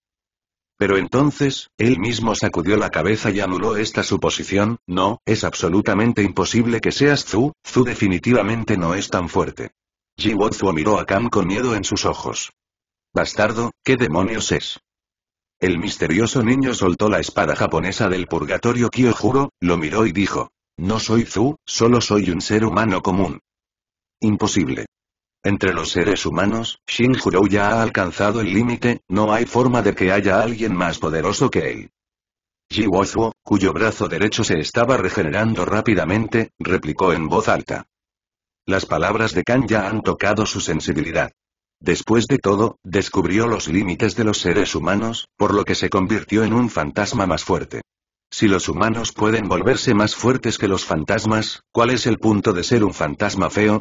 Pero entonces, él mismo sacudió la cabeza y anuló esta suposición, no, es absolutamente imposible que seas Zu, Zu definitivamente no es tan fuerte. Jiwozuo miró a Kam con miedo en sus ojos. Bastardo, ¿qué demonios es? El misterioso niño soltó la espada japonesa del purgatorio Kyojuro, lo miró y dijo. No soy Zu, solo soy un ser humano común. Imposible. Entre los seres humanos, Shinjuro ya ha alcanzado el límite, no hay forma de que haya alguien más poderoso que él. Wozuo, cuyo brazo derecho se estaba regenerando rápidamente, replicó en voz alta. Las palabras de Kan ya han tocado su sensibilidad. Después de todo, descubrió los límites de los seres humanos, por lo que se convirtió en un fantasma más fuerte. Si los humanos pueden volverse más fuertes que los fantasmas, ¿cuál es el punto de ser un fantasma feo?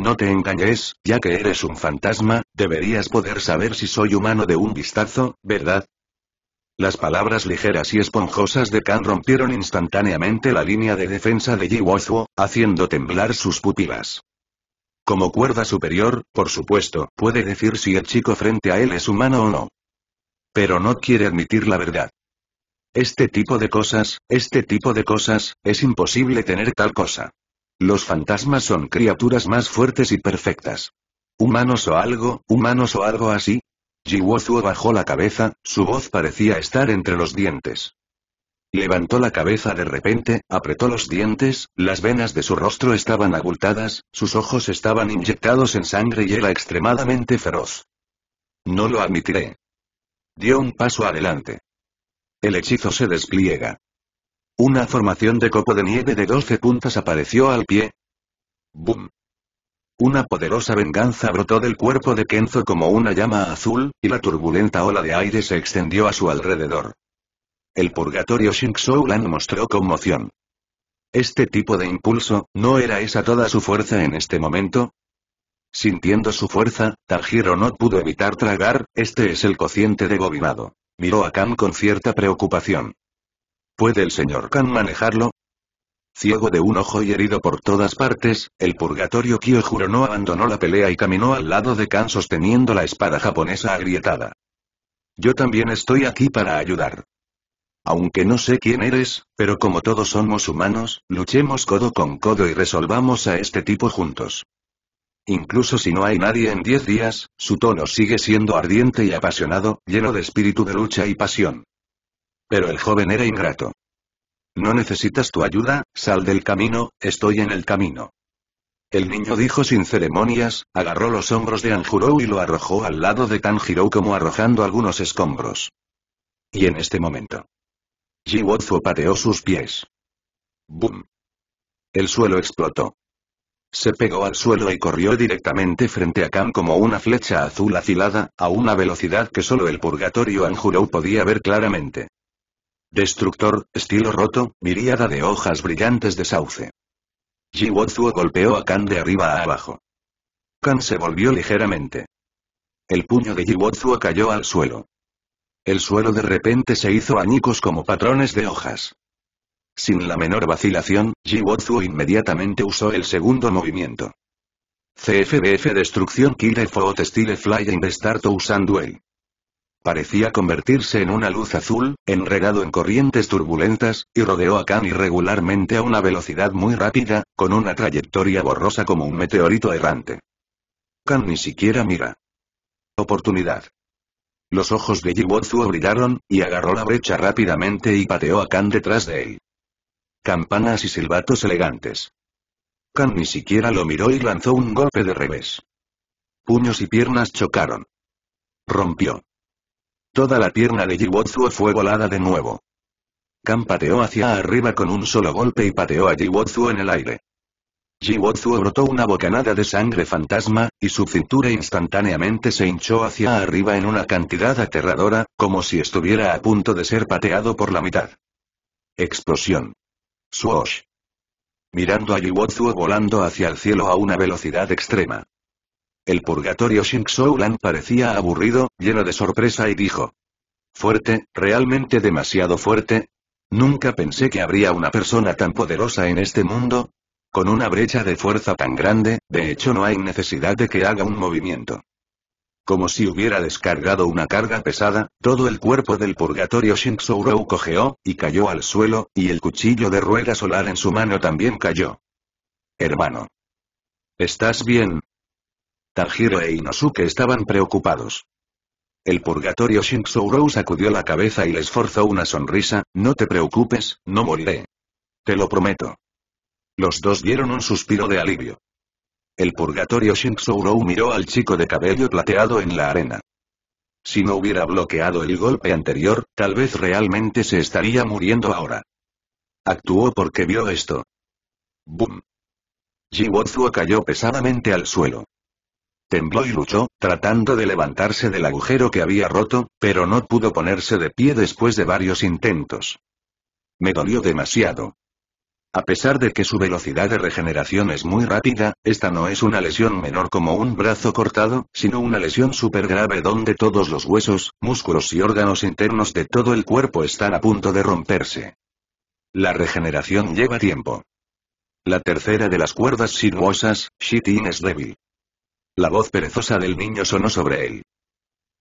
No te engañes, ya que eres un fantasma, deberías poder saber si soy humano de un vistazo, ¿verdad? Las palabras ligeras y esponjosas de Khan rompieron instantáneamente la línea de defensa de Jiwozuo, haciendo temblar sus pupilas. Como cuerda superior, por supuesto, puede decir si el chico frente a él es humano o no. Pero no quiere admitir la verdad. Este tipo de cosas, este tipo de cosas, es imposible tener tal cosa. Los fantasmas son criaturas más fuertes y perfectas. ¿Humanos o algo, humanos o algo así? Jiwozuo bajó la cabeza, su voz parecía estar entre los dientes. Levantó la cabeza de repente, apretó los dientes, las venas de su rostro estaban abultadas, sus ojos estaban inyectados en sangre y era extremadamente feroz. No lo admitiré. Dio un paso adelante. El hechizo se despliega. Una formación de copo de nieve de 12 puntas apareció al pie. ¡Bum! Una poderosa venganza brotó del cuerpo de Kenzo como una llama azul, y la turbulenta ola de aire se extendió a su alrededor. El purgatorio Lan mostró conmoción. Este tipo de impulso, ¿no era esa toda su fuerza en este momento? Sintiendo su fuerza, Tanjiro no pudo evitar tragar, este es el cociente de bobinado. Miró a Kam con cierta preocupación. ¿Puede el señor Kan manejarlo? Ciego de un ojo y herido por todas partes, el purgatorio Kyojuro no abandonó la pelea y caminó al lado de Kan sosteniendo la espada japonesa agrietada. Yo también estoy aquí para ayudar. Aunque no sé quién eres, pero como todos somos humanos, luchemos codo con codo y resolvamos a este tipo juntos. Incluso si no hay nadie en diez días, su tono sigue siendo ardiente y apasionado, lleno de espíritu de lucha y pasión. Pero el joven era ingrato. No necesitas tu ayuda, sal del camino, estoy en el camino. El niño dijo sin ceremonias, agarró los hombros de Anjurou y lo arrojó al lado de Tanjiro como arrojando algunos escombros. Y en este momento. Jiwotsu pateó sus pies. ¡Bum! El suelo explotó. Se pegó al suelo y corrió directamente frente a Kan como una flecha azul afilada, a una velocidad que solo el purgatorio Anjurou podía ver claramente. Destructor, estilo roto, miríada de hojas brillantes de sauce. Jiwotsuo golpeó a Kan de arriba a abajo. Kan se volvió ligeramente. El puño de Jiwotsuo cayó al suelo. El suelo de repente se hizo añicos como patrones de hojas. Sin la menor vacilación, Jiwotsuo inmediatamente usó el segundo movimiento. CFBF Destrucción Kill Foot Style Flying Start usando el Parecía convertirse en una luz azul, enredado en corrientes turbulentas, y rodeó a Khan irregularmente a una velocidad muy rápida, con una trayectoria borrosa como un meteorito errante. Khan ni siquiera mira. Oportunidad. Los ojos de Jibotsu brillaron, y agarró la brecha rápidamente y pateó a Kan detrás de él. Campanas y silbatos elegantes. Kan ni siquiera lo miró y lanzó un golpe de revés. Puños y piernas chocaron. Rompió. Toda la pierna de Jiwotsuo fue volada de nuevo. Kan pateó hacia arriba con un solo golpe y pateó a Jiwotsuo en el aire. Jiwotsuo brotó una bocanada de sangre fantasma, y su cintura instantáneamente se hinchó hacia arriba en una cantidad aterradora, como si estuviera a punto de ser pateado por la mitad. Explosión. Swoosh. Mirando a Jiwotsuo volando hacia el cielo a una velocidad extrema. El purgatorio shang Lan parecía aburrido, lleno de sorpresa y dijo. Fuerte, realmente demasiado fuerte. Nunca pensé que habría una persona tan poderosa en este mundo. Con una brecha de fuerza tan grande, de hecho no hay necesidad de que haga un movimiento. Como si hubiera descargado una carga pesada, todo el cuerpo del purgatorio Shinsourou cojeó, y cayó al suelo, y el cuchillo de rueda solar en su mano también cayó. Hermano. ¿Estás bien? Hiro e Inosuke estaban preocupados. El purgatorio Rou sacudió la cabeza y les forzó una sonrisa, no te preocupes, no moriré. Te lo prometo. Los dos dieron un suspiro de alivio. El purgatorio Rou miró al chico de cabello plateado en la arena. Si no hubiera bloqueado el golpe anterior, tal vez realmente se estaría muriendo ahora. Actuó porque vio esto. Boom. Jiwotsuo cayó pesadamente al suelo. Tembló y luchó, tratando de levantarse del agujero que había roto, pero no pudo ponerse de pie después de varios intentos. Me dolió demasiado. A pesar de que su velocidad de regeneración es muy rápida, esta no es una lesión menor como un brazo cortado, sino una lesión súper grave donde todos los huesos, músculos y órganos internos de todo el cuerpo están a punto de romperse. La regeneración lleva tiempo. La tercera de las cuerdas sinuosas, Shitin es débil. La voz perezosa del niño sonó sobre él.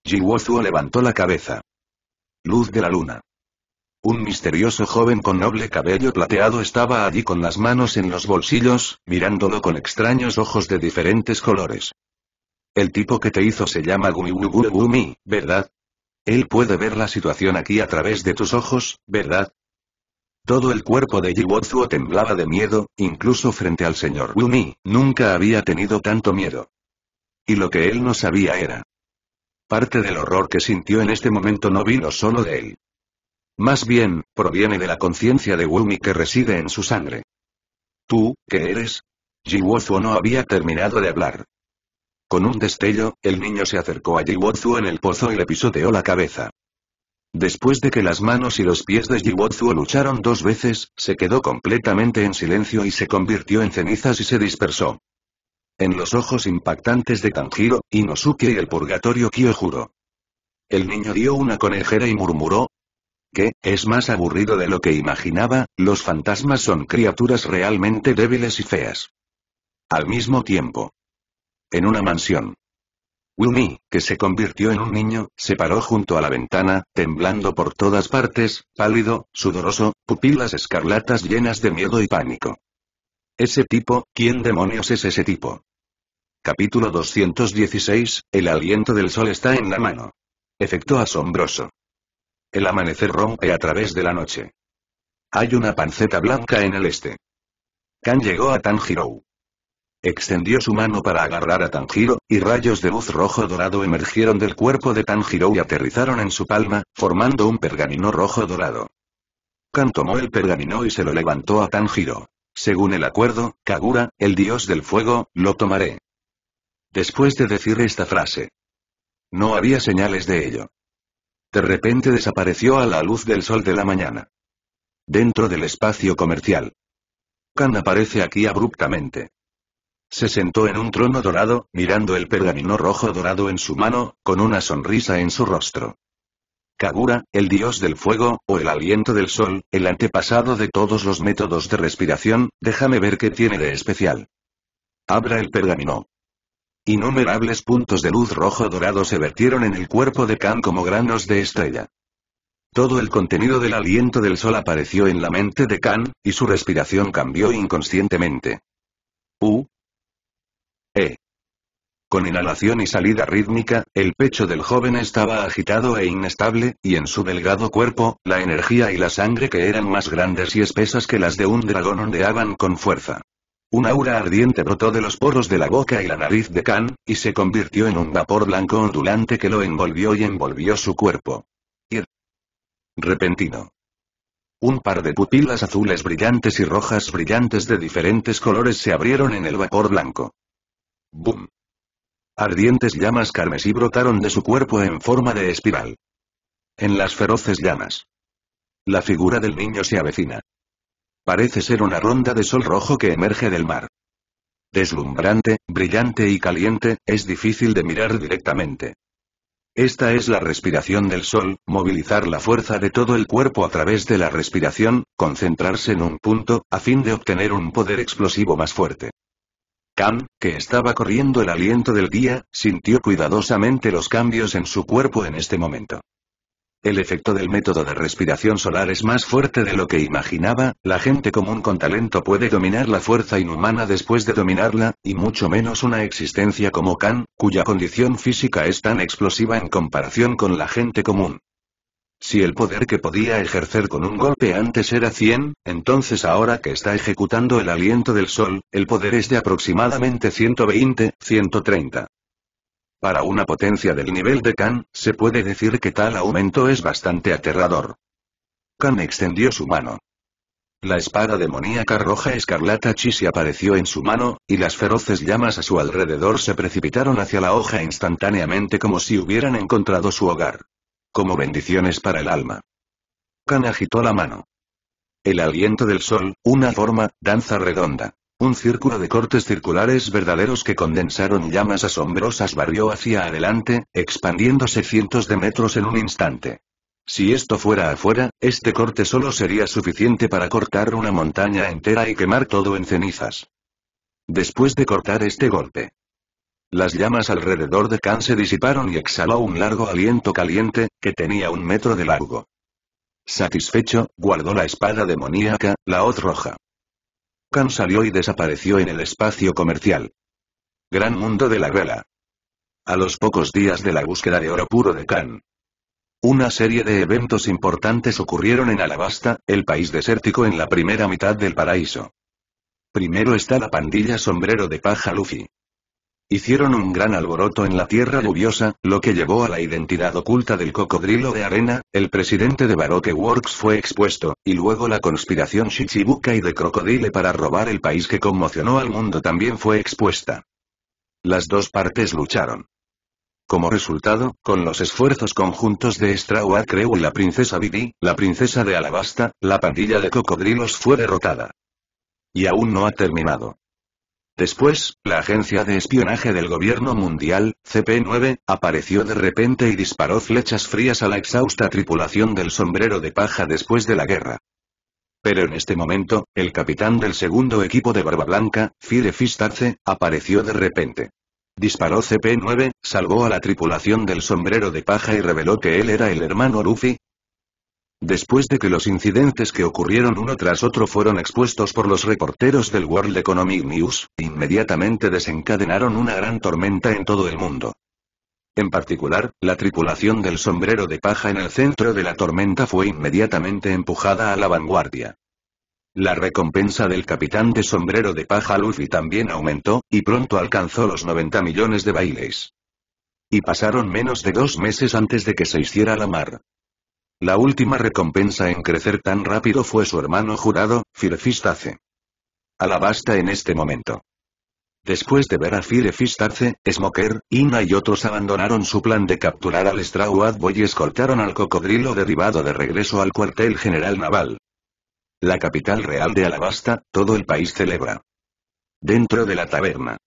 Jiwozuo levantó la cabeza. Luz de la luna. Un misterioso joven con noble cabello plateado estaba allí con las manos en los bolsillos, mirándolo con extraños ojos de diferentes colores. El tipo que te hizo se llama Gumi, ¿verdad? Él puede ver la situación aquí a través de tus ojos, ¿verdad? Todo el cuerpo de Jiwozuo temblaba de miedo, incluso frente al señor Gumi, nunca había tenido tanto miedo. Y lo que él no sabía era. Parte del horror que sintió en este momento no vino solo de él. Más bien, proviene de la conciencia de Wumi que reside en su sangre. ¿Tú, qué eres? Jiwozu no había terminado de hablar. Con un destello, el niño se acercó a Jiwozu en el pozo y le pisoteó la cabeza. Después de que las manos y los pies de Jiwozu lucharon dos veces, se quedó completamente en silencio y se convirtió en cenizas y se dispersó. En los ojos impactantes de Tanjiro, Inosuke y el purgatorio Kyojuro. El niño dio una conejera y murmuró. Que, es más aburrido de lo que imaginaba, los fantasmas son criaturas realmente débiles y feas. Al mismo tiempo. En una mansión. Wumi, que se convirtió en un niño, se paró junto a la ventana, temblando por todas partes, pálido, sudoroso, pupilas escarlatas llenas de miedo y pánico. Ese tipo, ¿quién demonios es ese tipo? Capítulo 216, El aliento del sol está en la mano. Efecto asombroso. El amanecer rompe a través de la noche. Hay una panceta blanca en el este. Kan llegó a Tanjiro. Extendió su mano para agarrar a Tanjiro, y rayos de luz rojo dorado emergieron del cuerpo de Tanjiro y aterrizaron en su palma, formando un pergamino rojo dorado. Kan tomó el pergamino y se lo levantó a Tanjiro. Según el acuerdo, Kagura, el dios del fuego, lo tomaré. Después de decir esta frase. No había señales de ello. De repente desapareció a la luz del sol de la mañana. Dentro del espacio comercial. Khan aparece aquí abruptamente. Se sentó en un trono dorado, mirando el pergamino rojo dorado en su mano, con una sonrisa en su rostro. Kagura, el dios del fuego, o el aliento del sol, el antepasado de todos los métodos de respiración, déjame ver qué tiene de especial. Abra el pergamino. Innumerables puntos de luz rojo dorado se vertieron en el cuerpo de Khan como granos de estrella. Todo el contenido del aliento del sol apareció en la mente de Khan, y su respiración cambió inconscientemente. U. E. Con inhalación y salida rítmica, el pecho del joven estaba agitado e inestable, y en su delgado cuerpo, la energía y la sangre que eran más grandes y espesas que las de un dragón ondeaban con fuerza. Un aura ardiente brotó de los poros de la boca y la nariz de Khan, y se convirtió en un vapor blanco ondulante que lo envolvió y envolvió su cuerpo. Ir. Repentino. Un par de pupilas azules brillantes y rojas brillantes de diferentes colores se abrieron en el vapor blanco. ¡Bum! Ardientes llamas carmesí brotaron de su cuerpo en forma de espiral. En las feroces llamas. La figura del niño se avecina. Parece ser una ronda de sol rojo que emerge del mar. Deslumbrante, brillante y caliente, es difícil de mirar directamente. Esta es la respiración del sol, movilizar la fuerza de todo el cuerpo a través de la respiración, concentrarse en un punto, a fin de obtener un poder explosivo más fuerte. Khan, que estaba corriendo el aliento del día, sintió cuidadosamente los cambios en su cuerpo en este momento. El efecto del método de respiración solar es más fuerte de lo que imaginaba, la gente común con talento puede dominar la fuerza inhumana después de dominarla, y mucho menos una existencia como Khan, cuya condición física es tan explosiva en comparación con la gente común. Si el poder que podía ejercer con un golpe antes era 100, entonces ahora que está ejecutando el aliento del sol, el poder es de aproximadamente 120, 130. Para una potencia del nivel de Kan, se puede decir que tal aumento es bastante aterrador. Kan extendió su mano. La espada demoníaca roja escarlata chisi apareció en su mano, y las feroces llamas a su alrededor se precipitaron hacia la hoja instantáneamente como si hubieran encontrado su hogar. Como bendiciones para el alma. Kan agitó la mano. El aliento del sol, una forma, danza redonda. Un círculo de cortes circulares verdaderos que condensaron llamas asombrosas barrió hacia adelante, expandiéndose cientos de metros en un instante. Si esto fuera afuera, este corte solo sería suficiente para cortar una montaña entera y quemar todo en cenizas. Después de cortar este golpe, las llamas alrededor de Khan se disiparon y exhaló un largo aliento caliente, que tenía un metro de largo. Satisfecho, guardó la espada demoníaca, la hoz roja. Khan salió y desapareció en el espacio comercial. Gran mundo de la vela. A los pocos días de la búsqueda de oro puro de Khan. Una serie de eventos importantes ocurrieron en Alabasta, el país desértico en la primera mitad del paraíso. Primero está la pandilla sombrero de paja Luffy. Hicieron un gran alboroto en la tierra lluviosa, lo que llevó a la identidad oculta del cocodrilo de arena, el presidente de Baroque Works fue expuesto, y luego la conspiración Shichibuka y de Crocodile para robar el país que conmocionó al mundo también fue expuesta. Las dos partes lucharon. Como resultado, con los esfuerzos conjuntos de Straw creu y la princesa Bibi, la princesa de Alabasta, la pandilla de cocodrilos fue derrotada. Y aún no ha terminado. Después, la agencia de espionaje del gobierno mundial, CP9, apareció de repente y disparó flechas frías a la exhausta tripulación del sombrero de paja después de la guerra. Pero en este momento, el capitán del segundo equipo de Barba Blanca, Fire Fistarce, apareció de repente. Disparó CP9, salvó a la tripulación del sombrero de paja y reveló que él era el hermano Luffy, Después de que los incidentes que ocurrieron uno tras otro fueron expuestos por los reporteros del World Economic News, inmediatamente desencadenaron una gran tormenta en todo el mundo. En particular, la tripulación del sombrero de paja en el centro de la tormenta fue inmediatamente empujada a la vanguardia. La recompensa del capitán de sombrero de paja Luffy también aumentó, y pronto alcanzó los 90 millones de bailes. Y pasaron menos de dos meses antes de que se hiciera la mar. La última recompensa en crecer tan rápido fue su hermano jurado, Firefistace. Alabasta en este momento. Después de ver a Firefistace, Smoker, Ina y otros abandonaron su plan de capturar al Strawad Boy y escoltaron al cocodrilo derribado de regreso al cuartel general naval. La capital real de Alabasta, todo el país celebra. Dentro de la taberna.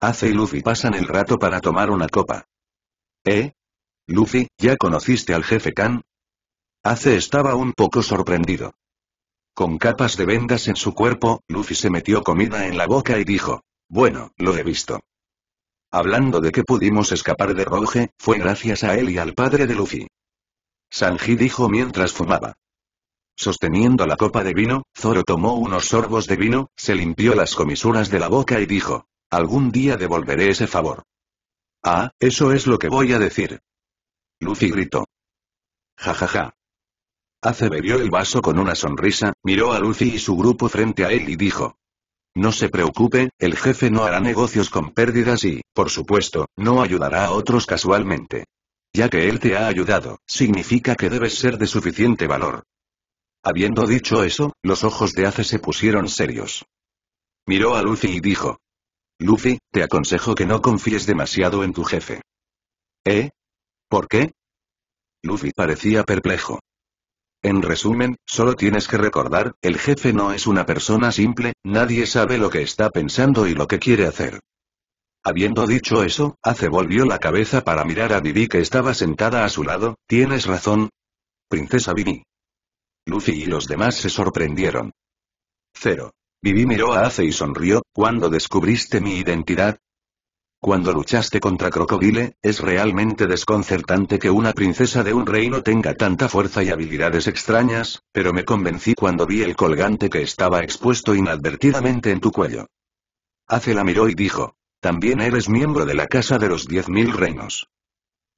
Ace y Luffy pasan el rato para tomar una copa. ¿Eh? Luffy, ya conociste al jefe Khan, Ace estaba un poco sorprendido. Con capas de vendas en su cuerpo, Luffy se metió comida en la boca y dijo. Bueno, lo he visto. Hablando de que pudimos escapar de Roge, fue gracias a él y al padre de Luffy. Sanji dijo mientras fumaba. Sosteniendo la copa de vino, Zoro tomó unos sorbos de vino, se limpió las comisuras de la boca y dijo, algún día devolveré ese favor. Ah, eso es lo que voy a decir. Luffy gritó. Ja ja ja. Ace bebió el vaso con una sonrisa, miró a Luffy y su grupo frente a él y dijo. No se preocupe, el jefe no hará negocios con pérdidas y, por supuesto, no ayudará a otros casualmente. Ya que él te ha ayudado, significa que debes ser de suficiente valor. Habiendo dicho eso, los ojos de Ace se pusieron serios. Miró a Luffy y dijo. Luffy, te aconsejo que no confíes demasiado en tu jefe. ¿Eh? ¿Por qué? Luffy parecía perplejo. En resumen, solo tienes que recordar, el jefe no es una persona simple, nadie sabe lo que está pensando y lo que quiere hacer. Habiendo dicho eso, Ace volvió la cabeza para mirar a Vivi que estaba sentada a su lado, tienes razón. Princesa Vivi. Lucy y los demás se sorprendieron. Cero. Vivi miró a Ace y sonrió, Cuando descubriste mi identidad? Cuando luchaste contra Crocodile, es realmente desconcertante que una princesa de un reino tenga tanta fuerza y habilidades extrañas, pero me convencí cuando vi el colgante que estaba expuesto inadvertidamente en tu cuello. Ace la miró y dijo. También eres miembro de la Casa de los Diez Mil Reinos.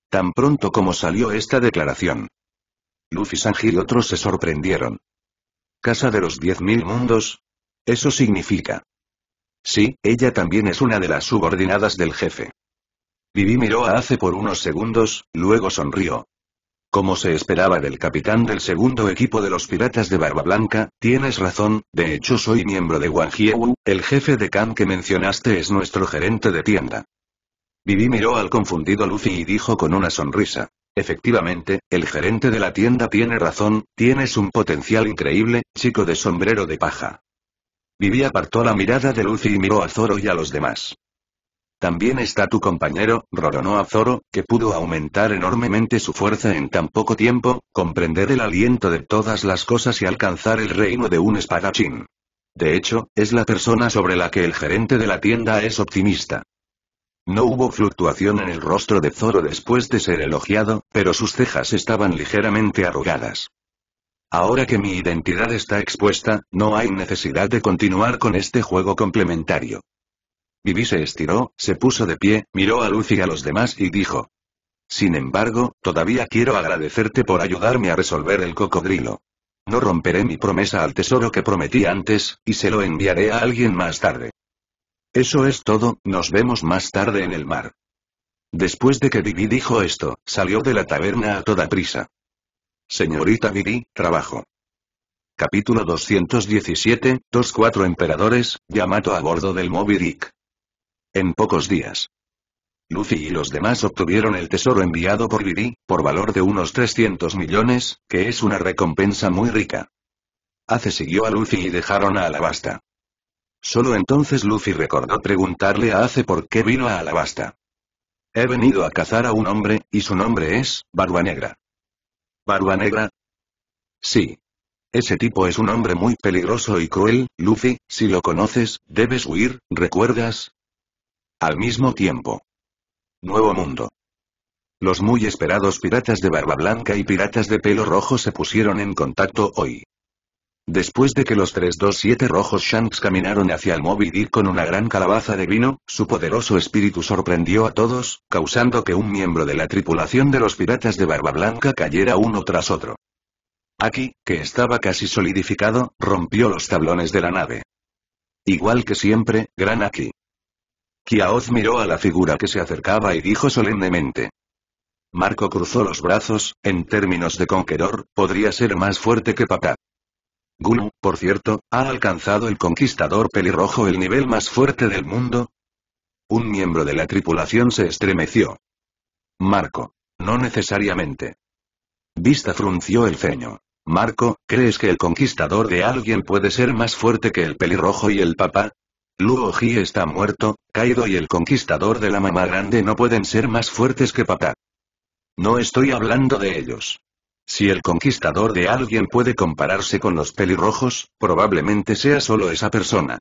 Tan pronto como salió esta declaración. Luffy Sanji y otros se sorprendieron. Casa de los Diez Mil Mundos. Eso significa. Sí, ella también es una de las subordinadas del jefe. Vivi miró a Ace por unos segundos, luego sonrió. Como se esperaba del capitán del segundo equipo de los piratas de Barba Blanca, tienes razón, de hecho soy miembro de Wang Wu, el jefe de Khan que mencionaste es nuestro gerente de tienda. Vivi miró al confundido Luffy y dijo con una sonrisa. Efectivamente, el gerente de la tienda tiene razón, tienes un potencial increíble, chico de sombrero de paja. Vivi apartó la mirada de Lucy y miró a Zoro y a los demás. También está tu compañero, roronó a Zoro, que pudo aumentar enormemente su fuerza en tan poco tiempo, comprender el aliento de todas las cosas y alcanzar el reino de un espadachín. De hecho, es la persona sobre la que el gerente de la tienda es optimista. No hubo fluctuación en el rostro de Zoro después de ser elogiado, pero sus cejas estaban ligeramente arrugadas. Ahora que mi identidad está expuesta, no hay necesidad de continuar con este juego complementario. Vivi se estiró, se puso de pie, miró a Lucy y a los demás y dijo. Sin embargo, todavía quiero agradecerte por ayudarme a resolver el cocodrilo. No romperé mi promesa al tesoro que prometí antes, y se lo enviaré a alguien más tarde. Eso es todo, nos vemos más tarde en el mar. Después de que Vivi dijo esto, salió de la taberna a toda prisa. Señorita Vivi, trabajo. Capítulo 217, Dos cuatro emperadores, Yamato a bordo del Moby Dick. En pocos días. Lucy y los demás obtuvieron el tesoro enviado por Vivi, por valor de unos 300 millones, que es una recompensa muy rica. Ace siguió a Luffy y dejaron a Alabasta. Solo entonces Lucy recordó preguntarle a Ace por qué vino a Alabasta. He venido a cazar a un hombre, y su nombre es, Barba Negra. Barba negra. Sí. Ese tipo es un hombre muy peligroso y cruel, Luffy, si lo conoces, debes huir, ¿recuerdas? Al mismo tiempo. Nuevo Mundo. Los muy esperados piratas de barba blanca y piratas de pelo rojo se pusieron en contacto hoy. Después de que los 327 rojos Shanks caminaron hacia el Moby Dick con una gran calabaza de vino, su poderoso espíritu sorprendió a todos, causando que un miembro de la tripulación de los piratas de Barba Blanca cayera uno tras otro. Aki, que estaba casi solidificado, rompió los tablones de la nave. Igual que siempre, Gran Aki. Kiaoz miró a la figura que se acercaba y dijo solemnemente. Marco cruzó los brazos, en términos de conqueror, podría ser más fuerte que papá. Gulu, por cierto, ¿ha alcanzado el conquistador pelirrojo el nivel más fuerte del mundo? Un miembro de la tripulación se estremeció. Marco. No necesariamente. Vista frunció el ceño. Marco, ¿crees que el conquistador de alguien puede ser más fuerte que el pelirrojo y el papá? Luo Ji está muerto, Kaido y el conquistador de la mamá grande no pueden ser más fuertes que papá. No estoy hablando de ellos. Si el conquistador de alguien puede compararse con los pelirrojos, probablemente sea solo esa persona.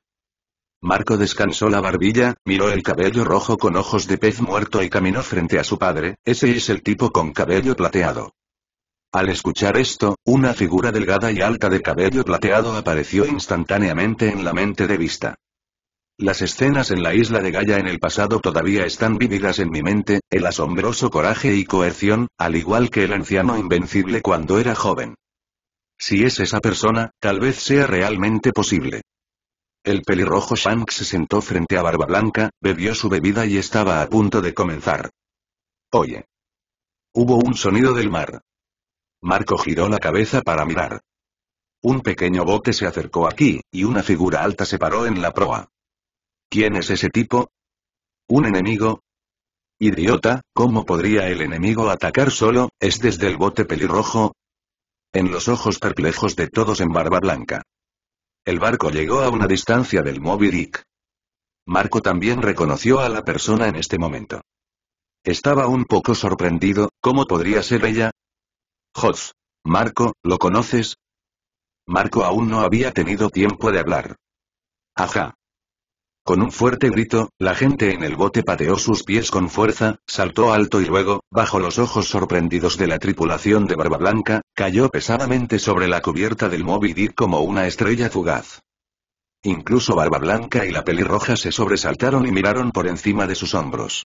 Marco descansó la barbilla, miró el cabello rojo con ojos de pez muerto y caminó frente a su padre, ese es el tipo con cabello plateado. Al escuchar esto, una figura delgada y alta de cabello plateado apareció instantáneamente en la mente de vista. Las escenas en la isla de Gaia en el pasado todavía están vividas en mi mente, el asombroso coraje y coerción, al igual que el anciano invencible cuando era joven. Si es esa persona, tal vez sea realmente posible. El pelirrojo Shanks se sentó frente a Barba Blanca, bebió su bebida y estaba a punto de comenzar. Oye. Hubo un sonido del mar. Marco giró la cabeza para mirar. Un pequeño bote se acercó aquí, y una figura alta se paró en la proa. ¿Quién es ese tipo? ¿Un enemigo? Idiota, ¿cómo podría el enemigo atacar solo? ¿Es desde el bote pelirrojo? En los ojos perplejos de todos en barba blanca. El barco llegó a una distancia del Moby Dick. Marco también reconoció a la persona en este momento. Estaba un poco sorprendido, ¿cómo podría ser ella? Hoz. Marco, ¿lo conoces? Marco aún no había tenido tiempo de hablar. Ajá. Con un fuerte grito, la gente en el bote pateó sus pies con fuerza, saltó alto y luego, bajo los ojos sorprendidos de la tripulación de Barba Blanca, cayó pesadamente sobre la cubierta del Moby Dick como una estrella fugaz. Incluso Barba Blanca y la pelirroja se sobresaltaron y miraron por encima de sus hombros.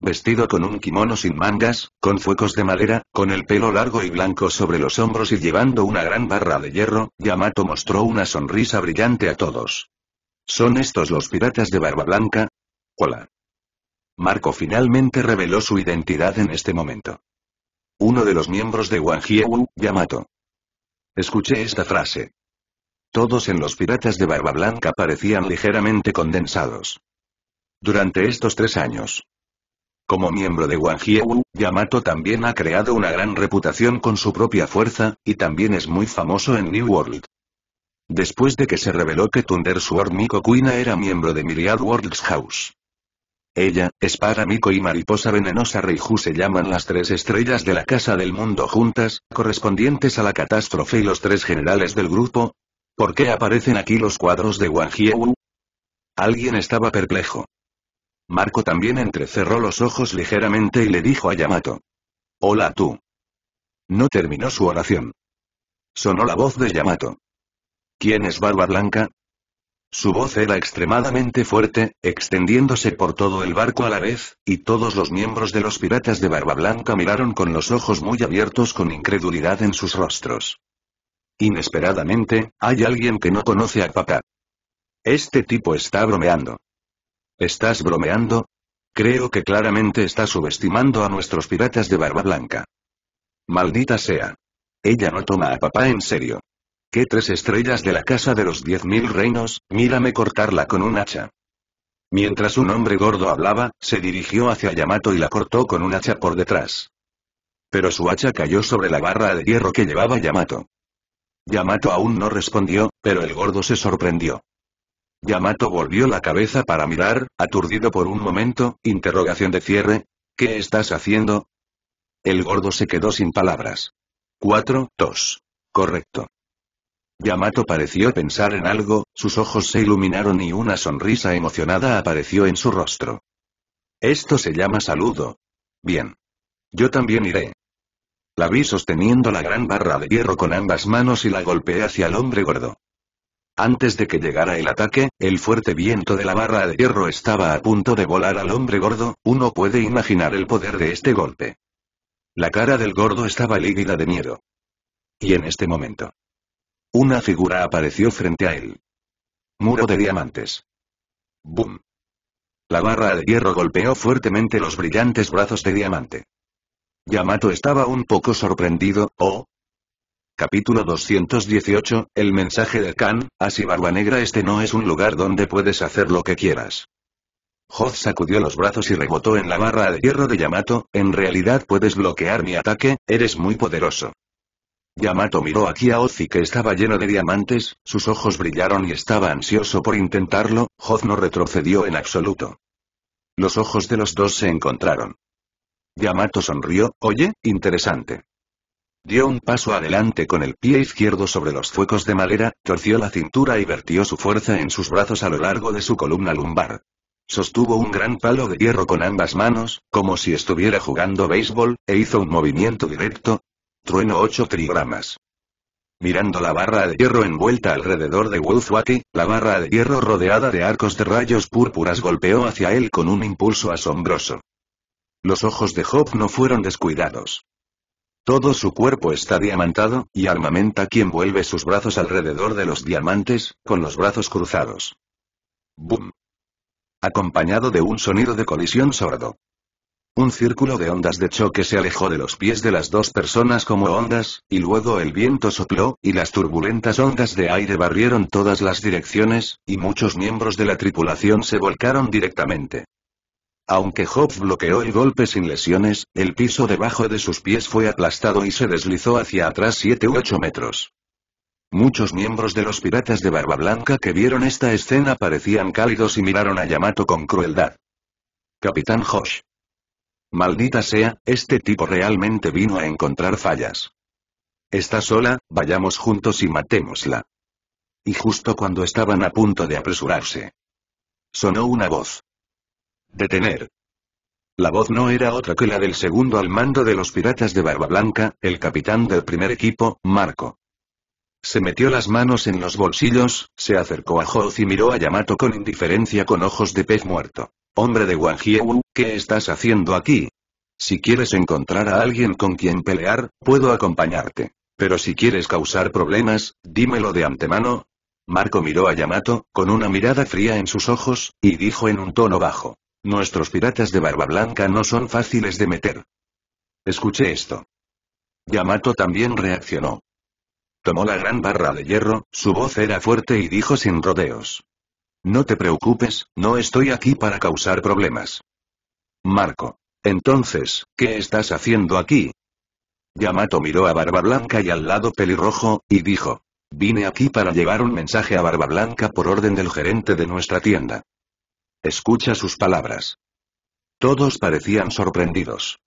Vestido con un kimono sin mangas, con fuecos de madera, con el pelo largo y blanco sobre los hombros y llevando una gran barra de hierro, Yamato mostró una sonrisa brillante a todos. ¿Son estos los piratas de Barba Blanca? Hola. Marco finalmente reveló su identidad en este momento. Uno de los miembros de Wang Yamato. Escuché esta frase. Todos en los piratas de Barba Blanca parecían ligeramente condensados. Durante estos tres años. Como miembro de Wang Yamato también ha creado una gran reputación con su propia fuerza, y también es muy famoso en New World después de que se reveló que Thunder Sword Miko Kuina era miembro de Myriad Worlds House. Ella, Spara Miko y Mariposa Venenosa Reiju se llaman las tres estrellas de la Casa del Mundo juntas, correspondientes a la catástrofe y los tres generales del grupo. ¿Por qué aparecen aquí los cuadros de Wang Hiewu? Alguien estaba perplejo. Marco también entrecerró los ojos ligeramente y le dijo a Yamato. Hola tú. No terminó su oración. Sonó la voz de Yamato. ¿Quién es Barba Blanca? Su voz era extremadamente fuerte, extendiéndose por todo el barco a la vez, y todos los miembros de los piratas de Barba Blanca miraron con los ojos muy abiertos con incredulidad en sus rostros. Inesperadamente, hay alguien que no conoce a papá. Este tipo está bromeando. ¿Estás bromeando? Creo que claramente está subestimando a nuestros piratas de Barba Blanca. Maldita sea. Ella no toma a papá en serio tres estrellas de la casa de los diez mil reinos, mírame cortarla con un hacha. Mientras un hombre gordo hablaba, se dirigió hacia Yamato y la cortó con un hacha por detrás. Pero su hacha cayó sobre la barra de hierro que llevaba Yamato. Yamato aún no respondió, pero el gordo se sorprendió. Yamato volvió la cabeza para mirar, aturdido por un momento, interrogación de cierre. ¿Qué estás haciendo? El gordo se quedó sin palabras. 4, 2. Correcto. Yamato pareció pensar en algo, sus ojos se iluminaron y una sonrisa emocionada apareció en su rostro. Esto se llama saludo. Bien. Yo también iré. La vi sosteniendo la gran barra de hierro con ambas manos y la golpeé hacia el hombre gordo. Antes de que llegara el ataque, el fuerte viento de la barra de hierro estaba a punto de volar al hombre gordo, uno puede imaginar el poder de este golpe. La cara del gordo estaba lívida de miedo. Y en este momento. Una figura apareció frente a él. Muro de diamantes. ¡Bum! La barra de hierro golpeó fuertemente los brillantes brazos de diamante. Yamato estaba un poco sorprendido, ¿oh? Capítulo 218, el mensaje de Khan, así barba negra este no es un lugar donde puedes hacer lo que quieras. Hoz sacudió los brazos y rebotó en la barra de hierro de Yamato, en realidad puedes bloquear mi ataque, eres muy poderoso. Yamato miró aquí a Ozi que estaba lleno de diamantes, sus ojos brillaron y estaba ansioso por intentarlo, Hoz no retrocedió en absoluto. Los ojos de los dos se encontraron. Yamato sonrió, oye, interesante. Dio un paso adelante con el pie izquierdo sobre los fuegos de madera, torció la cintura y vertió su fuerza en sus brazos a lo largo de su columna lumbar. Sostuvo un gran palo de hierro con ambas manos, como si estuviera jugando béisbol, e hizo un movimiento directo, Trueno 8 trigramas. Mirando la barra de hierro envuelta alrededor de Wuzwaki, la barra de hierro rodeada de arcos de rayos púrpuras golpeó hacia él con un impulso asombroso. Los ojos de Hop no fueron descuidados. Todo su cuerpo está diamantado, y armamenta quien vuelve sus brazos alrededor de los diamantes, con los brazos cruzados. ¡Bum! Acompañado de un sonido de colisión sordo. Un círculo de ondas de choque se alejó de los pies de las dos personas como ondas, y luego el viento sopló, y las turbulentas ondas de aire barrieron todas las direcciones, y muchos miembros de la tripulación se volcaron directamente. Aunque Hobbs bloqueó el golpe sin lesiones, el piso debajo de sus pies fue aplastado y se deslizó hacia atrás 7 u 8 metros. Muchos miembros de los piratas de Barba Blanca que vieron esta escena parecían cálidos y miraron a Yamato con crueldad. Capitán Hosh, Maldita sea, este tipo realmente vino a encontrar fallas. Está sola, vayamos juntos y matémosla. Y justo cuando estaban a punto de apresurarse, sonó una voz. Detener. La voz no era otra que la del segundo al mando de los piratas de Barba Blanca, el capitán del primer equipo, Marco. Se metió las manos en los bolsillos, se acercó a Hoz y miró a Yamato con indiferencia con ojos de pez muerto. Hombre de Wang ¿qué estás haciendo aquí? Si quieres encontrar a alguien con quien pelear, puedo acompañarte. Pero si quieres causar problemas, dímelo de antemano. Marco miró a Yamato, con una mirada fría en sus ojos, y dijo en un tono bajo. Nuestros piratas de barba blanca no son fáciles de meter. Escuché esto. Yamato también reaccionó. Tomó la gran barra de hierro, su voz era fuerte y dijo sin rodeos. No te preocupes, no estoy aquí para causar problemas. Marco. Entonces, ¿qué estás haciendo aquí? Yamato miró a Barba Blanca y al lado pelirrojo, y dijo. Vine aquí para llevar un mensaje a Barba Blanca por orden del gerente de nuestra tienda. Escucha sus palabras. Todos parecían sorprendidos.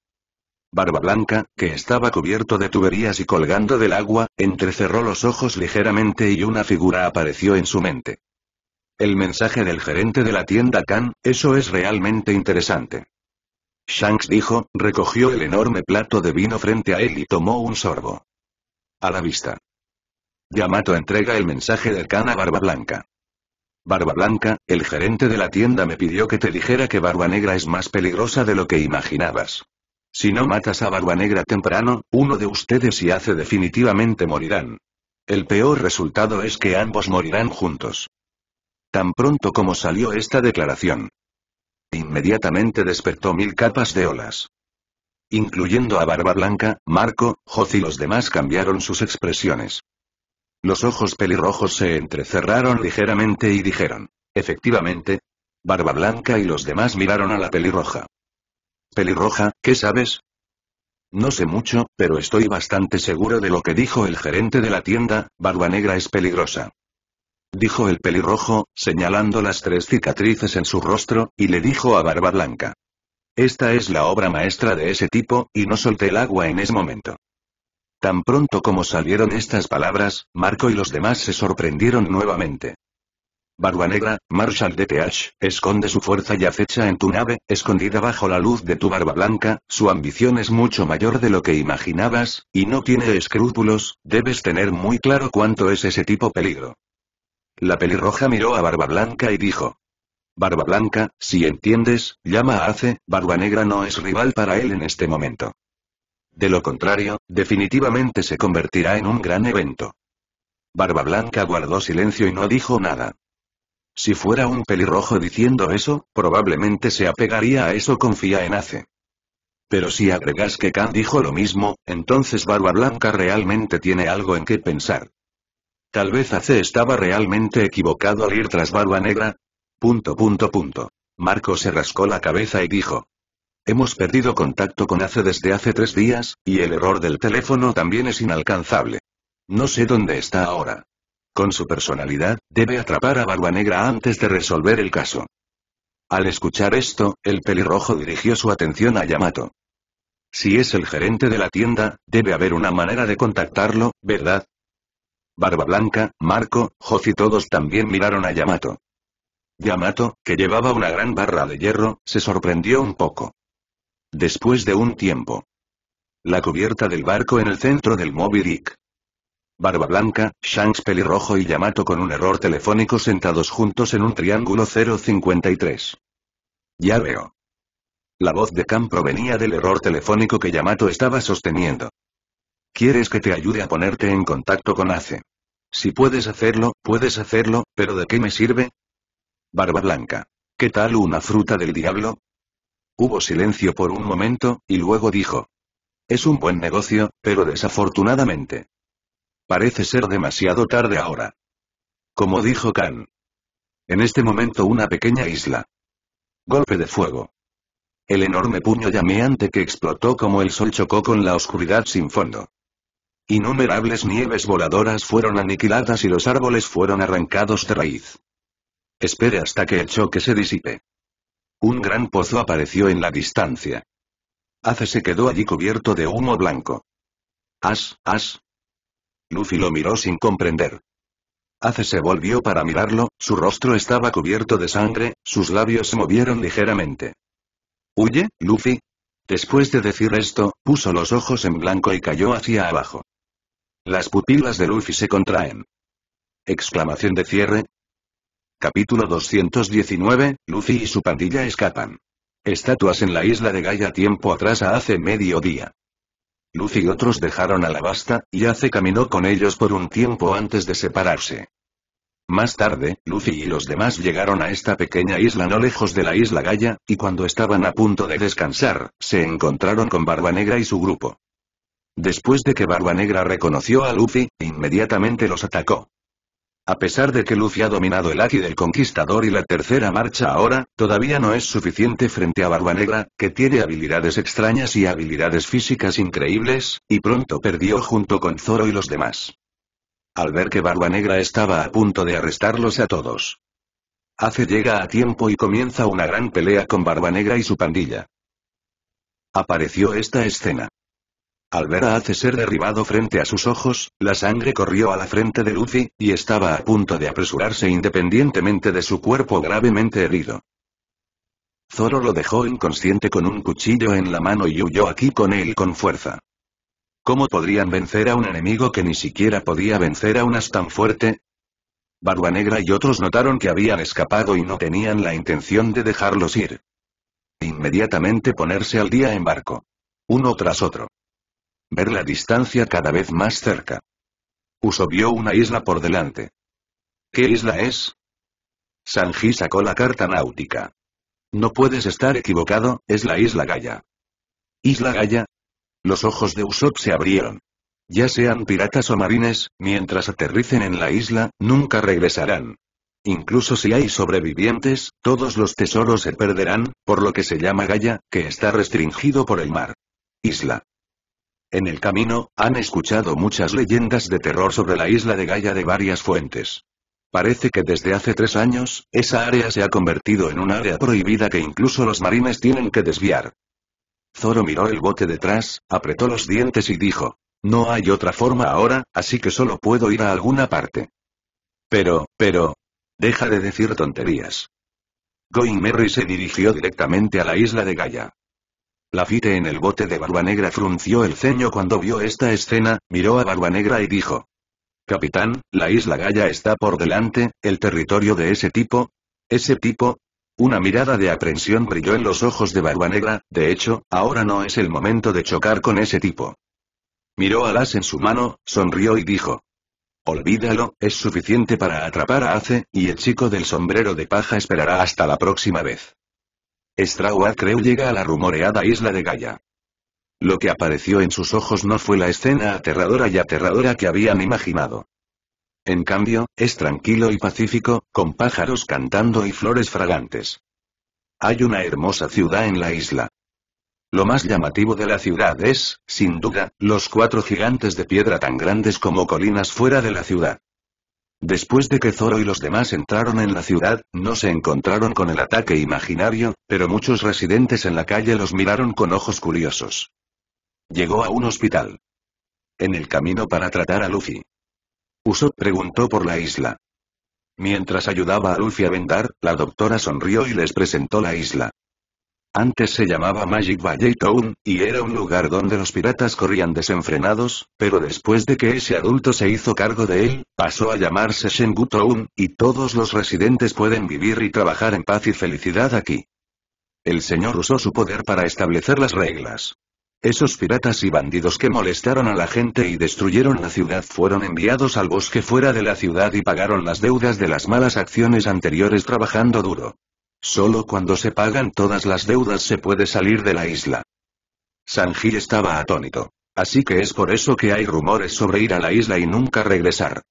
Barba Blanca, que estaba cubierto de tuberías y colgando del agua, entrecerró los ojos ligeramente y una figura apareció en su mente. El mensaje del gerente de la tienda Khan, eso es realmente interesante. Shanks dijo, recogió el enorme plato de vino frente a él y tomó un sorbo. A la vista. Yamato entrega el mensaje del Khan a Barba Blanca. Barba Blanca, el gerente de la tienda me pidió que te dijera que Barba Negra es más peligrosa de lo que imaginabas. Si no matas a Barba Negra temprano, uno de ustedes y hace definitivamente morirán. El peor resultado es que ambos morirán juntos. Tan pronto como salió esta declaración. Inmediatamente despertó mil capas de olas. Incluyendo a Barba Blanca, Marco, Joz y los demás cambiaron sus expresiones. Los ojos pelirrojos se entrecerraron ligeramente y dijeron. Efectivamente. Barba Blanca y los demás miraron a la pelirroja. Pelirroja, ¿qué sabes? No sé mucho, pero estoy bastante seguro de lo que dijo el gerente de la tienda, Barba Negra es peligrosa dijo el pelirrojo, señalando las tres cicatrices en su rostro, y le dijo a Barba Blanca. Esta es la obra maestra de ese tipo, y no solté el agua en ese momento. Tan pronto como salieron estas palabras, Marco y los demás se sorprendieron nuevamente. Barba Negra, Marshal de esconde su fuerza y acecha en tu nave, escondida bajo la luz de tu barba blanca, su ambición es mucho mayor de lo que imaginabas, y no tiene escrúpulos, debes tener muy claro cuánto es ese tipo peligro. La pelirroja miró a Barba Blanca y dijo. Barba Blanca, si entiendes, llama a Ace, Barba Negra no es rival para él en este momento. De lo contrario, definitivamente se convertirá en un gran evento. Barba Blanca guardó silencio y no dijo nada. Si fuera un pelirrojo diciendo eso, probablemente se apegaría a eso confía en Ace. Pero si agregas que Khan dijo lo mismo, entonces Barba Blanca realmente tiene algo en qué pensar. Tal vez Ace estaba realmente equivocado al ir tras Barba Negra. Punto punto punto. Marco se rascó la cabeza y dijo. Hemos perdido contacto con Ace desde hace tres días, y el error del teléfono también es inalcanzable. No sé dónde está ahora. Con su personalidad, debe atrapar a Barba Negra antes de resolver el caso. Al escuchar esto, el pelirrojo dirigió su atención a Yamato. Si es el gerente de la tienda, debe haber una manera de contactarlo, ¿verdad? Barba Blanca, Marco, y todos también miraron a Yamato. Yamato, que llevaba una gran barra de hierro, se sorprendió un poco. Después de un tiempo. La cubierta del barco en el centro del Moby Dick. Barba Blanca, Shanks pelirrojo y Yamato con un error telefónico sentados juntos en un triángulo 053. Ya veo. La voz de Khan provenía del error telefónico que Yamato estaba sosteniendo. ¿Quieres que te ayude a ponerte en contacto con Ace? Si puedes hacerlo, puedes hacerlo, pero ¿de qué me sirve? Barba Blanca. ¿Qué tal una fruta del diablo? Hubo silencio por un momento, y luego dijo. Es un buen negocio, pero desafortunadamente. Parece ser demasiado tarde ahora. Como dijo Khan. En este momento una pequeña isla. Golpe de fuego. El enorme puño llameante que explotó como el sol chocó con la oscuridad sin fondo. Innumerables nieves voladoras fueron aniquiladas y los árboles fueron arrancados de raíz. Espere hasta que el choque se disipe. Un gran pozo apareció en la distancia. Ace se quedó allí cubierto de humo blanco. As, as. Luffy lo miró sin comprender. Ace se volvió para mirarlo, su rostro estaba cubierto de sangre, sus labios se movieron ligeramente. ¿Huye, Luffy? Después de decir esto, puso los ojos en blanco y cayó hacia abajo. Las pupilas de Luffy se contraen. Exclamación de cierre. Capítulo 219, Luffy y su pandilla escapan. Estatuas en la isla de Gaia tiempo atrás hace hace día. Luffy y otros dejaron a la basta, y hace caminó con ellos por un tiempo antes de separarse. Más tarde, Luffy y los demás llegaron a esta pequeña isla no lejos de la isla Gaia, y cuando estaban a punto de descansar, se encontraron con Barba Negra y su grupo. Después de que Barba Negra reconoció a Luffy, inmediatamente los atacó. A pesar de que Luffy ha dominado el Aki del Conquistador y la tercera marcha ahora, todavía no es suficiente frente a Barba Negra, que tiene habilidades extrañas y habilidades físicas increíbles, y pronto perdió junto con Zoro y los demás. Al ver que Barba Negra estaba a punto de arrestarlos a todos. Ace llega a tiempo y comienza una gran pelea con Barba Negra y su pandilla. Apareció esta escena. Al ver a Ace ser derribado frente a sus ojos, la sangre corrió a la frente de Luffy, y estaba a punto de apresurarse independientemente de su cuerpo gravemente herido. Zoro lo dejó inconsciente con un cuchillo en la mano y huyó aquí con él con fuerza. ¿Cómo podrían vencer a un enemigo que ni siquiera podía vencer a unas tan fuerte? Barba Negra y otros notaron que habían escapado y no tenían la intención de dejarlos ir. Inmediatamente ponerse al día en barco. Uno tras otro. Ver la distancia cada vez más cerca. Uso vio una isla por delante. ¿Qué isla es? Sanji sacó la carta náutica. No puedes estar equivocado, es la isla Gaia. ¿Isla Gaia? Los ojos de Usopp se abrieron. Ya sean piratas o marines, mientras aterricen en la isla, nunca regresarán. Incluso si hay sobrevivientes, todos los tesoros se perderán, por lo que se llama Gaia, que está restringido por el mar. Isla. En el camino, han escuchado muchas leyendas de terror sobre la isla de Gaia de varias fuentes. Parece que desde hace tres años, esa área se ha convertido en un área prohibida que incluso los marines tienen que desviar. Zoro miró el bote detrás, apretó los dientes y dijo, no hay otra forma ahora, así que solo puedo ir a alguna parte. Pero, pero... Deja de decir tonterías. Going Merry se dirigió directamente a la isla de Gaia fite en el bote de Barbanegra frunció el ceño cuando vio esta escena, miró a Barbanegra y dijo. Capitán, la isla Gaya está por delante, el territorio de ese tipo. ¿Ese tipo? Una mirada de aprensión brilló en los ojos de Barbanegra, de hecho, ahora no es el momento de chocar con ese tipo. Miró a Las en su mano, sonrió y dijo. Olvídalo, es suficiente para atrapar a Ace, y el chico del sombrero de paja esperará hasta la próxima vez. Straw Creu llega a la rumoreada isla de Gaia. Lo que apareció en sus ojos no fue la escena aterradora y aterradora que habían imaginado. En cambio, es tranquilo y pacífico, con pájaros cantando y flores fragantes. Hay una hermosa ciudad en la isla. Lo más llamativo de la ciudad es, sin duda, los cuatro gigantes de piedra tan grandes como colinas fuera de la ciudad. Después de que Zoro y los demás entraron en la ciudad, no se encontraron con el ataque imaginario, pero muchos residentes en la calle los miraron con ojos curiosos. Llegó a un hospital. En el camino para tratar a Luffy. Usopp preguntó por la isla. Mientras ayudaba a Luffy a vendar, la doctora sonrió y les presentó la isla. Antes se llamaba Magic Valley Town, y era un lugar donde los piratas corrían desenfrenados, pero después de que ese adulto se hizo cargo de él, pasó a llamarse Shengu Town, y todos los residentes pueden vivir y trabajar en paz y felicidad aquí. El señor usó su poder para establecer las reglas. Esos piratas y bandidos que molestaron a la gente y destruyeron la ciudad fueron enviados al bosque fuera de la ciudad y pagaron las deudas de las malas acciones anteriores trabajando duro. Solo cuando se pagan todas las deudas se puede salir de la isla. Sanji estaba atónito. Así que es por eso que hay rumores sobre ir a la isla y nunca regresar.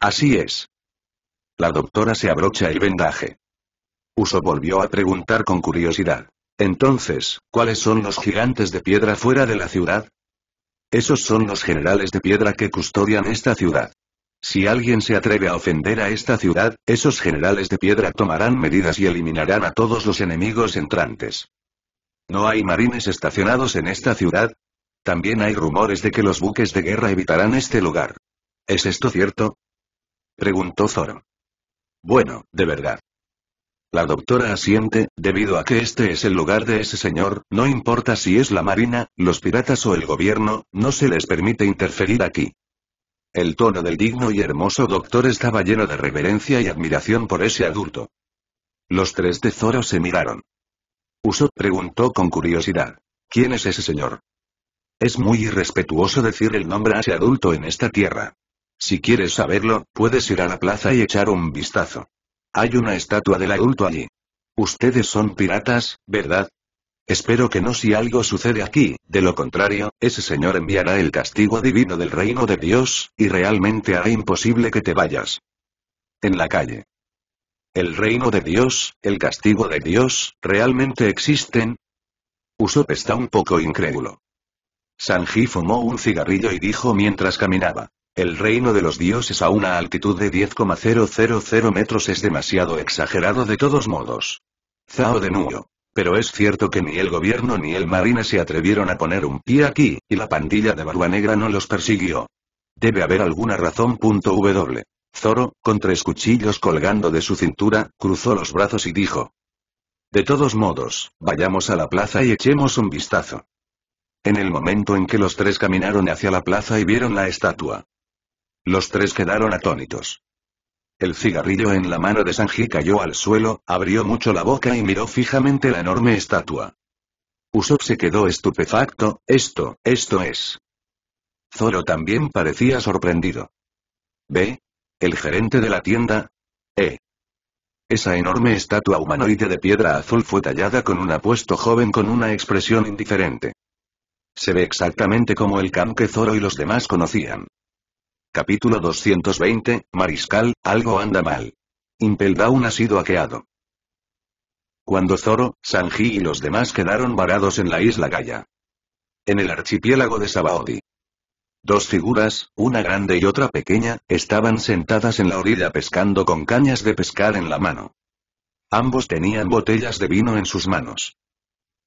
Así es. La doctora se abrocha el vendaje. Uso volvió a preguntar con curiosidad. Entonces, ¿cuáles son los gigantes de piedra fuera de la ciudad? Esos son los generales de piedra que custodian esta ciudad. Si alguien se atreve a ofender a esta ciudad, esos generales de piedra tomarán medidas y eliminarán a todos los enemigos entrantes. ¿No hay marines estacionados en esta ciudad? También hay rumores de que los buques de guerra evitarán este lugar. ¿Es esto cierto? Preguntó Zoro. Bueno, de verdad. La doctora asiente, debido a que este es el lugar de ese señor, no importa si es la marina, los piratas o el gobierno, no se les permite interferir aquí. El tono del digno y hermoso doctor estaba lleno de reverencia y admiración por ese adulto. Los tres tesoros se miraron. Uso preguntó con curiosidad. ¿Quién es ese señor? Es muy irrespetuoso decir el nombre a ese adulto en esta tierra. Si quieres saberlo, puedes ir a la plaza y echar un vistazo. Hay una estatua del adulto allí. Ustedes son piratas, ¿verdad? Espero que no si algo sucede aquí, de lo contrario, ese señor enviará el castigo divino del reino de Dios, y realmente hará imposible que te vayas. En la calle. ¿El reino de Dios, el castigo de Dios, realmente existen? Usopp está un poco incrédulo. Sanji fumó un cigarrillo y dijo mientras caminaba. El reino de los dioses a una altitud de 10,000 metros es demasiado exagerado de todos modos. Zao de Nuyo. Pero es cierto que ni el gobierno ni el marina se atrevieron a poner un pie aquí, y la pandilla de Barba Negra no los persiguió. Debe haber alguna razón. W. Zoro, con tres cuchillos colgando de su cintura, cruzó los brazos y dijo. De todos modos, vayamos a la plaza y echemos un vistazo. En el momento en que los tres caminaron hacia la plaza y vieron la estatua. Los tres quedaron atónitos. El cigarrillo en la mano de Sanji cayó al suelo, abrió mucho la boca y miró fijamente la enorme estatua. Usopp se quedó estupefacto, esto, esto es. Zoro también parecía sorprendido. ¿Ve? ¿El gerente de la tienda? ¿Eh? Esa enorme estatua humanoide de piedra azul fue tallada con un apuesto joven con una expresión indiferente. Se ve exactamente como el Khan que Zoro y los demás conocían. Capítulo 220, Mariscal, algo anda mal. Impeldaun ha sido aqueado. Cuando Zoro, Sanji y los demás quedaron varados en la isla Gaia. En el archipiélago de Sabaody. Dos figuras, una grande y otra pequeña, estaban sentadas en la orilla pescando con cañas de pescar en la mano. Ambos tenían botellas de vino en sus manos.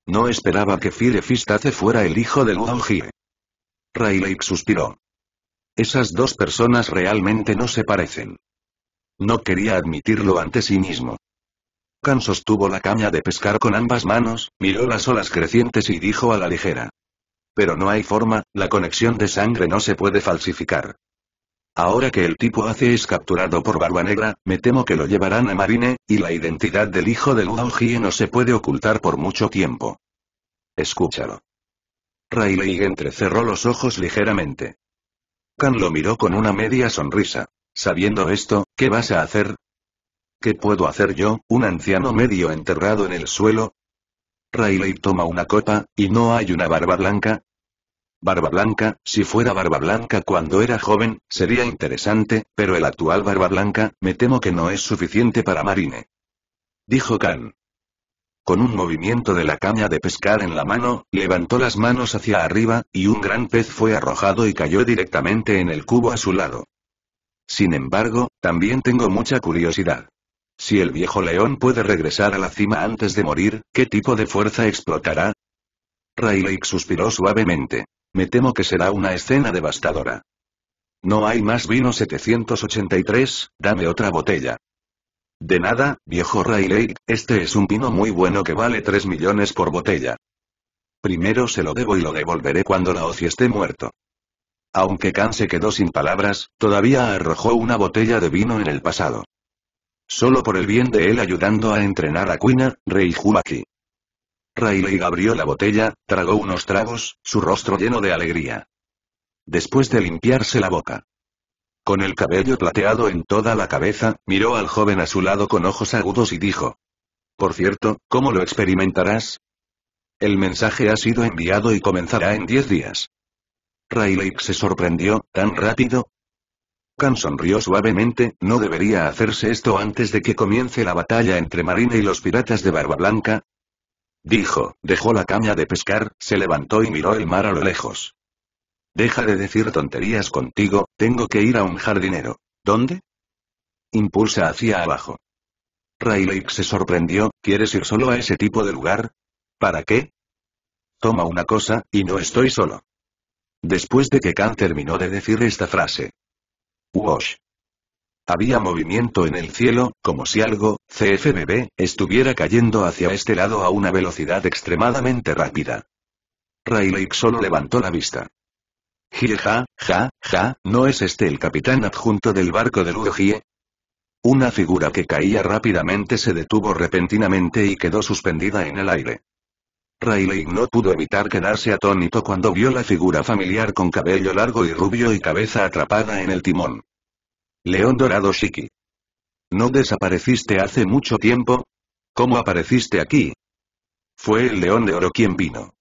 No esperaba que Fire fuera el hijo de Luo Rayleigh suspiró. Esas dos personas realmente no se parecen. No quería admitirlo ante sí mismo. Khan sostuvo la caña de pescar con ambas manos, miró las olas crecientes y dijo a la ligera. Pero no hay forma, la conexión de sangre no se puede falsificar. Ahora que el tipo hace es capturado por Barba Negra, me temo que lo llevarán a Marine, y la identidad del hijo de Luo no se puede ocultar por mucho tiempo. Escúchalo. Rayleigh entrecerró los ojos ligeramente. Khan lo miró con una media sonrisa. Sabiendo esto, ¿qué vas a hacer? ¿Qué puedo hacer yo, un anciano medio enterrado en el suelo? Riley toma una copa, ¿y no hay una barba blanca? Barba blanca, si fuera barba blanca cuando era joven, sería interesante, pero el actual barba blanca, me temo que no es suficiente para Marine. Dijo Khan. Con un movimiento de la caña de pescar en la mano, levantó las manos hacia arriba, y un gran pez fue arrojado y cayó directamente en el cubo a su lado. Sin embargo, también tengo mucha curiosidad. Si el viejo león puede regresar a la cima antes de morir, ¿qué tipo de fuerza explotará? Rayleigh suspiró suavemente. Me temo que será una escena devastadora. No hay más vino 783, dame otra botella. De nada, viejo Rayleigh, este es un vino muy bueno que vale 3 millones por botella. Primero se lo debo y lo devolveré cuando la oci esté muerto. Aunque Khan se quedó sin palabras, todavía arrojó una botella de vino en el pasado. Solo por el bien de él ayudando a entrenar a Quina, Rey Juaki. Rayleigh abrió la botella, tragó unos tragos, su rostro lleno de alegría. Después de limpiarse la boca, con el cabello plateado en toda la cabeza, miró al joven a su lado con ojos agudos y dijo. Por cierto, ¿cómo lo experimentarás? El mensaje ha sido enviado y comenzará en diez días. Rayleigh se sorprendió, ¿tan rápido? Khan sonrió suavemente, no debería hacerse esto antes de que comience la batalla entre Marina y los piratas de Barba Blanca. Dijo, dejó la caña de pescar, se levantó y miró el mar a lo lejos. Deja de decir tonterías contigo, tengo que ir a un jardinero. ¿Dónde? Impulsa hacia abajo. Rayleigh se sorprendió, ¿quieres ir solo a ese tipo de lugar? ¿Para qué? Toma una cosa, y no estoy solo. Después de que Khan terminó de decir esta frase. Wash. Había movimiento en el cielo, como si algo, CFBB, estuviera cayendo hacia este lado a una velocidad extremadamente rápida. Rayleigh solo levantó la vista. Jie ja, ja, ja, ¿no es este el capitán adjunto del barco de Luo Una figura que caía rápidamente se detuvo repentinamente y quedó suspendida en el aire. Rayleigh no pudo evitar quedarse atónito cuando vio la figura familiar con cabello largo y rubio y cabeza atrapada en el timón. León Dorado Shiki. ¿No desapareciste hace mucho tiempo? ¿Cómo apareciste aquí? Fue el león de oro quien vino.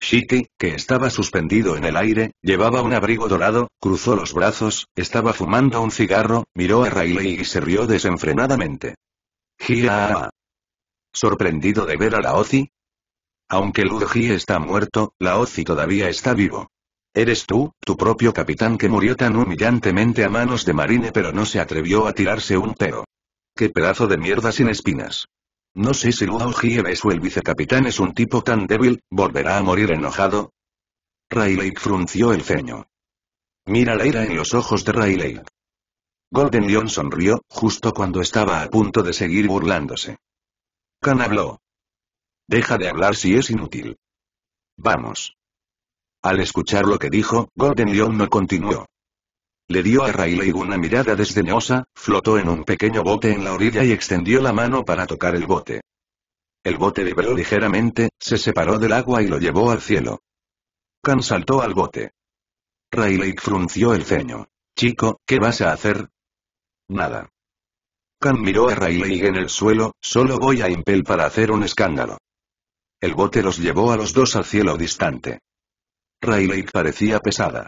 Shiki, que estaba suspendido en el aire, llevaba un abrigo dorado, cruzó los brazos, estaba fumando un cigarro, miró a Riley y se rió desenfrenadamente. Gia. Sorprendido de ver a la Ozi. Aunque Lurgi está muerto, la Ozi todavía está vivo. Eres tú, tu propio capitán que murió tan humillantemente a manos de Marine pero no se atrevió a tirarse un pero. Qué pedazo de mierda sin espinas. No sé si Luo Jieves o el vicecapitán es un tipo tan débil, ¿volverá a morir enojado? Rayleigh frunció el ceño. Mira la ira en los ojos de Rayleigh. Golden Lion sonrió, justo cuando estaba a punto de seguir burlándose. Khan habló. Deja de hablar si es inútil. Vamos. Al escuchar lo que dijo, Golden Lion no continuó. Le dio a Rayleigh una mirada desdeñosa, flotó en un pequeño bote en la orilla y extendió la mano para tocar el bote. El bote vibró ligeramente, se separó del agua y lo llevó al cielo. Khan saltó al bote. Rayleigh frunció el ceño. Chico, ¿qué vas a hacer? Nada. Khan miró a Rayleigh en el suelo, solo voy a Impel para hacer un escándalo. El bote los llevó a los dos al cielo distante. Rayleigh parecía pesada.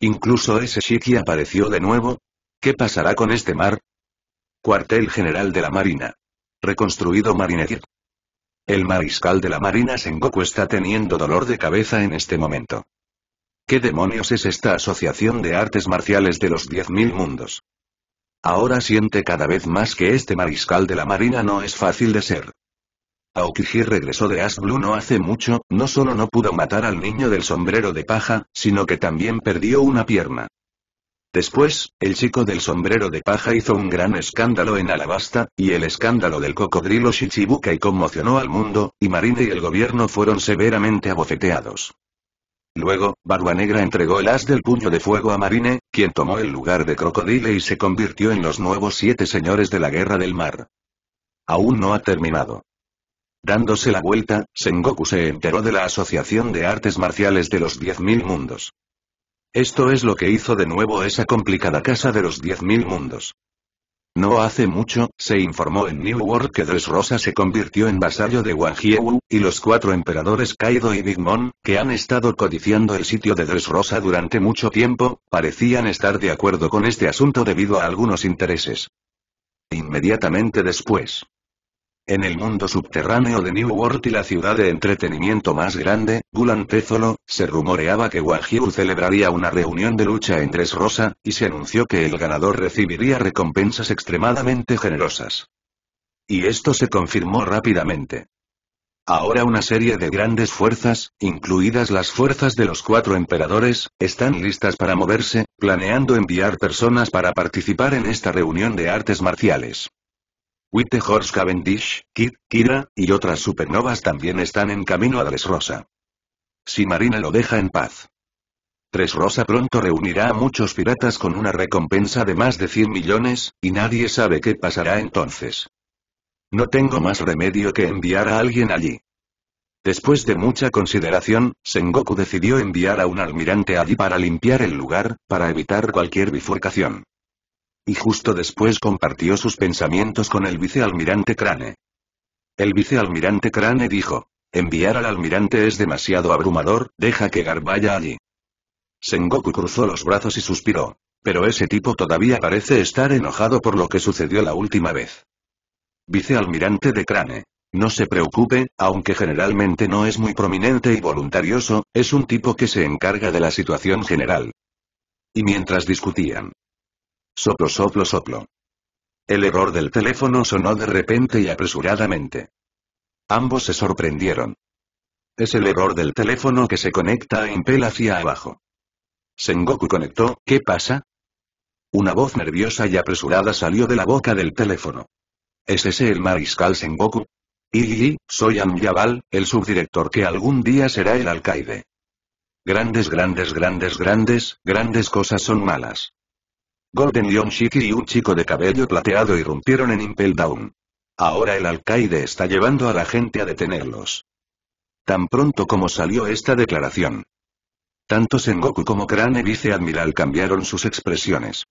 Incluso ese Shiki apareció de nuevo. ¿Qué pasará con este mar? Cuartel General de la Marina. Reconstruido marinet El mariscal de la Marina Sengoku está teniendo dolor de cabeza en este momento. ¿Qué demonios es esta asociación de artes marciales de los 10.000 mundos? Ahora siente cada vez más que este mariscal de la Marina no es fácil de ser. Aokiji regresó de As no hace mucho, no solo no pudo matar al niño del sombrero de paja, sino que también perdió una pierna. Después, el chico del sombrero de paja hizo un gran escándalo en Alabasta, y el escándalo del cocodrilo Shichibukai conmocionó al mundo, y Marine y el gobierno fueron severamente abofeteados. Luego, Barba Negra entregó el as del puño de fuego a Marine, quien tomó el lugar de Crocodile y se convirtió en los nuevos siete señores de la Guerra del Mar. Aún no ha terminado. Dándose la vuelta, Sengoku se enteró de la Asociación de Artes Marciales de los 10.000 Mundos. Esto es lo que hizo de nuevo esa complicada casa de los 10.000 mundos. No hace mucho, se informó en New World que Dressrosa se convirtió en vasallo de Wang y los cuatro emperadores Kaido y Big Mom, que han estado codiciando el sitio de Dressrosa durante mucho tiempo, parecían estar de acuerdo con este asunto debido a algunos intereses. Inmediatamente después, en el mundo subterráneo de New World y la ciudad de entretenimiento más grande, Gulan Tézolo, se rumoreaba que Wahyu celebraría una reunión de lucha en Tres Rosa, y se anunció que el ganador recibiría recompensas extremadamente generosas. Y esto se confirmó rápidamente. Ahora una serie de grandes fuerzas, incluidas las fuerzas de los cuatro emperadores, están listas para moverse, planeando enviar personas para participar en esta reunión de artes marciales. Horse Cavendish, Kid, Kira, y otras supernovas también están en camino a Tres Rosa. Si Marina lo deja en paz. Tres Rosa pronto reunirá a muchos piratas con una recompensa de más de 100 millones, y nadie sabe qué pasará entonces. No tengo más remedio que enviar a alguien allí. Después de mucha consideración, Sengoku decidió enviar a un almirante allí para limpiar el lugar, para evitar cualquier bifurcación. Y justo después compartió sus pensamientos con el vicealmirante Crane. El vicealmirante Crane dijo, enviar al almirante es demasiado abrumador, deja que Garbaya allí. Sengoku cruzó los brazos y suspiró. Pero ese tipo todavía parece estar enojado por lo que sucedió la última vez. Vicealmirante de Crane. No se preocupe, aunque generalmente no es muy prominente y voluntarioso, es un tipo que se encarga de la situación general. Y mientras discutían, Soplo, soplo, soplo. El error del teléfono sonó de repente y apresuradamente. Ambos se sorprendieron. Es el error del teléfono que se conecta en Impel hacia abajo. Sengoku conectó, ¿qué pasa? Una voz nerviosa y apresurada salió de la boca del teléfono. ¿Es ese el mariscal Sengoku? Y, soy Amyabal, el subdirector que algún día será el alcaide. Grandes, grandes, grandes, grandes, grandes cosas son malas. Golden Leon y un chico de cabello plateado irrumpieron en Impel Down. Ahora el alcaide está llevando a la gente a detenerlos. Tan pronto como salió esta declaración. Tanto Sengoku como Crane Vice Admiral cambiaron sus expresiones.